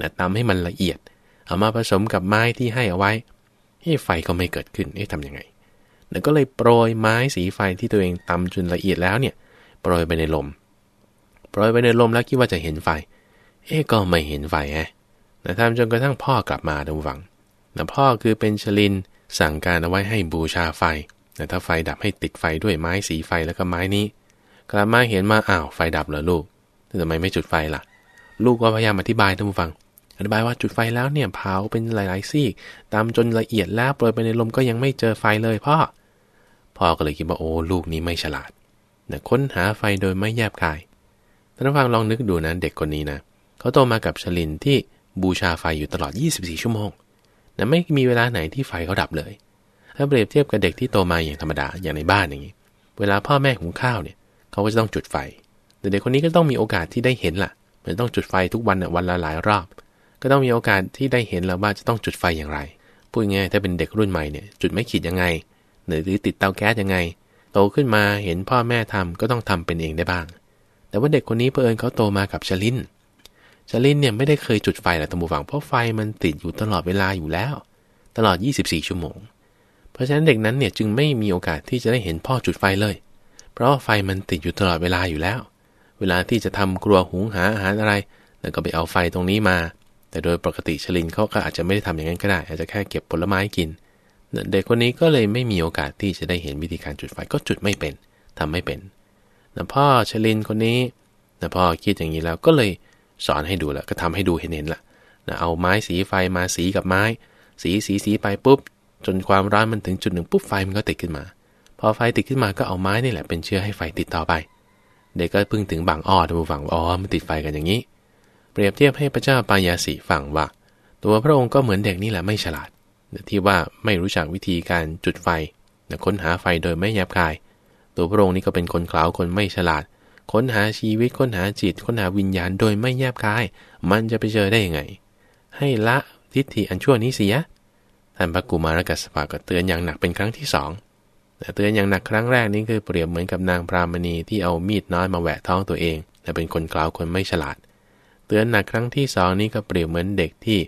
นะตำให้มันละเอียดเอามาผสมกับไม้ที่ให้เอาไว้ ให้ไฟก็ไม่เกิดขึ้นเอ๊ะทำยังไงแล้วก็เลยโปรยไม้สีไฟที่ตัวเองตำจนละเอียดแล้วเนี่ยโปรยไปในลมโปรยไปในลมแล้วคิดว่าจะเห็นไฟเอ๊ะก็ไม่เห็นไฟแฮะนะทำจนกระทั่งพ่อกลับมาดูฝังนะพ่อคือเป็นชลินสั่งการเอาไว้ให้บูชาไฟต่ถ้าไฟดับให้ติดไฟด้วยไม้สีไฟแล้วก็ไม้นี้กลับมาเห็นมาอ้าวไฟดับเหรอลูกทำไมไม่จุดไฟล่ะ ลูกก็พยายามอธิบายท่านผู้ฟังอธิบายว่าจุดไฟแล้วเนี่ยเผาเป็นหลาย ๆ ซี่ตามจนละเอียดแล้วโปรยไปในลมก็ยังไม่เจอไฟเลยพ่อพ่อก็เลยคิดว่าโอ้ลูกนี้ไม่ฉลาดนะค้นหาไฟโดยไม่แยบกายท่านฟังลองนึกดูนะ เด็กคนนี้นะเขาโตมากับชลินที่บูชาไฟอยู่ตลอด 24 ชั่วโมงนะไม่มีเวลาไหนที่ไฟเขาดับเลย ถ้าเปรียบเทียบกับเด็กที่โตมาอย่างธรรมดาอย่างในบ้านอย่างนี้ เวลาพ่อแม่หุงข้าวเนี่ยเขาก็จะต้องจุดไฟแต่เด็กคนนี้ก็ต้องมีโอกาสที่ได้เห็นละ่ะมันต้องจุดไฟทุกวันวันละหลายรอบก็ต้องมีโอกาสที่ได้เห็นแล้วว่าจะต้องจุดไฟอย่างไร พูดง่ายถ้าเป็นเด็กรุ่นใหม่เนี่ยจุดไม่ขีดยังไง หรือติดเตาแก๊สยังไง โตขึ้นมาเห็นพ่อแม่ทำก็ต้องทำเป็นเองได้บ้าง แต่ว่าเด็กคนนี้เผอิญเขาโตมากับชลินชลินเนี่ยไม่ได้เคยจุดไฟหรอกตมบูฟังเพราะไฟมันติดอยู่ตลอดเวลาอยู่แล้ว ตลอด24ชั่วโมงเพราะฉะนั้นเด็กนั้นเนี่ยจึงไม่มีโอกาสที่จะได้เห็นพ่อจุดไฟเลย เพราะไฟมันติดอยู่ตลอดเวลาอยู่แล้ว เวลาที่จะทำครัวหุงหาอาหารอะไร แล้วก็ไปเอาไฟตรงนี้มาแต่โดยปกติชลินเขาก็อาจจะไม่ได้ทำอย่างนั้นก็ได้ อาจจะแค่เก็บผลไม้กินเด็กคนนี้ก็เลยไม่มีโอกาสที่จะได้เห็นวิธีการจุดไฟก็จุดไม่เป็น ทำไม่เป็นนะพ่อชลินคนนี้นะพ่อคิดอย่างนี้แล้วก็เลยสอนให้ดูและก็ทำให้ดูเห็นเห็นละนะเอาไม้สีไฟมาสีกับไม้ สีสีสีไปปุ๊บ จนความร้อนมันถึงจุดหนึ่ง ปุ๊บไฟมันก็ติดขึ้นมา พอไฟติดขึ้นมาก็เอาไม้นี่แหละเป็นเชื้อให้ไฟติดต่อไป เด็กก็พึ่งถึงบางอ้อท่าฝัู้ฟังอ๋อมันติดไฟกันอย่างนี้เปรียบเทียบให้พระเจ้าปายาสีฟังว่า ตัวพระองค์ก็เหมือนเด็กนี่แหละไม่ฉลาด ที่ว่าไม่รู้จักวิธีการจุดไฟค้นหาไฟโดยไม่แยบคาย ตัวพระองค์นี่ก็เป็นคนเกลาคนไม่ฉลาด ค้นหาชีวิตค้นหาจิตค้นหาวิญญาณโดยไม่แยบคาย มันจะไปเจอได้ยังไง ให้ละทิฏฐิอันชั่วนี้เสียท่านพระกุมารกัสปะก็เตือนอย่างหนักเป็นครั้งที่สองเตือนอย่างหนักครั้งแรกนี้คือเปรียบเหมือนกับนางพรามณีที่เอามีดน้อยมาแหวะท้องตัวเองแต่เป็นคนกล่าวคนไม่ฉลาดเตือนหนักครั้งที่สองนี้ก็เปรียบเหมือนเด็กที่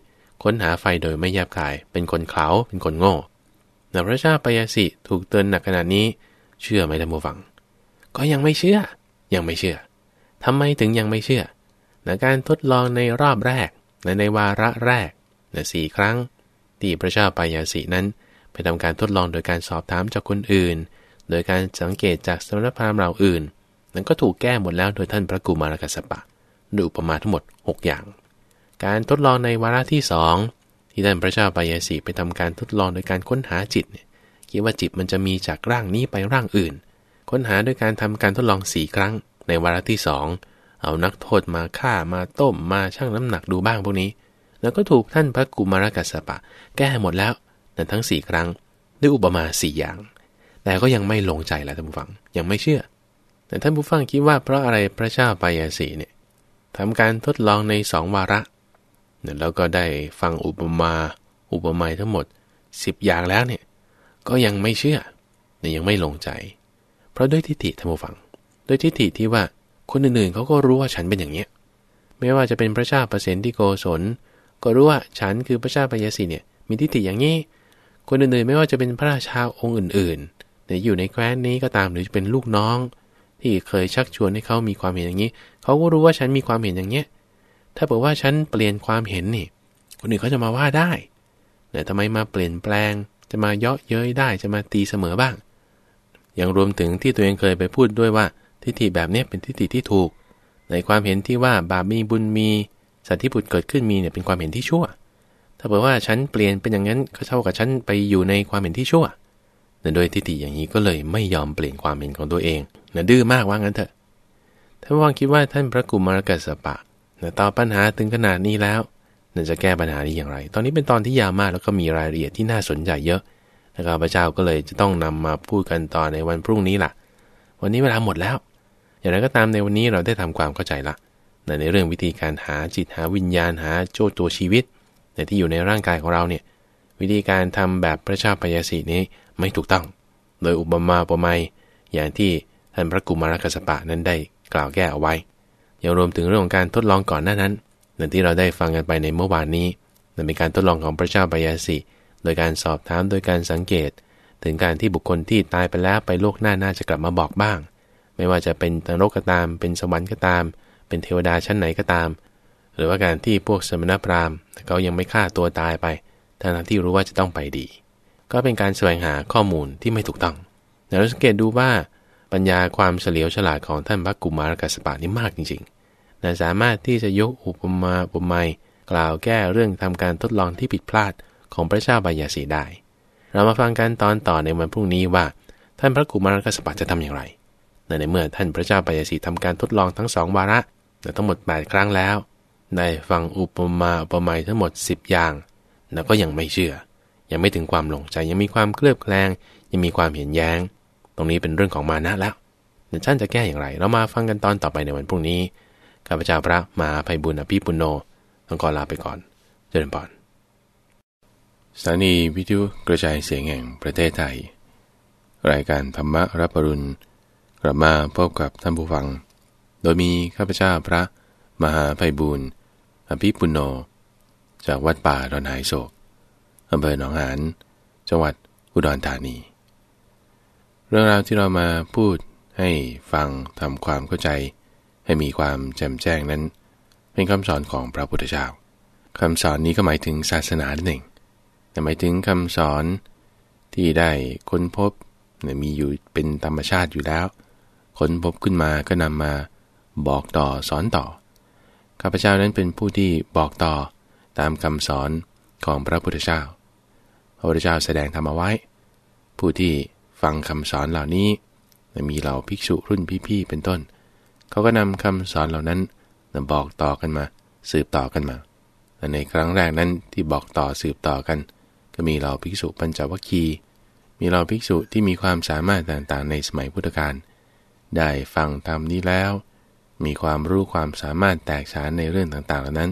ค้นหาไฟโดยไม่แยบคายเป็นคนเขาเป็นคนโง่นพระเจ้าปยาสิถูกเตือนหนักขนาดนี้เชื่อไหมท่านผู้ฟัง ก็ยังไม่เชื่อ ยังไม่เชื่อ ทำไมถึงยังไม่เชื่อนะการทดลองในรอบแรกนะในวาระแรกนะสี่ครั้งที่พระเจ้าปยาสินั้น ไปทำการทดลองโดยการสอบถามจากคนอื่น โดยการสังเกตจากสมณพราหมณ์เหล่าอื่น นั้นก็ถูกแก้หมดแล้วโดยท่านพระกุมารกัสสปะดูอุปมาทั้งหมด6อย่าง การทดลองในวาระที่ 2 ที่ท่านพระเจ้าปายาสีไปทำการทดลองโดยการค้นหาจิตคิดว่าจิตมันจะมีจากร่างนี้ไปร่างอื่น ค้นหาด้วยการทำการทดลอง 4 ครั้ง ในวาระที่ 2 เอานักโทษมาฆ่ามาต้มมาชั่งน้ำหนักดูบ้างพวกนี้ แล้วก็ถูกท่านพระกุมารกัสปะ แก้หมดแล้วแต่ทั้ง 4 ครั้งด้วยอุปมา4อย่าง แต่ก็ยังไม่ลงใจแหละท่านผู้ฟังยังไม่เชื่อ แต่ท่านผู้ฟังคิดว่าเพราะอะไรพระเจ้าปายาสีเนี่ยทำการทดลองในสองวาระ แล้วก็ได้ฟังอุปมาอุปไมยทั้งหมด10อย่างแล้วเนี่ย ก็ยังไม่เชื่อยังไม่ลงใจ เพราะด้วยทิฏฐิธรรมฟัง ด้วยทิฏฐิที่ว่าคนอื่นๆเขาก็รู้ว่าฉันเป็นอย่างเนี้ย ไม่ว่าจะเป็นพระเจ้าประสิทธิโกศล ก็รู้ว่าฉันคือพระเจ้าปยสีเนี่ยมีทิฏฐิอย่างนี้ คนอื่นๆ ไม่ว่าจะเป็นพระราชาองค์อื่นๆเนี่ยอยู่ในแคว้นนี้ก็ตาม หรือจะเป็นลูกน้อง ที่เคยชักชวนให้เขามีความเห็นอย่างนี้เขาก็รู้ว่าฉันมีความเห็นอย่างเนี้ยถ้าบอกว่าฉันเปลี่ยนความเห็นนี่ คนอื่นเขาจะมาว่าได้ แต่ทำไมมาเปลี่ยนแปลง จะมาเยาะเย้ยได้ จะมาตีเสมอบ้าง อย่างรวมถึงที่ตัวเองเคยไปพูดด้วยว่าทิฏฐิแบบนี้เป็นทิฏฐิที่ถูก ในความเห็นที่ว่าบาปมีบุญมีสัตว์ที่ผุดเกิดขึ้นมีเนี่ยเป็นความเห็นที่ชั่ว ถ้าบอกว่าฉันเปลี่ยนเป็นอย่างนั้นก็เท่ากับฉันไปอยู่ในความเห็นที่ชั่วแต่โดยทิฏฐิอย่างนี้ก็เลยไม่ยอมเปลี่ยนความเห็นของตัวเองนะดื้อมากว่างั้นเถอะท่านวังคิดว่าท่านพระกุมารกัสปะตอบปัญหาถึงขนาดนี้แล้วน่จะแก้ปัญหานี้อย่างไร ตอนนี้เป็นตอนที่ยาวมากแล้วก็มีรายละเอียดที่น่าสนใจเยอะนะครับพระเจ้าก็เลยจะต้องนำมาพูดกันต่อในวันพรุ่งนี้ล่ะ วันนี้เวลาหมดแล้ว อย่างไรก็ตามในวันนี้เราได้ทำความเข้าใจละ ในเรื่องวิธีการหาจิตหาวิญญาณหาโจทย์ตัวชีวิตในที่อยู่ในร่างกายของเราเนี่ย วิธีการทำแบบพระเจ้าพยาสีนี้ไม่ถูกต้อง โดยอุบมาอุปไมยอย่างที่ท่านพระกุมารกัสปะนั้นได้กล่าวแก้เอาไว้ ยังรวมถึงเรื่องของการทดลองก่อนหน้านั้นหนึ่งที่เราได้ฟังกันไปในเมื่อวานนี้นั่นเป็นการทดลองของพระเจ้าบายาสิโดยการสอบถามโดยการสังเกต ถึงการที่บุคคลที่ตายไปแล้วไปโลกหน้าน่าจะกลับมาบอกบ้าง ไม่ว่าจะเป็นตนรกก็ตาม เป็นสวรรค์ก็ตาม เป็นเทวดาชั้นไหนก็ตาม หรือว่าการที่พวกสมณพราหมณ์เขายังไม่ฆ่าตัวตายไปทั้งที่รู้ว่าจะต้องไปดี ก็เป็นการแสวงหาข้อมูลที่ไม่ถูกต้องแต่เราสังเกตดูว่าปัญญาความเฉลียวฉลาดของท่านพระกุมารกัสปะนี่มากจริงๆนะสามารถที่จะยกอุปมาอุปไมยกล่าวแก้เรื่องทำการทดลองที่ผิดพลาดของพระเจ้าบายาสีได้ เรามาฟังกันตอนต่อในวันพรุ่งนี้ว่าท่านพระกุมารกัสปะจะทำอย่างไรนะในเมื่อท่านพระเจ้าบายาสีทำการทดลองทั้งสองวาระนะทั้งหมด8ครั้งแล้วได้ฟังอุปมาอุปไมยทั้งหมด 10 อย่าง แล้วก็ยังไม่เชื่อ ยังไม่ถึงความหลงใจยังมีความเคลือบแคลงยังมีความเห็นแย้งตรงนี้เป็นเรื่องของมานะแล้วท่านจะแก้อย่างไร เรามาฟังกันตอนต่อไปในวันพรุ่งนี้ข้าพเจ้าพระมาภัยบุญอภิปุโน ต้องขอลาไปก่อน เจริญพรสถานีวิทยุกระจายเสียงแห่งประเทศไทย รายการธรรมรับปรุณกลับมาพบกับท่านผู้ฟัง โดยมีข้าพเจ้าพระ มหาภัยบุญอภิปุโน จากวัดป่าดอนหายโศกอำเภอหนองหาน จังหวัดอุดรธานีรื่องราวที่เรามาพูดให้ฟังทำความเข้าใจ ให้มีความแจ่มแจ้งนั้น เป็นคำสอนของพระพุทธเจ้าคำสอนนี้ก็หมายถึงศาสนาหนึ่งแต่หมายถึงคำสอนที่ได้ค้นพบมีอยู่เป็นธรรมชาติอยู่แล้วค้นพบขึ้นมาก็นำมาบอกต่อสอนต่อข้าพเจ้านั้นเป็นผู้ที่บอกต่อตามคำสอนของพระพุทธเจ้าพระพุทธเจ้าแสดงธรรมเอาไว้ ผู้ที่ฟังคำสอนเหล่านี้มีเหล่าภิกษุรุ่นพี่ๆเป็นต้น เขาก็นำคำสอนเหล่านั้นบอกต่อกันมา สืบต่อกันมา ในครั้งแรกนั้นที่บอกต่อสืบต่อกัน ก็มีเหล่าภิกษุ ปัญจวัคคีมีเหล่าภิกษุที่มีความสามารถต่างๆ ในสมัยพุทธกาลได้ฟังธรรมนี้แล้ว มีความรู้ความสามารถแตกฉานในเรื่องต่างๆ เหล่านั้น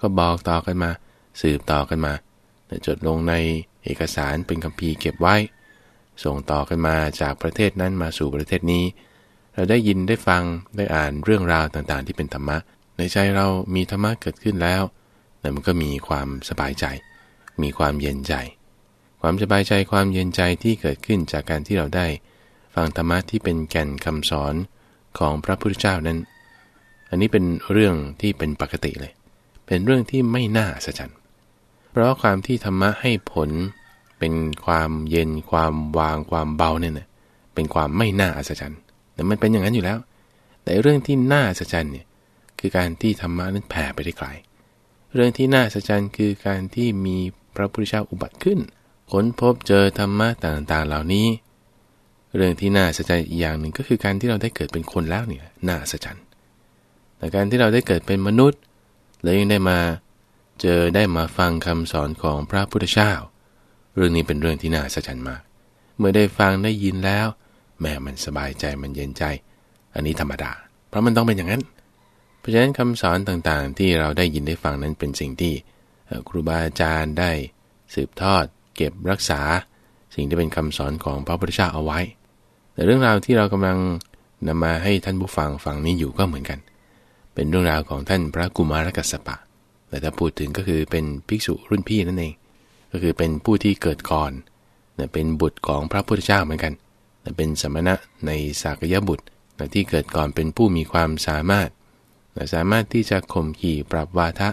ก็บอกต่อกันมา สืบต่อกันมาจดลงในเอกสารเป็นคัมภีร์เก็บไว้ส่งต่อกันมาจากประเทศนั้นมาสู่ประเทศนี้ เราได้ยินได้ฟังได้อ่านเรื่องราวต่างๆ ที่เป็นธรรมะ ในใจเรามีธรรมะเกิดขึ้นแล้วแต่มันก็มีความสบายใจ มีความเย็นใจ ความสบายใจความเย็นใจที่เกิดขึ้นจากการที่เราได้ ฟังธรรมะที่เป็นแก่นคำสอนของพระพุทธเจ้านั้น อันนี้เป็นเรื่องที่เป็นปกติเลย เป็นเรื่องที่ไม่น่าสะใจเพราะความที่ธรรมะให้ผลเป็นความเย็นความวางความเบาเนี่ยนะเป็นความไม่น่าอัศจรรย์แต่มันเป็นอย่างนั้นอยู่แล้ว แต่เรื่องที่น่าอัศจรรย์เนี่ยคือการที่ธรรมะนั้นแผ่ไปได้ไกล เรื่องที่น่าอัศจรรย์ คือการที่มีพระพุทธเจ้าอุบัติขึ้นค้นพบเจอธรรมะต่าง ๆ เหล่านี้ เรื่องที่น่าอัศจรรย์อีกอย่างหนึ่งก็คือการที่เราได้เกิดเป็นคนแล้วเนี่ยน่าอัศจรรย์ แต่การที่เราได้เกิดเป็นมนุษย์ แล้วยังได้มาเจอได้มาฟังคำสอนของพระพุทธเจ้าเรื่องนี้เป็นเรื่องที่น่าสะใจมาก เมื่อได้ฟังได้ยินแล้ว แม่มันสบายใจมันเย็นใจ อันนี้ธรรมดา เพราะมันต้องเป็นอย่างนั้น เพราะฉะนั้นคำสอนต่างๆ ที่เราได้ยินได้ฟังนั้นเป็นสิ่งที่ครูบาอาจารย์ได้สืบทอด เก็บรักษา สิ่งที่เป็นคำสอนของพระพุทธเจ้าเอาไว้แต่เรื่องราวที่เรากำลังนำมาให้ท่านผู้ฟังฟังนี้อยู่ก็เหมือนกัน เป็นเรื่องราวของท่านพระกุมารกัสปะแต่ถ้าพูดถึงก็คือเป็นภิกษุรุ่นพี่นั่นเองก็คือเป็นผู้ที่เกิดก่อน เป็นบุตรของพระพุทธเจ้าเหมือนกันเป็นสมณะในสากยบุตรที่เกิดก่อนเป็นผู้มีความสามารถสามารถที่จะข่มขี่ปรับวาทะ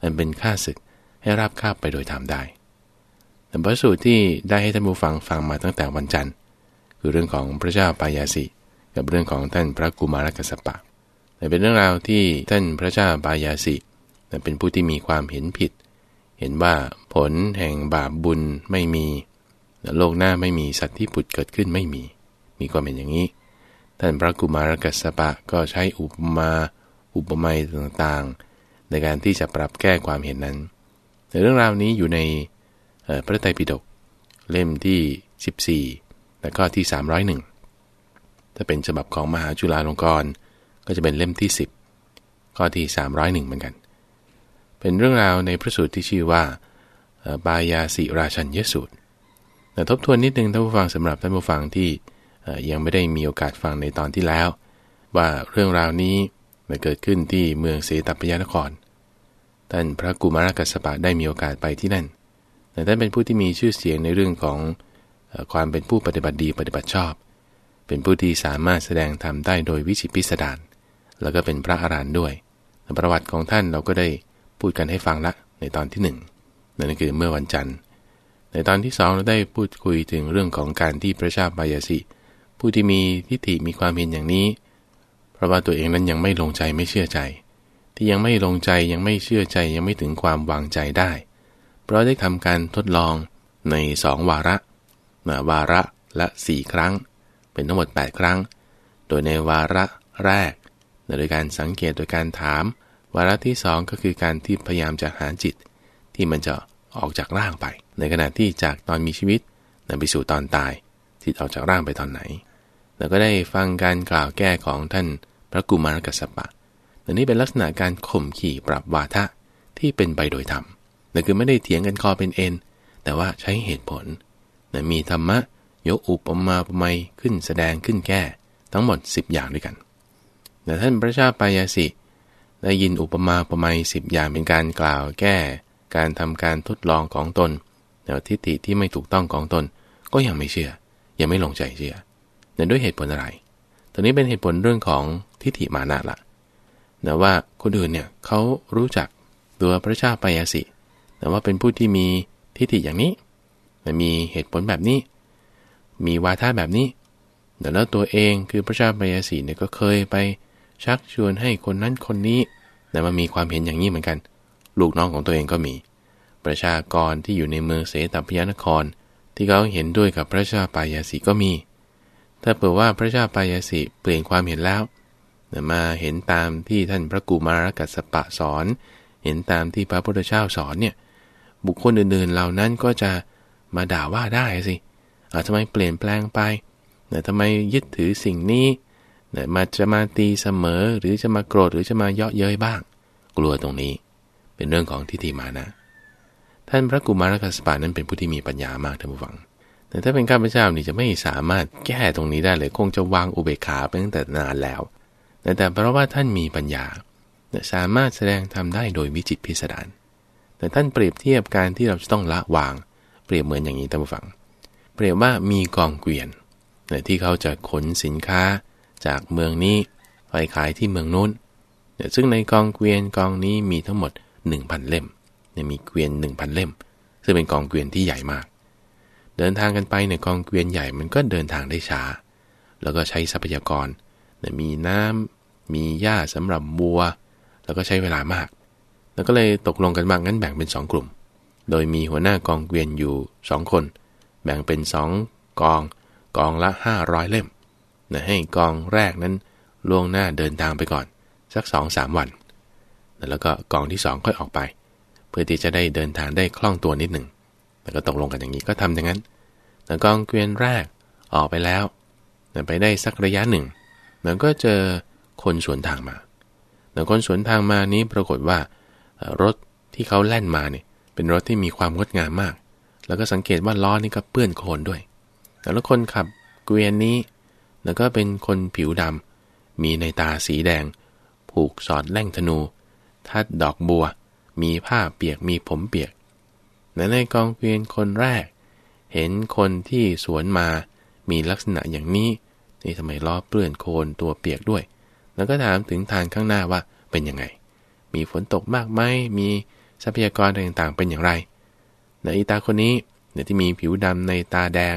อันเป็นข้าศึกให้ราบคาบไปโดยธรรมได้พระสูตรที่ได้ให้ท่านผู้ฟังฟังมาตั้งแต่วันจันทร์ คือเรื่องของพระเจ้าปายาสิกับเรื่องของท่านพระกุมารกัสสปะเป็นเรื่องราวที่ท่านพระเจ้าปายาสิเป็นผู้ที่มีความเห็นผิดเห็นว่าผลแห่งบาปบุญไม่มี โลกหน้าไม่มีสัตว์ที่ผุดเกิดขึ้นไม่มี มีความเป็นอย่างนี้ ท่านพระกุมารกัสปะก็ใช้อุปมาอุปไมยต่างๆ ในการที่จะปรับแก้ความเห็นนั้นแต่เรื่องราวนี้อยู่ในพระไตรปิฎกเล่มที่ 14 และก็ที่ 301 ถ้าเป็นฉบับของมหาจุฬาลงกรณ์ก็จะเป็นเล่มที่ 10 ข้อที่ 301 เหมือนกันเป็นเรื่องราวในพระสูตรที่ชื่อว่าบายาสิราชันยสูตรแต่ทบทวนนิดนึงท่านผู้ฟังสำหรับท่านผู้ฟังที่ยังไม่ได้มีโอกาสฟังในตอนที่แล้ว ว่าเรื่องราวนี้เกิดขึ้นที่เมืองเสตปยานคร ท่านพระกุมารกัสปะได้มีโอกาสไปที่นั่นแต่ท่านเป็นผู้ที่มีชื่อเสียงในเรื่องของความเป็นผู้ปฏิบัติดีปฏิบัติชอบ เป็นผู้ที่สามารถแสดงธรรมได้โดยวิชิตพิสดารแล้วก็เป็นพระอรันด้วย ประวัติของท่านเราก็ได้พูดกันให้ฟังละในตอนที่ 1นั่นคือเมื่อวันจันทร์ในตอนที่2เราได้พูดคุยถึงเรื่องของการที่พระชาบายาสิผู้ที่มีทิฏฐิมีความเห็นอย่างนี้ เพราะว่าตัวเองนั้นยังไม่ลงใจไม่เชื่อใจ ที่ยังไม่ลงใจยังไม่เชื่อใจยังไม่ถึงความวางใจได้เพราะได้ทำการทดลองใน 2 วาระวาระละ4ครั้ง เป็นทั้งหมด 8 ครั้ง โดยในวาระแรกโดยการสังเกตโดยการถามวาระที่2ก็คือการที่พยายามจะหาจิต ที่มันจะออกจากร่างไป ในขณะที่จากตอนมีชีวิตนำไปสู่ตอนตายจิตออกจากร่างไปตอนไหนเราก็ได้ฟังการกล่าวแก้ของท่านพระกุมารกัสปะอันนี้เป็นลักษณะการข่มขี่ปรับวาทะที่เป็นไปโดยธรรมนั่นคือไม่ได้เถียงกันคอเป็นเอ็นแต่ว่าใช้เหตุผลนะมีธรรมะยกอุปมาอุปไมยขึ้นแสดงขึ้นแก้ทั้งหมด10อย่างด้วยกันแต่ท่านพระชาปายาสิได้ยินอุปมาอุปไมยสิบอย่างเป็นการกล่าวแก้การทำการทดลองของตนแนวทิฏฐิที่ไม่ถูกต้องของตน ก็ยังไม่เชื่อ ยังไม่ลงใจเชื่อแต่ด้วยเหตุผลอะไรตอนนี้เป็นเหตุผลเรื่องของทิฏฐิมานะละ่ะแต่ว่าคนอื่นเนี่ยเขารู้จักตัวพระชาปยาสิแต่ว่าเป็นผู้ที่มีทิฏฐิอย่างนี้มีเหตุผลแบบนี้ มีวาทะแบบนี้ แต่แล้วตัวเองคือพระชาปยาสีเนี่ยก็เคยไปชักชวนให้คนนั้นคนนี้ แต่มันมีความเห็นอย่างนี้เหมือนกัน ลูกน้องของตัวเองก็มี ประชากรที่อยู่ในเมืองเสตพยานคร ที่เขาเห็นด้วยกับพระชาปายาสีก็มี ถ้าเปิดว่าพระชาปายาสีเปลี่ยนความเห็นแล้วมาเห็นตามที่ท่านพระกุมารกัสปะสอน เห็นตามที่พระพุทธเจ้าสอนเนี่ยบุคคลอื่นๆเหล่านั้นก็จะมาด่าว่าได้สิทำไมเปลี่ยนแปลงไปแต่ทำไมยึดถือสิ่งนี้นะมาจะมาตีเสมอ หรือจะมาโกรธหรือจะมาเยาะเย้ยบ้าง กลัวตรงนี้ เป็นเรื่องของทิฏฐิมานะ ท่านพระกุมารกัสปานั้นเป็นผู้ที่มีปัญญามากท่านผู้ฟัง แต่ถ้าเป็นข้าพเจ้านี่จะไม่สามารถแก้ตรงนี้ได้เลย คงจะวางอุเบกขาไปตั้งแต่นานแล้วแต่เพราะว่าท่านมีปัญญาสามารถแสดงทำได้โดยวิจิตพิสดารแต่ท่านเปรียบเทียบการที่เราจะต้องละวาง เปรียบเหมือนอย่างนี้ท่านผู้ฟัง เปรียบว่ามีกองเกวียนที่เขาจะขนสินค้าจากเมืองนี้ไปขายที่เมืองนู้น ซึ่งในกองเกวียนกองนี้มีทั้งหมด1,000เล่มเ่มีเกวียน1,000 เล่ม ซึ่งเป็นกองเกวียนที่ใหญ่มาก เดินทางกันไปเนี่ยกองเกวียนใหญ่ มันก็เดินทางได้ช้า แล้วก็ใช้ทรัพยากรมีน้ำมีหญ้าสำหรับบัว แล้วก็ใช้เวลามาก แล้วก็เลยตกลงกันมากงั้นแบ่งเป็น 2 กลุ่ม โดยมีหัวหน้ากองเกวียนอยู่ 2 คน แบ่งเป็น2กอง กองละ500เล่มนะให้กองแรกนั้นล่วงหน้าเดินทางไปก่อน สัก2อสาวัน แล้วก็กองที่ 2 ค่อยออกไป เพื่อที่จะได้เดินทางได้คล่องตัวนิดหนึ่งแล้วก็ตกลงกันอย่างนี้ก็ทำอย่างนั้นแต่กองเกวียนแรกออกไปแล้วไปได้สักระยะหนึ่งแล้วก็เจอคนสวนทางมาแต่คนสวนทางมานี้ปรากฏว่า รถที่เขาแล่นมาเนี่ยเป็นรถที่มีความงดงามมาก แล้วก็สังเกตว่าล้อนี่ก็เปื้อนโคลนด้วย แล้วคนขับเกวียนนี้แล้วก็เป็นคนผิวดำมีในตาสีแดง ผูกสอดแล่งธนู ทัดดอกบัว มีผ้าเปียก มีผมเปียกในในกองเพวียนคนแรก เห็นคนที่สวนมา มีลักษณะอย่างนี้ นี่ทำไมล้อเปลื่อนโคลนตัวเปียกด้วย แล้วก็ถามถึงทางข้างหน้าว่าเป็นยังไง มีฝนตกมากไหมมีทรัพยากรต่างๆ เป็นอย่างไร ในอีตาคนนี้เนี่ยที่มีผิวดำในตาแดง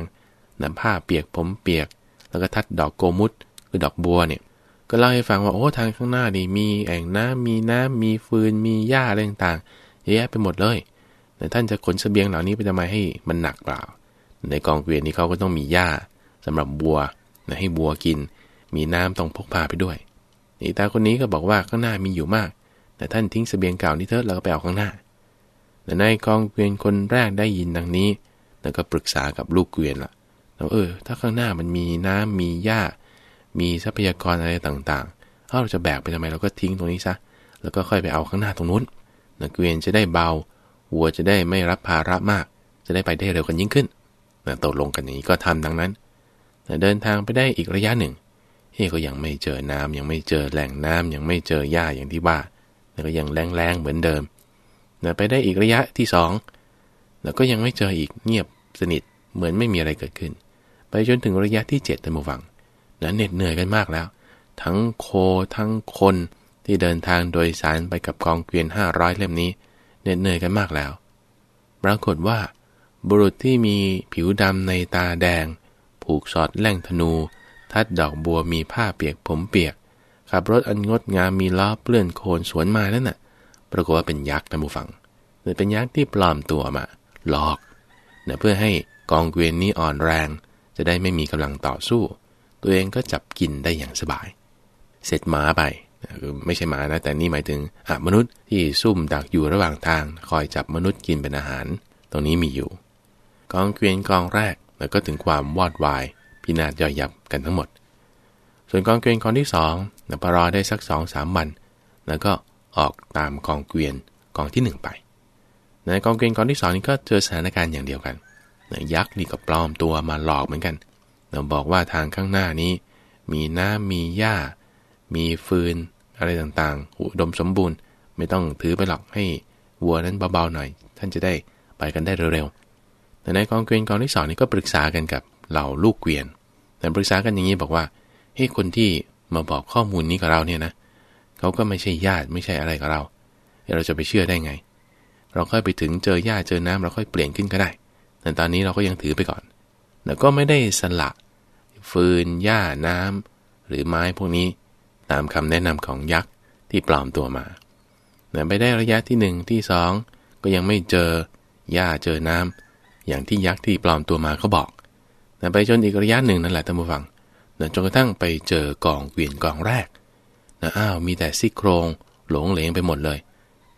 น้ำผ้าเปียกผมเปียกแล้วก็ทัดดอกโกมุตคือดอกบัวเนี่ยก็เล่าให้ฟังว่าโอ้ทางข้างหน้านี่มีแอ่งน้ำมีน้ำ มีฟืน มีหญ้าอะไรต่างๆเยอะแยะไปหมดเลย แต่ท่านจะขนสเสบียงเหล่านี้ไปทำไมให้มันหนักเปล่า ในกองเกวียนนี้เขาก็ต้องมีหญ้า สำหรับบัวนะให้บัวกิน มีน้ำต้องพกพาไปด้วยนี่ตาคนนี้ก็บอกว่าข้างหน้ามีอยู่มาก แต่ท่านทิ้งสเสบียงเก่านี้เถอะแล้วก็ไปเอาข้างหน้าแต่ในกองเกวียนคนแรกได้ยินดังนี้แล้วก็ปรึกษากับลูกเกวียนล่ะเราเออถ้าข้างหน้ามันมีน้ำมีหญ้า มีทรัพยากรอะไรต่าง ๆ ถ้าเราจะแบกไปทำไมเราก็ทิ้งตรงนี้ซะ แล้วก็ค่อยไปเอาข้างหน้าตรงนู้นนกเกวียนจะได้เบา วัวจะได้ไม่รับภาระมาก จะได้ไปได้เร็วกันยิ่งขึ้นนะตกลงกันอย่างนี้ก็ทำดังนั้นนะเดินทางไปได้อีกระยะหนึ่ง เฮ้ก็ยังไม่เจอน้ำ ยังไม่เจอแหล่งน้ำ ยังไม่เจอหญ้าอย่างที่ว่าแล้วก็ยังแรงๆเหมือนเดิมนะไปได้อีกระยะที่2แล้วก็ยังไม่เจออีก เงียบสนิทเหมือนไม่มีอะไรเกิดขึ้นไปจนถึงระยะที่7ท่านผู้ฟังนนเหน็ดเหนื่อยกันมากแล้ว ทั้งโคทั้งคนที่เดินทางโดยสารไปกับกองเกวียน 500 เล่มนี้เหน็ดเหนื่อยกันมากแล้วปรากฏว่า บุรุษที่มีผิวดำในตาแดง ผูกสอดแล่งธนู ทัดดอกบัวมีผ้าเปียกผมเปียก ขับรถอันงดงามมีล้อเปลื่อนโคนสวนมาล้วนน่ะ ปรากฏว่าเป็นยักษ์ท่านผู้ฟังเป็นยักษ์ที่ปลอมตัวมาหลอกเนะเพื่อให้กองเกวียนนี้อ่อนแรงจะได้ไม่มีกำลังต่อสู้ ตัวเองก็จับกินได้อย่างสบาย เสร็จหมาไปคือไม่ใช่หมานะ แต่นี่หมายถึงมนุษย์ที่ซุ่มดักอยู่ระหว่างทางคอยจับมนุษย์กินเป็นอาหาร ตรงนี้มีอยู่ กองเกวียนกองแรก แล้วก็ถึงความวอดวาย พินาศย่อยยับกันทั้งหมด ส่วนกองเกวียนกองที่สองนปรอได้สักสองสามวัน แล้วก็ออกตามกองเกวียนกองที่หนึ่งไปในกองเกวียนกองที่สองนี้ก็เจอสถานการณ์อย่างเดียวกันยักษ์นี่ก็ปลอมตัวมาหลอกเหมือนกัน เราบอกว่าทางข้างหน้านี้ มีน้ำมี หญ้า มีฟืนอะไรต่างๆอุดมสมบูรณ์ ไม่ต้องถือไปหรอกให้วัวนั้นเบาๆหน่อย ท่านจะได้ไปกันได้เร็วๆแต่ในกองเกวียนกองที่สองนี่ก็ปรึกษากันกับ เหล่า ลูกเกวียนแต่ปรึกษากันอย่างนี้บอกว่าเฮ้คนที่มาบอกข้อมูลนี้กับเราเนี่ยนะเขาก็ไม่ใช่ญาติไม่ใช่อะไรกับเราเราจะไปเชื่อได้ไง เราค่อยไปถึงเจอหญ้าเจอน้ำเราค่อยเปลี่ยนขึ้นก็ได้แต่ตอนนี้เราก็ยังถือไปก่อน แล้วก็ไม่ได้สละฟืนหญ้าน้ำ หรือไม้พวกนี้ตามคำแนะนำของยักษ์ ที่ปลอมตัวมาแต่ไปได้ระยะที่1 ที่ 2 ก็ยังไม่เจอหญ้าเจอน้ำ อย่างที่ยักษ์ ที่ปลอมตัวมาเขาบอกแต่ไปจนอีกระยะหนึ่งนั่นแหละท่านผู้ฟังจนกระทั่งไปเจอกองเกวียนกองแรกนะอ้าวมีแต่ซี่โครงหลงเหลงไปหมดเลย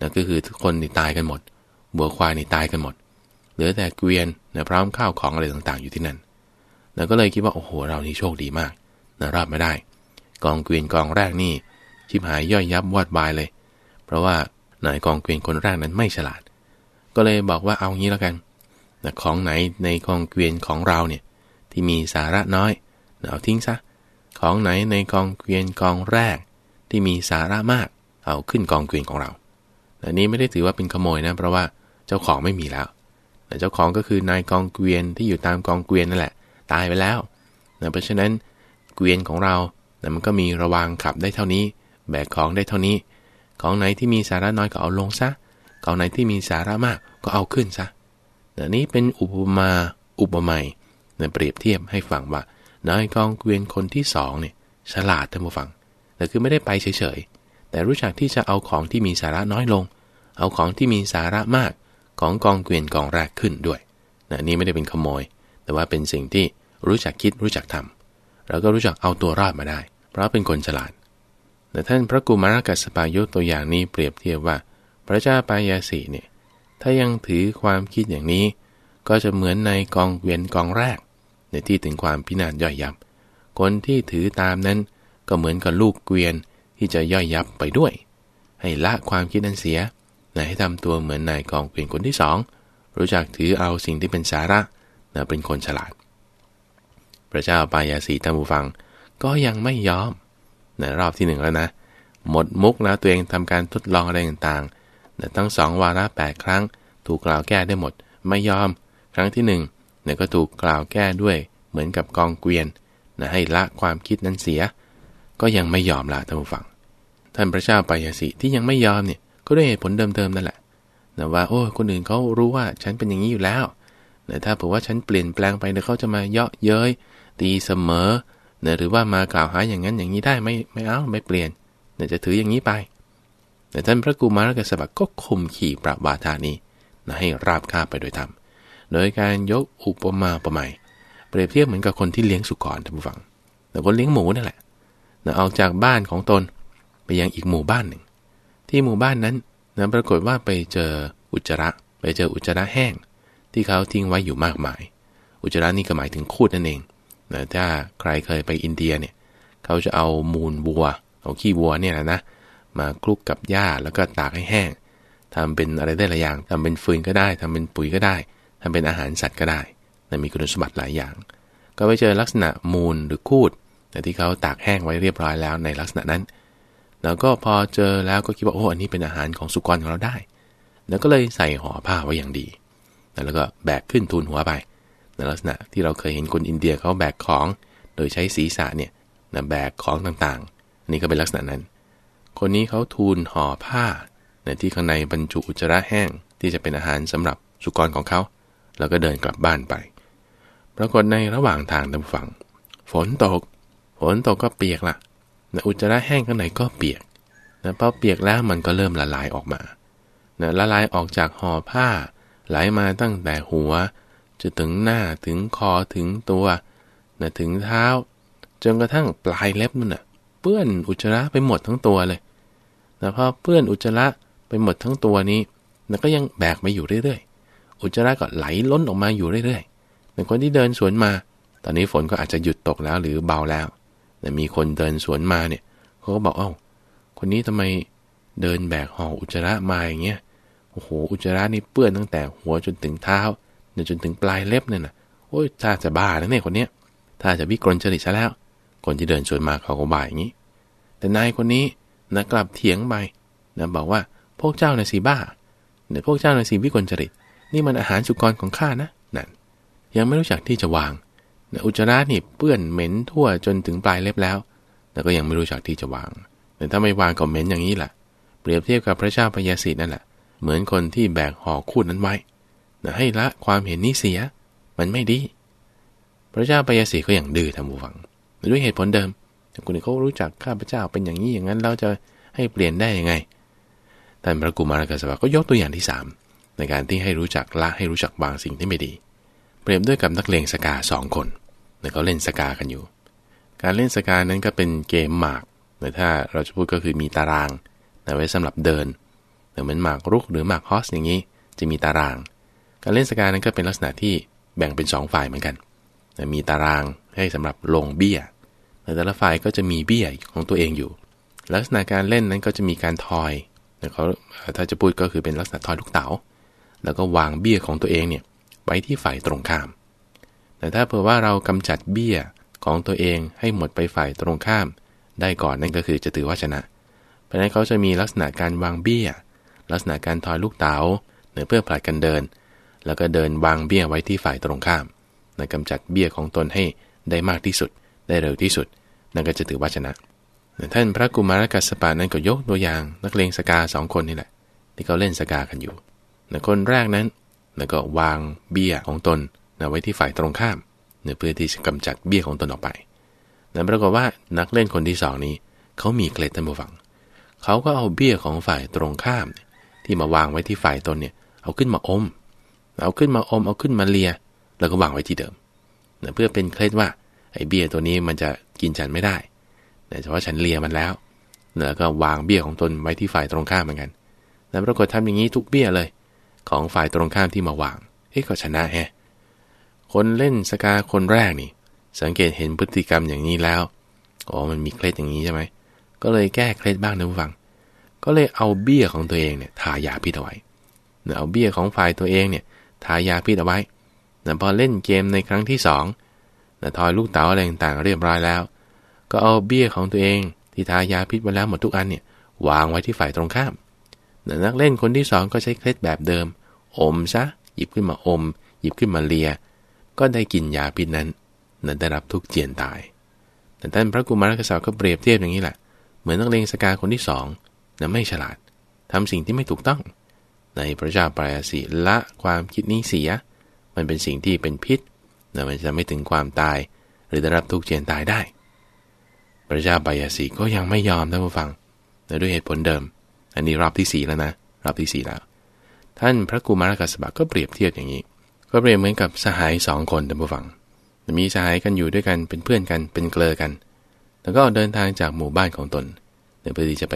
นะก็คือทุกคนนี่ตายกันหมดบัวควายนี่ตายกันหมดหลือแต่เกวียนนะพร้อมข้าวของอะไรต่างๆอยู่ที่นั่นนะก็เลยคิดว่าโอ้โหเรานี่โชคดีมากนะรอดม่ได้ กองเกวียนกองแรกนี่ ชิบหายย่อยยับวอดบายเลย เพราะว่านายกองเกวียนคนแรกนั้นไม่ฉลาด ก็เลยบอกว่าเอางี้แล้วกันนะของไหนในกองเกวียนของเราเนี่ยที่มีสาระน้อยเอาทิ้งซะ ของไหนในกองเกวียนกองแรก ที่มีสาระมาก เอาขึ้นกองเกวียนของเราแต่นี้ไม่ได้ถือว่าเป็นขโมยนะ เพราะว่าเจ้าของไม่มีแล้วเจ้าของก็คือนายกองเกวียนที่อยู่ตามกองเกวียนนั่นแหละ ตายไปแล้วนะเพราะฉะนั้น เกวียนของเรานะมันก็มีระวางขับได้เท่านี้ แบกของได้เท่านี้ ของไหนที่มีสาระน้อยก็เอาลงซะของไหนที่มีสาระมากก็เอาขึ้นซะเนะนี้เป็นอุปมาอุปไมยนะเปรียบเทียบให้ฟัง ว่านายกองเกวียนคนที่สองเนี่ยฉลาดท่านผู้ฟังแต่คือไม่ได้ไปเฉยๆแต่รู้จักที่จะเอาของที่มีสาระน้อยลง เอาของที่มีสาระมากของกองเกวียนกองแรกขึ้นด้วยนะนี่ไม่ได้เป็นขโมย แต่ว่าเป็นสิ่งที่รู้จักคิดรู้จักทำเราก็รู้จักเอาตัวรอดมาได้ เพราะเป็นคนฉลาด แต่ท่านพระกุมารกัสปายุตัวอย่างนี้เปรียบเทียบว่าพระเจ้าปายาสีเนี่ย ถ้ายังถือความคิดอย่างนี้ ก็จะเหมือนในกองเวียนกองแรก ในที่ถึงความพินาศย่อยยับ คนที่ถือตามนั้นก็เหมือนกับลูกเกวียนที่จะย่อยยับไปด้วย ให้ละความคิดนั้นเสียนะให้ทำตัวเหมือนนายกองเป็นคนที่ 2 รู้จักถือเอาสิ่งที่เป็นสาระนะเป็นคนฉลาด พระเจ้าปายาสีท่านผู้ฟังก็ยังไม่ยอมนะรอบที่1แล้วนะ หมดมุกแล้วตัวเองทำการทดลองอะไรต่างๆนะตั้งสองวาระ 8 ครั้ง ถูกกล่าวแก้ได้หมด ไม่ยอม ครั้งที่1นึ่งนะก็ถูกกล่าวแก้ด้วย เหมือนกับกองเกวียนนะให้ละความคิดนั้นเสีย ก็ยังไม่ยอมละท่านผู้ฟัง ท่านพระเจ้าปายาสีที่ยังไม่ยอมเนี่ยก็ด้วยเหตุผลเดิมๆนั่นแหละนะว่า โอ้ คนอื่นเขารู้ว่าฉันเป็นอย่างนี้อยู่แล้วนะถ้าเผื่อว่าฉันเปลี่ยนแปลงไปเนี่ยเขาจะมาเยาะเย้ย ตีเสมอนะหรือว่ามากล่าวหาอย่างนั้นอย่างนี้ได้ไม่ไม่เอาไม่เปลี่ยนนะจะถืออย่างนี้ไป แต่ท่านพระกุมารกัสปะก็ข่มขี่ปราบวาทานี้นะให้ราบคาบไปโดยธรรม โดยการยกอุปมาประไมยเปรียบเทียบเหมือนกับคนที่เลี้ยงสุกรท่านผู้ฟัง แต่คนเลี้ยงหมูนั่นแหละนะออกจากบ้านของตน ไปยังอีกหมู่บ้านหนึ่งที่หมู่บ้านนั้นนนปรากฏว่าไปเจออุจจระ ไปเจออุจจระแห้งที่เขาทิ้งไว้อยู่มากมาย อุจจระนี่ก็หมายถึงคูดนั่นเองนะถ้าใครเคยไปอินเดียเนี่ยเขาจะเอามูลวัว เอาขี้วัวเนี่ยนะมาคลุกกับหญ้าแล้วก็ตากให้แห้ง ทำเป็นอะไรได้หลายอย่าง ทำเป็นฟืนก็ได้ ทำเป็นปุ๋ยก็ได้ ทำเป็นอาหารสัตว์ก็ได้แต่มีคุณสมบัติหลายอย่าง ก็ไปเจอลักษณะมูลหรือคูดแต่ที่เขาตากแห้งไว้เรียบร้อยแล้วในลักษณะนั้นแล้วก็พอเจอแล้วก็คิดว่าโอ้อันนี้เป็นอาหารของสุกรของเราได้ แล้วก็เลยใส่ห่อผ้าไว้อย่างดี แล้วก็แบกขึ้นทูลหัวไปในลักษณะที่เราเคยเห็นคนอินเดียเขาแบกของ โดยใช้ศีรษะเนี่ยนะแบกของต่างๆนี่ก็เป็นลักษณะนั้น คนนี้เขาทูลห่อผ้า ในที่ข้างในบรรจุอุจจาระแห้งที่จะเป็นอาหารสำหรับสุกรของเขาแล้วก็เดินกลับบ้านไปปรากฏในระหว่างทางทางฝั่ง ฝนตกฝนตกก็เปียกละ่ะนะอุจจาระแห้งข้างในก็เปียกนะพอเปียกแล้วมันก็เริ่มละลายออกมานะละลายออกจากห่อผ้า ไหลามาตั้งแต่หัวจะถึงหน้า ถึงคอ ถึงตัวนะถึงเท้า จนกระทั่งปลายเล็บนั่นนะ่ะ เปื้อนอุจจาระไปหมดทั้งตัวเลยนะพอเปื้อนอุจจาระไปหมดทั้งตัวนี้นะก็ยังแบกมาอยู่เรื่อยๆ อุจจาระก็ไหลล้นออกมาอยู่เรื่อยๆเป็นคนที่เดินสวนมา ตอนนี้ฝนก็อาจจะหยุดตกแล้วหรือเบาแล้วแต่มีคนเดินสวนมาเนี่ยเขาก็บอกเอ้าคนนี้ทำไมเดินแบกห่ออุจจาระมาอย่างเงี้ยโอ้โหอุจจาระนี่เปื้อนตั้งแต่หัวจนถึงเท้าเนี่ยจนถึงปลายเล็บเนี่ยนะโอ้ยถ้าจะบ้าแล้วเนี่ยคนเนี้ยถ้าจะวิกลจริตซะแล้ว คนที่เดินสวนมาเขาก็บ่ายอย่างนี้ แต่นายคนนี้นะกลับเถียงไปนะบอกว่าพวกเจ้าน่สีบ้าเนี่ยพวกเจ้าน่สีวิกลจริต นี่มันอาหารสุกรของข้านะนั่นยังไม่รู้จักที่จะวางอุจจาระนี่เปื้อนเหม็นทั่วจนถึงปลายเล็บแล้วแต่ก็ยังไม่รู้จักที่จะวาง แต่ถ้าไม่วางก็เหม็นอย่างนี้แหละ เปรียบเทียบกับพระเจ้าพญาสีนั่นแหละเหมือนคนที่แบกห่อคูดนั้นไว้ให้ละความเห็นนี้เสียมันไม่ดี พระเจ้าพญาสีก็อย่างดื้อทำบุฟัง ด้วยเหตุผลเดิมแต่คนอ่เขารู้จักข้าพเจ้าเป็นอย่างนี้อย่างนั้น เราจะให้เปลี่ยนได้ยังไงท่านพระกุมารกัสสปะก็ยกตัวอย่างที่ 3 ในการที่ให้รู้จักละให้รู้จักวางสิ่งที่ไม่ดี เปรียบด้วยกับนักเลงสกาสองคนนะเขาเล่นสกา กันอยู่ การเล่นสกา นั้นก็เป็นเกมหมากหรือถ้าเราจะพูดก็คือมีตารางนะไว้สำหรับเดินหรือเหมือนหมากรุกหรือหมากฮอสอย่างนี้จะมีตาราง การเล่นสกา นั้นก็เป็นลักษณะที่แบ่งเป็น 2 ฝ่ายเหมือนกันนะมีตารางให้สำหรับลงเบี้ยแต่ละฝ่ายก็จะมีเบี้ยของตัวเองอยู่ ลักษณะการเล่นนั้นก็จะมีการ ทอยเขาถ้าจะพูดก็คือเป็นลักษณะทอยลูกเตา๋า แล้วก็วางเบี้ยของตัวเองเนี่ยไว้ที่ฝ่ายตรงข้ามแต่ถ้าเผื่อว่าเรากำจัดเบี้ยของตัวเองให้หมดไปฝ่ายตรงข้าม ได้ก่อนนั่นก็คือจะถือว่าชนะ เพราะนั้นเขาจะมีลักษณะการวางเบี้ย ลักษณะการทอยลูกเตา๋าเนือเพื่อผลัดกันเดิน แล้วก็เดินวางเบี้ยไว้ที่ฝ่ายตรงข้ามนะกำจัดเบี้ยของตนให้ได้มากที่สุดได้เร็วที่สุดนั่นก็จะถือว่าชนะท่านพระกุมารกัสปะนั้นก็ยกตัวอย่างนักเลงสกาสองคนนี่แหละที่เขาเล่นสกากันอยู่คนแรกนั้นแล้วก็วางเบี้ยของตนนะไว้ที่ฝ่ายตรงข้ามเนะเพื่อที่จะกำจัดเบี้ยของตนออกไปนะปรากฏว่านักเล่นคนที่สองนี้ เขามีเกล็ดตันบูฟัง เขาก็เอาเบี้ยของฝ่ายตรงข้าม ที่มาวางไว้ที่ฝ่ายตนเนี่ย เอาขึ้นมาอมเอาขึ้นมาอม เอาขึ้นมาเลีย แล้วก็วางไว้ที่เดิมนะเพื่อเป็นเคล็ดว่าไอ้เบี้ยตัวนี้มันจะกินฉันไม่ได้ แต่เฉพาะฉันเลียมันแล้วแื้อก็วางเบี้ยของตนไว้ที่ฝ่ายตรงข้ามเหมือนกัน แล้วปรากฏทำอย่างนี้ทุกเบี้ยเลย ของฝ่ายตรงข้ามที่มาวางเฮ้ยก็ชนะแฮะคนเล่นสกาคนแรกนี่สังเกตเห็นพฤติกรรมอย่างนี้แล้ว อ๋อ มันมีเคล็ดอย่างนี้ใช่ไหม ก็เลยแก้เคล็ดบ้างนะผู้ฟัง ก็เลยเอาเบี้ยของตัวเองเนี่ยทายาพิษเอาไว้เอาเบี้ยของฝ่ายตัวเองเนี่ยทายาพิษเอาไว้นยพอเล่นเกมในครั้งที่2นยทอยลูกเต๋าอะไรต่างๆเรียบร้อยแล้ว ก็เอาเบี้ยของตัวเอง ที่ทายาพิษไว้แล้วหมดทุกอันเนี่ยวางไว้ที่ฝ่ายตรงข้ามนยนักเล่นคนที่2ก็ใช้เคล็ดแบบเดิม อมซะ หยิบขึ้นมาอม หยิบขึ้นมาเลียก็ได้กินยาพิษนั้นนั้นได้รับทุกเจียนตาย แต่ท่านพระกุมารกษัตริย์ก็เปรียบเทียบอย่างนี้แหละ เหมือนนักเลงสกาคนที่สองนะไม่ฉลาดทำสิ่งที่ไม่ถูกต้อง ในพระเจ้าปรายสีละความคิดนี้เสีย มันเป็นสิ่งที่เป็นพิษนะมันจะไม่ถึงความตาย หรือได้รับทุกเจียนตายได้ พระเจ้าปรายสีก็ยังไม่ยอมท่านผู้ฟังแต่ด้วยเหตุผลเดิม อันนี้รอบที่สีแล้วนะรอบที่สีแล้ว ท่านพระกุมารกัสสยะก็เปรียบเทียบอย่างนี้ก็เปรียบเหมือนกับสหายสองคนเดินผู้ฟังมีสหายกันอยู่ด้วยกันเป็นเพื่อนกันเป็นเกลอกัน แล้วก็เดินทางจากหมู่บ้านของตนเดยวไอที่จะไป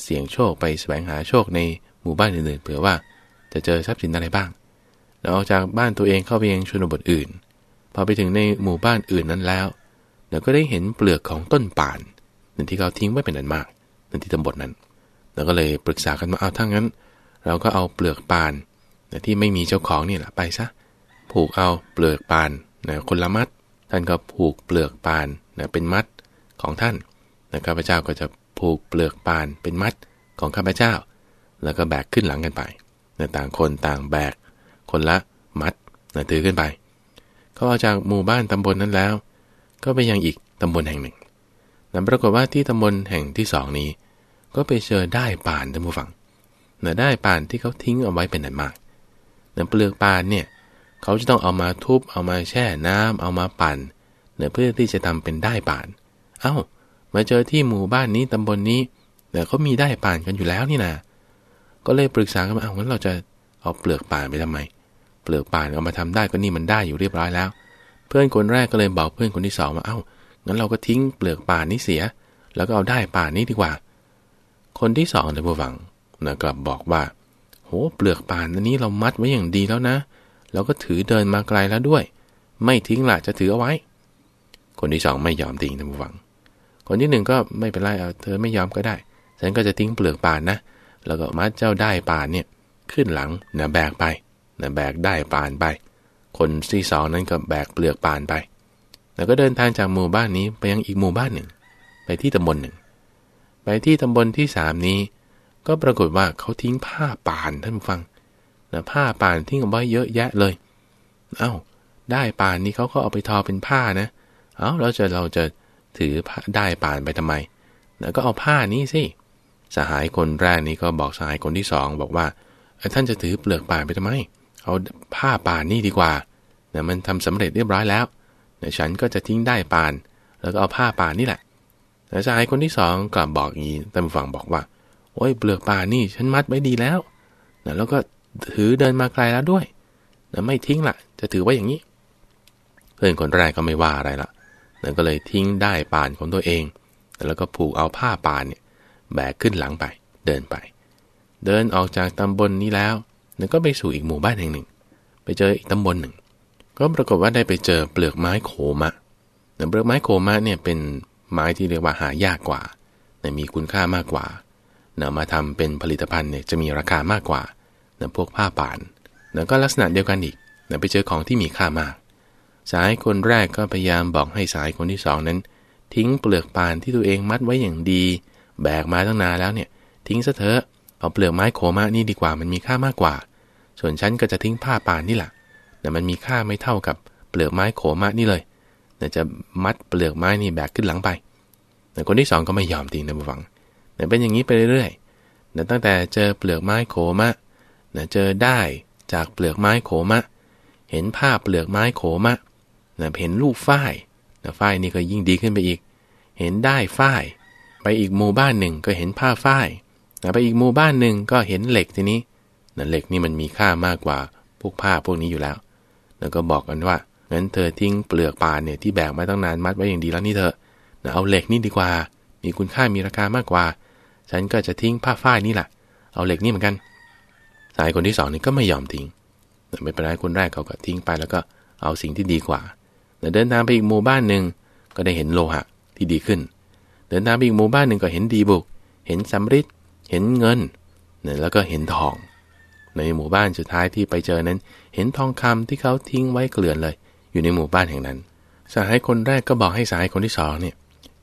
เสี่ยงโชคไปแสวงหาโชคในหมู่บ้านอื่นๆเผื่อว่าจะเจอทรัพย์สินอะไรบ้าง แล้วออกจากบ้านตัวเองเข้าไปยังชนบทอื่นพอไปถึงในหมู่บ้านอื่นนั้นแล้วเราก็ได้เห็นเปลือกของต้นป่านหนึ่งที่เขาทิ้งไว้เป็นอันมากหนึ่งที่ตำบลนั้นเราก็เลยปรึกษากันว่าเอาถ้างั้น เราก็เอาเปลือกป่านที่ไม่มีเจ้าของนี่แหละไปซะผูกเอาเปลือกปานนะ คนละมัด ท่านก็ผูกเปลือกปานนะเป็นมัดของท่าน นะข้าพเจ้าก็จะผูกเปลือกปานเป็นมัดของข้าพเจ้า แล้วก็แบกขึ้นหลังกันไปนะต่างคนต่างแบกคนละมัดนะถือขึ้นไปเขาเอาจากหมู่บ้านตำบลนนั้นแล้ว ก็ไปยังอีกตำบลแห่งหนึ่งนะปรากฏว่าที่ตำบลแห่งที่สองนี้ ก็ไปเจอได้ปานท่านผู้ฟังนะได้ปานที่เขาทิ้งเอาไว้เป็นอันมากนะเปลือกปานเนี่ยเขาจะต้องเอามาทุบ เอามาแช่น้ำเอามาปั่นเนี่ยเพื่อที่จะทำเป็นได้ป่าน เอา้า มาเจอที่หมู่บ้านนี้ตำบลนนี้เนี่ยเขามีได้ป่านกันอยู่แล้วนี่นะ ก็เลยปรึกษากันว่าเอางั้นเราจะเอาเปลือกป่านไปทำไม เปลือกป่านเอามาทำได้ก็นี่มันได้อยู่เรียบร้อยแล้ว เพื่อนคนแรกก็เลยบอกเพื่อนคนที่สองมาเอา้า งั้นเราก็ทิ้งเปลือกป่านนี้เสีย แล้วก็เอาได้ป่านนี้ดีกว่า คนที่สองในผู้ฟังนะกลับบอกว่าโห เปลือกป่านนี้เรามัดไว้อย่างดีแล้วนะเแล้วก็ถือเดินมาไกลแล้วด้วย ไม่ทิ้งหละจะถือเอาไว้ คนที่สองไม่ยอมทิ้งท่านผู้ฟัง คนที่หนึ่งก็ไม่เป็นไรเอาเธอไม่ยอมก็ได้ฉันก็จะทิ้งเปลือกป่านนะแล้วก็มัดเจ้าได้ป่านเนี่ยขึ้นหลังนะแบกไปนะแบกได้ป่านไป คนที่สองนั้นก็แบกเปลือกป่านไป แล้วก็เดินทางจากหมู่บ้านนี้ไปยังอีกหมู่บ้านหนึ่ง ไปที่ตำบลหนึ่งไปที่ตำบลที่สามนี้ ก็ปรากฏว่าเขาทิ้งผ้าป่านท่านผู้ฟังนะผ้าป่านทิ้งเอาไว้เยอะแยะเลยเอา้าได้ป่านนี้เขาก็เอาไปทอเป็นผ้านะเอา้าเราจะ เราจะถือได้ป่านไปทำไมนะก็เอาผ้านี้สิ สหายคนแรกนี้ก็บอกสหายคนที่สองบอกว่าท่านจะถือเปลือกป่านไปทำไม เอาผ้าป่านนี่ดีกว่านะมันทำสำเร็จเรียบร้อยแล้วนะฉันก็จะทิ้งได้ป่าน แล้วก็เอาผ้าป่านนี่แหละนะสหายคนที่สองกลับบอกอี่านต่ฝั่งบอกว่า โอ้ยเปลือกป่านนี่ฉันมัดไว้ดีแล้วนะแล้วก็ถือเดินมาไกลแล้วด้วยนวไม่ทิ้งละจะถือว่าอย่างนี้ เพื่อนคนแรกก็ไม่ว่าอะไรละนะก็เลยทิ้งได้ป่านของตัวเอง แล้วก็ผูกเอาผ้าป่านเนี่ยแบกขึ้นหลังไป เดินไป เดินออกจากตำบลนนี้แล้วแล้วก็ไปสู่อีกหมู่บ้านแห่งหนึ่ง ไปเจออีกตำบลหนึ่ง ก็ปรากฏว่าได้ไปเจอเปลือกไม้โคมะแต่เปลือกไม้โคมะเนี่ยเป็นไม้ที่เรียกว่าหายากกว่าแต่มีคุณค่ามากกว่าเนะมาทำเป็นผลิตภัณฑ์เนี่ยจะมีราคามากกว่านะพวกผ้าป่านนะก็ลักษณะเดียวกันอีกนะไปเจอของที่มีค่ามาก สายคนแรกก็พยายามบอกให้สายคนที่สองนั้น ทิ้งเปลือกป่านที่ตัวเองมัดไว้อย่างดี แบกมาตั้งนานแล้วเนี่ยทิ้งซะเถอะเอาเปลือกไม้โคมานี่ดีกว่า มันมีค่ามากกว่า ส่วนฉันก็จะทิ้งผ้าป่านนี่แหละแต่มันมีค่าไม่เท่ากับเปลือกไม้โคมานี่เลยแต่จะมัดเปลือกไม้นี่แบกขึ้นหลังไป แต่คนที่สองก็ไม่ยอมทิ้งนะบุฟังแต่เป็นอย่างนี้ไปเรื่อยๆแต่ตั้งแต่เจอเปลือกไม้โคมะนะเจอได้จากเปลือกไม้โขมะ เห็นภาพเปลือกไม้โขมะนะเห็นลูกฝ้ายนะฝ้ายนี่ก็ยิ่งดีขึ้นไปอีก เห็นได้ฝ้าย ไปอีกหมู่บ้านหนึ่งก็เห็นผ้าฝ้ายนะไปอีกหมู่บ้านหนึ่งก็เห็นเหล็กทีนี้นะเหล็กนี่มันมีค่ามากกว่าพวกผ้าพวกนี้อยู่แล้ว แล้วก็บอกกันว่า งั้นเธอทิ้งเปลือกปานเนี่ยที่แบกมาตั้งนานมัดไว้อย่างดีแล้วนี่เถอะนะเอาเหล็กนี่ดีกว่า มีคุณค่ามีราคามากกว่า ฉันก็จะทิ้งผ้าฝ้ายนี่แหละเอาเหล็กนี่เหมือนกันสายคนที่สองนี่ก็ไม่ยอมทิ้งไม่เป็นไรคนแรกเขาก็ทิ้งไปแล้วก็เอาสิ่งที่ดีกว่า เดินทางไปอีกหมู่บ้านหนึ่งก็ได้เห็นโลหะที่ดีขึ้น เดินทางไปอีกหมู่บ้านหนึ่งก็เห็นดีบุก เห็นสำริดเห็นเงิน แล้วก็เห็นทอง ในหมู่บ้านสุดท้ายที่ไปเจอนั้น เห็นทองคำที่เขาทิ้งไว้เกลื่อนเลย อยู่ในหมู่บ้านแห่งนั้น สายคนแรกก็บอกให้สายคนที่สองเนี่ย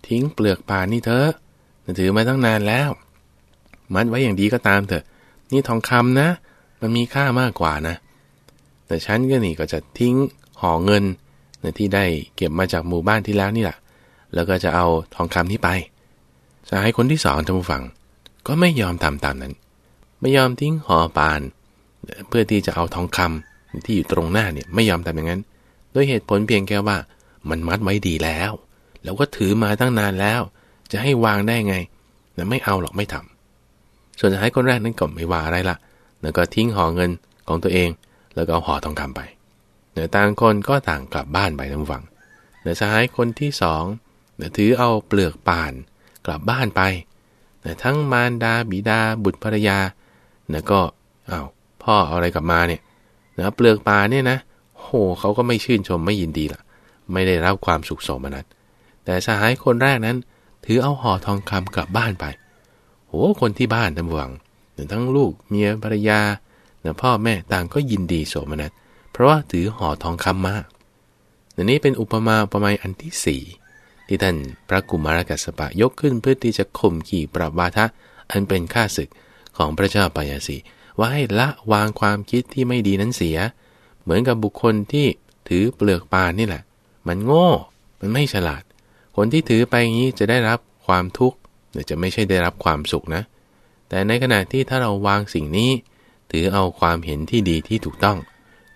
ทิ้งเปลือกป่านี่เถอะถือมาตั้งนานแล้ว มัดไว้อย่างดีก็ตามเถอะนี่ทองคำนะ มันมีค่ามากกว่านะ แต่ฉันก็นี่ก็จะทิ้งห่อเงินนที่ได้เก็บมาจากหมู่บ้านที่แล้วนี่แหละแล้วก็จะเอาทองคำนี้ไปสหายคนที่สองท่านผู้ฟังก็ไม่ยอมทำตามนั้น ไม่ยอมทิ้งห่อปาน เพื่อที่จะเอาทองคำที่อยู่ตรงหน้าเนี่ยไม่ยอมทำอย่างนั้นด้วยเหตุผลเพียงแค่ว่า มันมัดไว้ดีแล้ว แล้วก็ถือมาตั้งนานแล้ว จะให้วางได้ไงแต่ไม่เอาหรอกไม่ทำาส่วนชายคนแรกนั้นก็ไม่ว่าอะไรละแล้วก็ทิ้งห่อเงินของตัวเอง แล้วก็เอาห่อทองคำไปเนื้อต่างคนก็ต่างกลับบ้านไปทั้งฝังเนื้อชายคนที่สองเนื้อถือเอาเปลือกป่านกลับบ้านไปเนื้อทั้งมารดาบิดาบุตรภรรยาเนื้อก็อา้าวพ่อเอาอะไรกลับมาเนี่ยเนื้อเปลือกป่านเนี่ยนะโหเขาก็ไม่ชื่นชมไม่ยินดีละไม่ได้รับความสุขสมนัสแต่สหายคนแรกนั้นถือเอาห่อทองคำกลับบ้านไปโหคนที่บ้านทั้งวังทั้งลูกเมียภรรยาหพ่อแม่ต่างก็ยินดีโสมนัสเพราะว่าถือห่อทองคำมาี๋ยนี้เป็นอุปมาอุปไมยอันที่สี่ที่ท่านพระกุมารกัสปะยกขึ้นเพื่อที่จะข่มขี่ปราบาทะ อันเป็นข้าศึกของพระเจ้าปยาสี ว่าให้ละวางความคิดที่ไม่ดีนั้นเสีย เหมือนกับบุคคลที่ถือเปลือกปลานี่แหละ มันโง่ มันไม่ฉลาด คนที่ถือไปอย่างนี้จะได้รับความทุกข์เดี๋ยจะไม่ใช่ได้รับความสุขนะ แต่ในขณะที่ถ้าเราวางสิ่งนี้ ถือเอาความเห็นที่ดีที่ถูกต้อง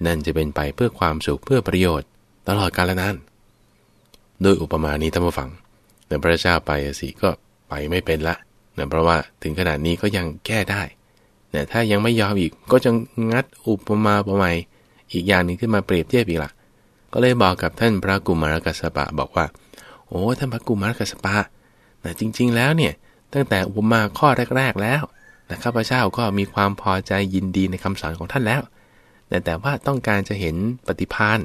นั่นจะเป็นไปเพื่อความสุขเพื่อประโยชน์ ตลอดกาลนานโดยอุปมานี้ท่านผู้ฟัง เนี่พระเจ้าไปสิก็ไปไม่เป็นละ เนี่ยเพราะว่าถึงขนาดนี้ก็ยังแก้ได้เนี่ยถ้ายังไม่ยอมอีกก็จะงัดอุปมาอุปไมยอีกอย่างหนึ่งขึ้นมาเปรียบเทียบอีกละ่ะ ก็เลยบอกกับท่านพระกุมารกัสปะบอกว่า โอ้ท่านพระกุมารกัสปะนะจริงๆแล้วเนี่ยตั้งแต่อุปมาข้อแรกๆ แล้วนะข้าพเจ้าก็มีความพอใจยินดีในคำสอนของท่านแล้ว แต่แต่ว่าต้องการจะเห็นปฏิพาน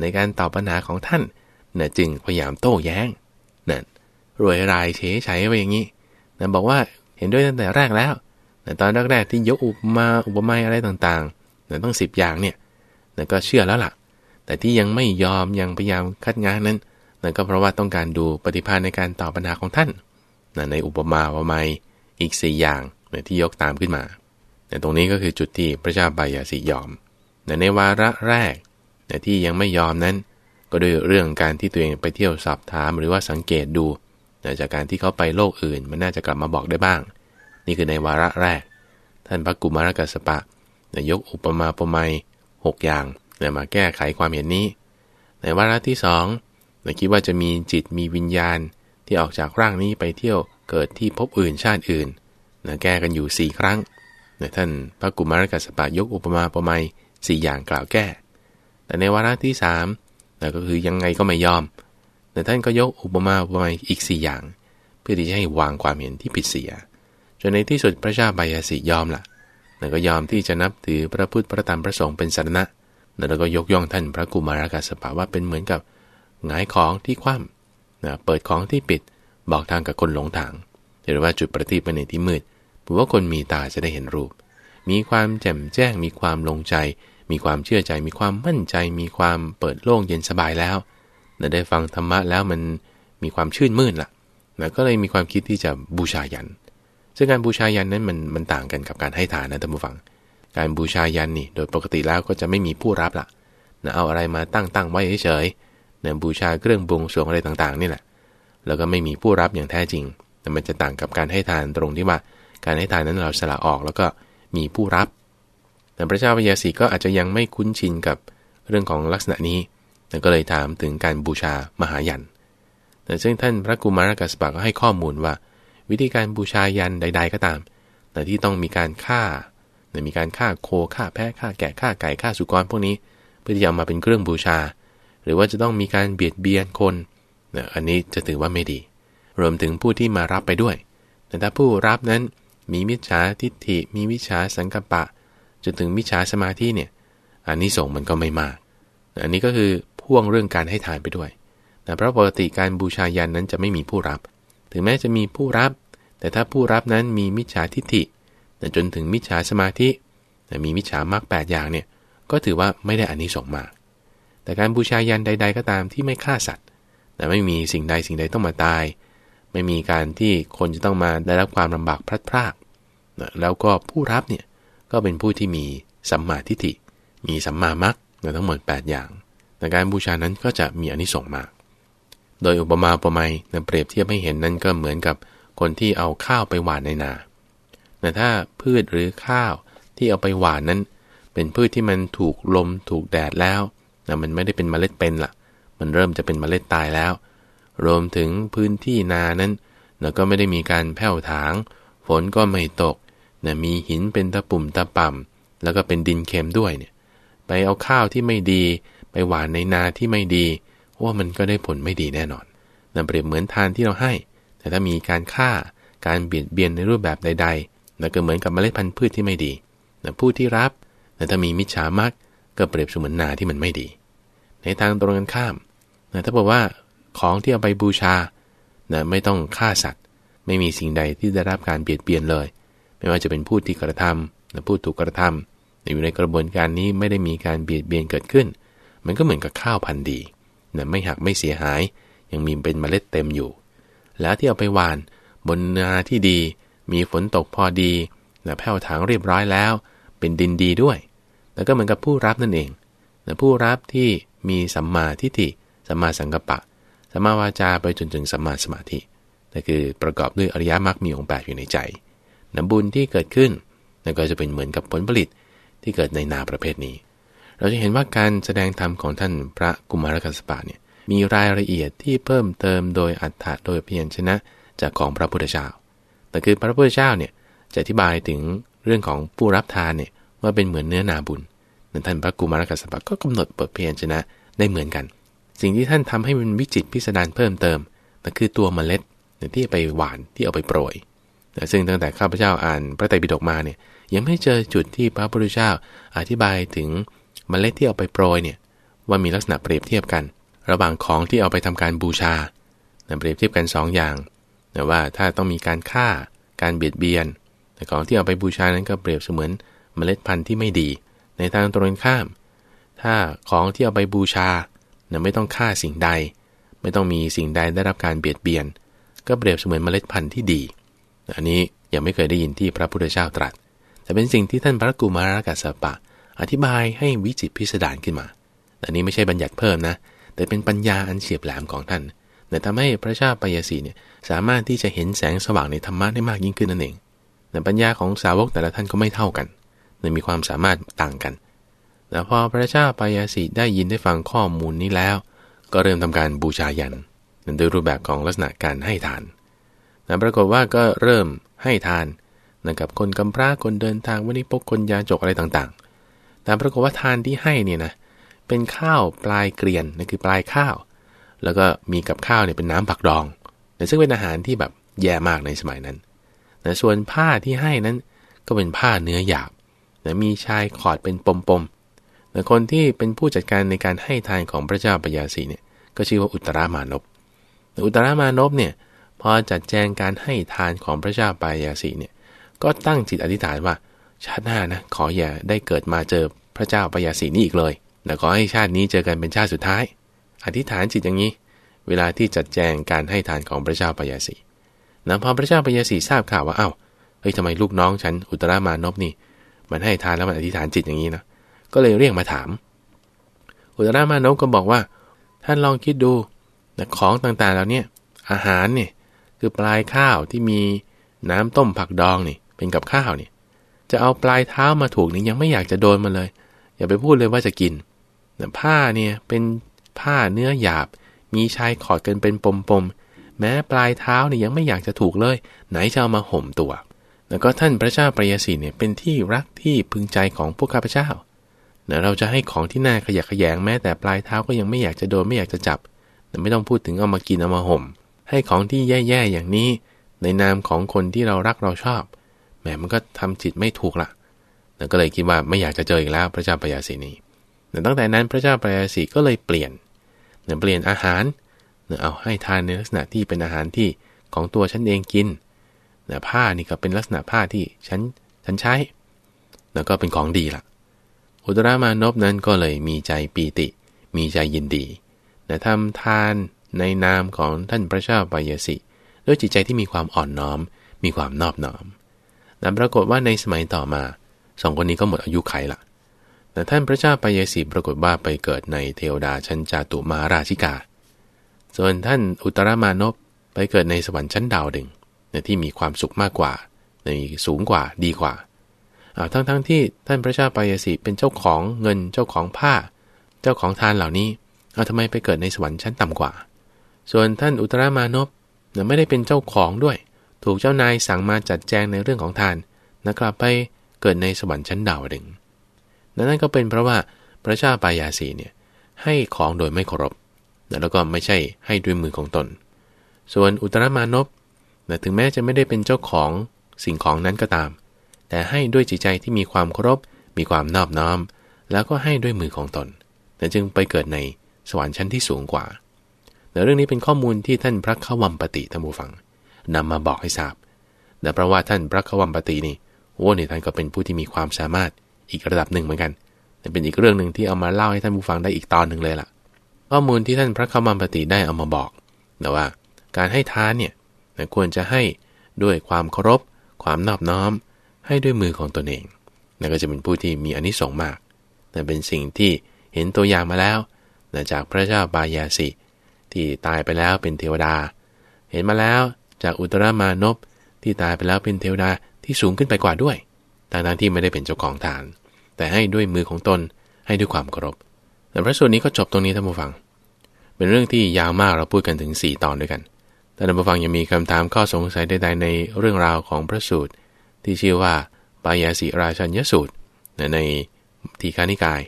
ในการตอบปัญหาของท่านนะจึงพยายามโต้แย้งนะรวยรายเฉยใช้ไปอย่างนี้นะบอกว่าเห็นด้วยตั้งแต่แรกแล้วนะตอนแรกๆ ที่ยกอุปมาอุปไมยอะไรต่างๆนะต้อง10อย่างเนี่ยนะก็เชื่อแล้วละ่ะแต่ที่ยังไม่ยอมยังพยายามคัดงานนั้นั่นก็เพราะว่าต้องการดูปฏิภาณในการตอบปัญหาของท่านนะในอุปมาว่าไม่อีกสี่อย่างนะที่ยกตามขึ้นมาแต่ตรงนี้ก็คือจุดที่พระเจ้าบายาสิยอมนะในวาระแรกนะที่ยังไม่ยอมนั้น ก็ด้วยเรื่องการที่ตัวเองไปเที่ยวสอบถามหรือว่าสังเกตดูนะจากการที่เขาไปโลกอื่นมันน่าจะกลับมาบอกได้บ้าง นี่คือในวาระแรก ท่านพระกุมารกัสปะนะยกอุปมาปรปไมย6อย่างนะมาแก้ไขความเห็นนี้ ในวาระที่สองเราคิดว่าจะมีจิตมีวิญญาณ ที่ออกจากร่างนี้ไปเที่ยวเกิดที่พบอื่นชาติอื่นนะแก้กันอยู่ 4 ครั้งนะท่านพระกุมารกัสปะยกอุปมาอุปไมย่อย่างกล่าวแก้ แต่ในวาระที่3นะก็คือยังไงก็ไม่ยอมแต่ท่านก็ยกอุปมาอุปไมณอีก 4 อย่าง เพื่อที่จะให้วางความเห็นที่ผิดเสียจนในที่สุดพระชาบายาสิยอมละ่ะก็ยอมที่จะนับถือพระพุทธพระธรรมพระสงฆ์เป็นสารณะแล้วก็ยกย่องท่านพระกุมารกัสปะว่าเป็นเหมือนกับหงายของที่คว่ำนะเปิดของที่ปิด บอกทางกับคนหลงทางหรือว่าจุดประทีปในที่มืดหรือว่าคนมีตาจะได้เห็นรูป มีความแจ่มแจ้ง มีความลงใจ มีความเชื่อใจ มีความมั่นใจ มีความเปิดโล่งเย็นสบายแล้วนะได้ฟังธรรมะแล้วมันมีความชื่นมื่นละ่ะนะก็เลยมีความคิดที่จะบูชายันซึ่งการบูชายันนั้นมันมันต่างกันกับการให้ทานนะท่านผู้ฟัง การบูชายันนี่โดยปกติแล้วก็จะไม่มีผู้รับละ่นะเอาอะไรมาตั้งตั้งไว้เฉยนะบูชาเครื่องบวงสรวงอะไรต่างๆนี่แหละ แล้วก็ไม่มีผู้รับอย่างแท้จริง แต่มันจะต่างกับการให้ทานตรงที่ว่า การให้ทานนั้นเราสละออกแล้วก็มีผู้รับ แต่พระเจ้าพยาศีก็อาจจะยังไม่คุ้นชินกับเรื่องของลักษณะนี้ก็เลยถามถึงการบูชามหายัน แต่ซึ่งท่านพระกุมารกัสปะก็ให้ข้อมูลว่า วิธีการบูชายันใด ๆก็ตาม แต่ที่ต้องมีการฆ่า มีการฆ่าโคฆ่าแพะฆ่าแกะฆ่าไก่ฆ่าสุกรพวกนี้เพื่อที่จะเอามาเป็นเครื่องบูชาหรือ ว่าจะต้องมีการเบียดเบียนคนนะอันนี้จะถือว่าไม่ดี รวมถึงผู้ที่มารับไปด้วย แต่ถ้าผู้รับนั้นมีมิจฉาทิฏฐิ มีวิชาสังกัปปะจนถึงมิจฉาสมาธิเนี่ยอันนี้ส่งมันก็ไม่มากอันนี้ก็คือพ่วงเรื่องการให้ทานไปด้วยนะเพราะปกติการบูชายันนั้นจะไม่มีผู้รับ ถึงแม้จะมีผู้รับ แต่ถ้าผู้รับนั้นมีมิจฉาทิฏฐิจนถึงมิจฉาสมาธิมีมิจฉามรรคแอย่างเนี่ยก็ถือว่าไม่ได้อันนี้ส่งมากแต่การบูชายันใดๆก็ตามที่ไม่ฆ่าสัตว์ แต่ไม่มีสิ่งใดสิ่งใดต้องมาตาย ไม่มีการที่คนจะต้องมาได้รับความลำบากพลัดพรากแล้วก็ผู้รับเนี่ยก็เป็นผู้ที่มีสัมมาทิฏฐิ มีสัมมามัคทั้งหมด 8 อย่างแต่การบูชานั้นก็จะมีอนิสงส์มาก โดยอุปมาอุปไมยเปรียบเทียบให้เห็นนั้นก็เหมือนกับคนที่เอาข้าวไปหว่านในนา แต่ถ้าพืชหรือข้าวที่เอาไปหว่านนั้น เป็นพืชที่มันถูกลมถูกแดดแล้วนะมันไม่ได้เป็นเมล็ดเป็นละ่ะมันเริ่มจะเป็นเมล็ดตายแล้ว รวมถึงพื้นที่นานั้น เราก็ไม่ได้มีการแผ่วถาง ฝนก็ไม่ตกนะมีหินเป็นตะปุ่มตะป่ำ แล้วก็เป็นดินเค็มด้วย เนี่ย ไปเอาข้าวที่ไม่ดี ไปหวานในนาที่ไม่ดี ว่ามันก็ได้ผลไม่ดีแน่นอนนะเปรียบเหมือนทานที่เราให้ แต่ถ้ามีการฆ่า การเบียดเบียนในรูปแบบใดๆนะก็เหมือนกับเมล็ดพันธุ์พืชที่ไม่ดีนะผู้ที่รับน่ถ้ามีมิจฉามักก็เปรียบเสมือนนาที่มันไม่ดีในทางตรงกันข้ามนะถ้าบอกว่าของที่เอาไปบูชานะไม่ต้องฆ่าสัตว์ ไม่มีสิ่งใดที่ได้รับการเปลี่ยนเปลี่ยนเลย ไม่ว่าจะเป็นผู้ที่กระทำหรือผู้ถูกกระทำอยู่ในกระบวนการนี้ไม่ได้มีการเบียดเบียนเกิดขึ้น มันก็เหมือนกับข้าวพันธุ์ดีนะไม่หักไม่เสียหาย ยังมีเป็นเมล็ดเต็มอยู่ แล้วที่เอาไปหวานบนนาที่ดีมีฝนตกพอดีนะแผ่วถางเรียบร้อยแล้ว เป็นดินดีด้วยแล้วก็เหมือนกับผู้รับนั่นเองผู้รับที่มีสัมมาทิฏฐิสัมมาสังกัปปะ สัมมาวาจาไปจนถึงสัมมาสมาธินั่นคือประกอบด้วยอริยมรรคมีองค์แปอยู่ในใจนบุญที่เกิดขึ้นนั่นก็จะเป็นเหมือนกับผลผลิตที่เกิดในนาประเภทนี้ เราจะเห็นว่าการแสดงธรรมของท่านพระกุมารกัสปะเนี่ย มีรายละเอียดที่เพิ่มเติมโดยอัฏฐะโดยเพียรชนะ จากของพระพุทธเจ้าแต่คือพระพุทธเจ้าเนี่ยจะอธิบายถึงเรื่องของผู้รับทานเนี่ยว่าเป็นเหมือนเนื้อนาบุญท่านพระกุมารกัสสปะก็กำหนดบทเพียรชนะได้เหมือนกัน สิ่งที่ท่านทำให้มันวิจิตพิสดารเพิ่มเติม นั่นคือตัวเมล็ดที่ไปหวานที่เอาไปโปรยซึ่งตั้งแต่ข้าพเจ้าอ่านพระไตรปิฎกมาเนี่ยยังไม่เจอจุดที่พระพุทธเจ้าอธิบายถึงเมล็ดที่เอาไปโปรยเนี่ยว่ามีลักษณะเปรียบเทียบกัน ระหว่างของที่เอาไปทำการบูชาเปรียบเทียบกัน2ออย่าง แต่ว่าถ้าต้องมีการฆ่าการเบียดเบียนแต่ของที่เอาไปบูชานั้นก็เปรียบเสมือนเมล็ดพันธุ์ที่ไม่ดีในทางตรงข้าม ถ้าของที่เอาไปบูชาเนี่ยไม่ต้องฆ่าสิ่งใด ไม่ต้องมีสิ่งใดได้รับการเบียดเบียน ก็เปรียบเสมือนเมล็ดพันธุ์ที่ดี อันนี้ยังไม่เคยได้ยินที่พระพุทธเจ้าตรัสแต่เป็นสิ่งที่ท่านพระกุมารกัสสปะ อธิบายให้วิจิตพิสดารขึ้นมา อันนี้ไม่ใช่บัญญัติเพิ่มนะ แต่เป็นปัญญาอันเฉียบแหลมของท่าน แต่ทำให้พระชาปยาสีเนี่ยสามารถที่จะเห็นแสงสว่างในธรรมะได้มากยิ่งขึ้นนั่นเอง แต่ปัญญาของสาวกแต่ละท่านก็ไม่เท่ากันในี่ยมีความสามารถต่างกันแ้วพอพระเจ้าปายาสีได้ยินได้ฟังข้อมูลนี้แล้ว ก็เริ่มทำการบูชายันโดยรูปแบบของลักษณะการให้ทานนะปรากฏว่าก็เริ่มให้ทานนะกับคนกำพร้าคนเดินทางวันนี้พกคนยาจกอะไรต่างๆแต่ปรากฏว่าทานที่ให้เนี่ยนะ เป็นข้าวปลายเกลียนนั่นคือปลายข้าว แล้วก็มีกับข้าวเนี่ยเป็นน้ำผักดองนะซึ่งเป็นอาหารที่แบบแย่มากในสมัยนั้นนะส่วนผ้าที่ให้นั้นก็เป็นผ้าเนื้อหยาบนะมีชายขอดเป็นปมปมนะคนที่เป็นผู้จัดการในการให้ทานของพระเจ้าปยาสีเนี่ย ก็ชื่อว่าอุตรามานพอุตรามานพเนี่ยพอจัดแจงการให้ทานของพระเจ้าปยาสีเนี่ย ก็ตั้งจิตอธิษฐานว่า ชาติหน้านะขออย่าได้เกิดมาเจอพระเจ้าปยาสีนี้อีกเลยแต่ขอให้ชาตินี้เจอกันเป็นชาติสุดท้าย อธิษฐานจิตอย่างนี้ เวลาที่จัดแจงการให้ทานของพระเจ้าปยาสีนะพอพระเจ้าปยาสีทราบข่าวว่าเอา้า เฮ้ยทำไมลูกน้องฉันอุตรามานพนี่มันให้ทานแล้วมันอธิษฐานจิตอย่างนี้นะก็เลยเรียกมาถาม อุตรามานพก็บอกว่า ท่านลองคิดดูนะของต่างๆเราเนี่ย อาหารเนี่ยคือปลายข้าวที่มีน้ำต้มผักดองนี่เป็นกับข้าวนี่จะเอาปลายเท้ามาถูกนี่ยังไม่อยากจะโดนมาเลยอย่าไปพูดเลยว่าจะกินนะผ้าเนี่ยเป็นผ้าเนื้อหยาบมีชายขอดกันเป็นปมๆ แม้ปลายเท้านี่ยังไม่อยากจะถูกเลย ไหนจะเอามาห่มตัวแล้วก็ท่านพระเจ้าปรยสีเนี่ยเป็นที่รักที่พึงใจของพวกข้าพเจ้าเเราจะให้ของที่น่าขยะแขยงแม้แต่ปลายเท้าก็ยังไม่อยากจะโดนไม่อยากจะจับไม่ต้องพูดถึงเอามากินเอามาห่มให้ของที่แย่ๆอย่างนี้ ในนามของคนที่เรารักเราชอบแหมมันก็ทำจิตไม่ถูกละเล้ก็เลยคิดว่าไม่อยากจะเจออีกแล้วพระเจ้าปยาสีนีแต่ตั้งแต่นั้นพระเจ้าปยาสีก็เลยเปลี่ยนเปลี่ยนอาหารเอาให้ทานในลักษณะที่เป็นอาหารที่ของตัวฉันเองกินนะผ้านี่ก็เป็นลักษณะผ้าที่ฉันฉันใช้ แล้วก็เป็นของดีละ่ะ อุตรามานพนั้นก็เลยมีใจปีติ มีใจยินดีนะทำทานในนามของท่านพระเจ้าปยสิด้วยจิตใจที่มีความอ่อนน้อม มีความนอบน้อมนะปรากฏว่าในสมัยต่อมาสองคนนี้ก็หมดอายุไขละแต่ท่านพระเจ้าปยสิปรากฏว่าไปเกิดในเทวดาชั้นจาตุมาราชิกา ส่วนท่านอุตรามานพไปเกิดในสวรรค์ชั้นดาวดึงที่มีความสุขมากกว่าในสูงกว่าดีกว่าทั้งๆทที่ท่านพระชาปายสีเป็นเจ้าของเงินเจ้าของผ้า เจ้าของทานเหล่านี้ เอาทำไมไปเกิดในสวรรค์ชั้นต่ำกว่า ส่วนท่านอุตรามานพไม่ได้เป็นเจ้าของด้วย ถูกเจ้านายสั่งมาจัดแจงในเรื่องของทานนะกลับไปเกิดในสวรรค์ชั้นดาวดึงนั่นก็เป็นเพราะว่าพระชาปายาสีเนี่ยให้ของโดยไม่เคารพแล้วก็ไม่ใช่ให้ด้วยมือของตน ส่วนอุตรามานพนะถึงแม้จะไม่ได้เป็นเจ้าของสิ่งของนั้นก็ตาม แต่ให้ด้วยจิตใจที่มีความเคารพมีความนอบน้อม แล้วก็ให้ด้วยมือของตนต่จึงไปเกิดในสวรรค์ชั้นที่สูงกว่าแต่เรื่องนี้เป็นข้อมูลที่ท่านพระขวัมปติธรรมูฟัง นำมาบอกให้ทราบแต่เพราะว่าท่านพระขวัมปตินี่โอ้เนี่ท่านก็เป็นผู้ที่มีความสามารถอีกระดับหนึ่งเหมือนกันเป็นอีกเรื่องหนึ่งที่เอามาเล่าให้ท่านผู้ฟังได้อีกตอนหนึ่งเลยล่ะข้อมูลที่ท่านพระขวัมปติได้เอามาบอกแต่ว่าการให้ทานเนี่ยนะควรจะให้ด้วยความเคารพความนอบน้อม ให้ด้วยมือของตนเองนะก็จะเป็นผู้ที่มีอนนิสงส์มากนะเป็นสิ่งที่เห็นตัวอย่างมาแล้วนะจากพระเจ้าบายาสิ ที่ตายไปแล้วเป็นเทวดา เห็นมาแล้วจากอุตรามานพที่ตายไปแล้วเป็นเทวดาที่สูงขึ้นไปกว่าด้วยทางนั้นที่ไม่ได้เป็นเจ้าของฐาน แต่ให้ด้วยมือของตนให้ด้วยความเคารพแต่พระสูตรนี้ก็จบตรงนี้ท่านผู้ฟัง เป็นเรื่องที่ยาวมากเราพูดกันถึง 4 ตอนด้วยกันท่านผู้ฟังยังมีคำถามข้อสงสัยใด ๆ ในเรื่องราวของพระสูตร ที่ชื่อว่าปายาสีราชัญญสูตร ในทีฆานิกาย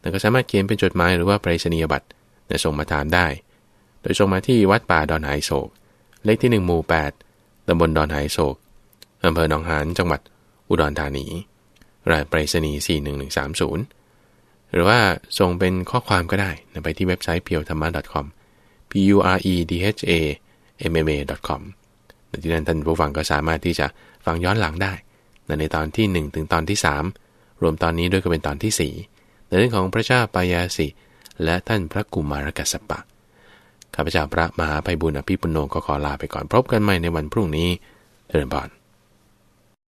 แล้วก็สามารถเขียนเป็นจดหมายหรือว่าไปรษณียบัตรส่งมาถามได้ โดยส่งมาที่วัดป่าดอนหายโศก เลขที่1หมู่8ตำบลดอนหายโศกอำเภอหนองหานจังหวัดอุดรธานี รายไปรษณีย์41130หรือว่าส่งเป็นข้อความก็ได้ไปที่เว็บไซต์เพียวธรรมะ c o m p u r e d h a mma.com ที่นั้นท่านผู้ฟังก็สามารถที่จะฟังย้อนหลังได้ในตอนที่1ถึงตอนที่3 รวมตอนนี้ด้วยก็เป็นตอนที่4ในเรื่องของพระเจ้าปายาสิ และท่านพระกุมารกัสปะ ข้าพเจ้าพระมหาภัยบุญอภิปุโนก็ขอลาไปก่อนพบกันใหม่ในวันพรุ่งนี้เจริบพร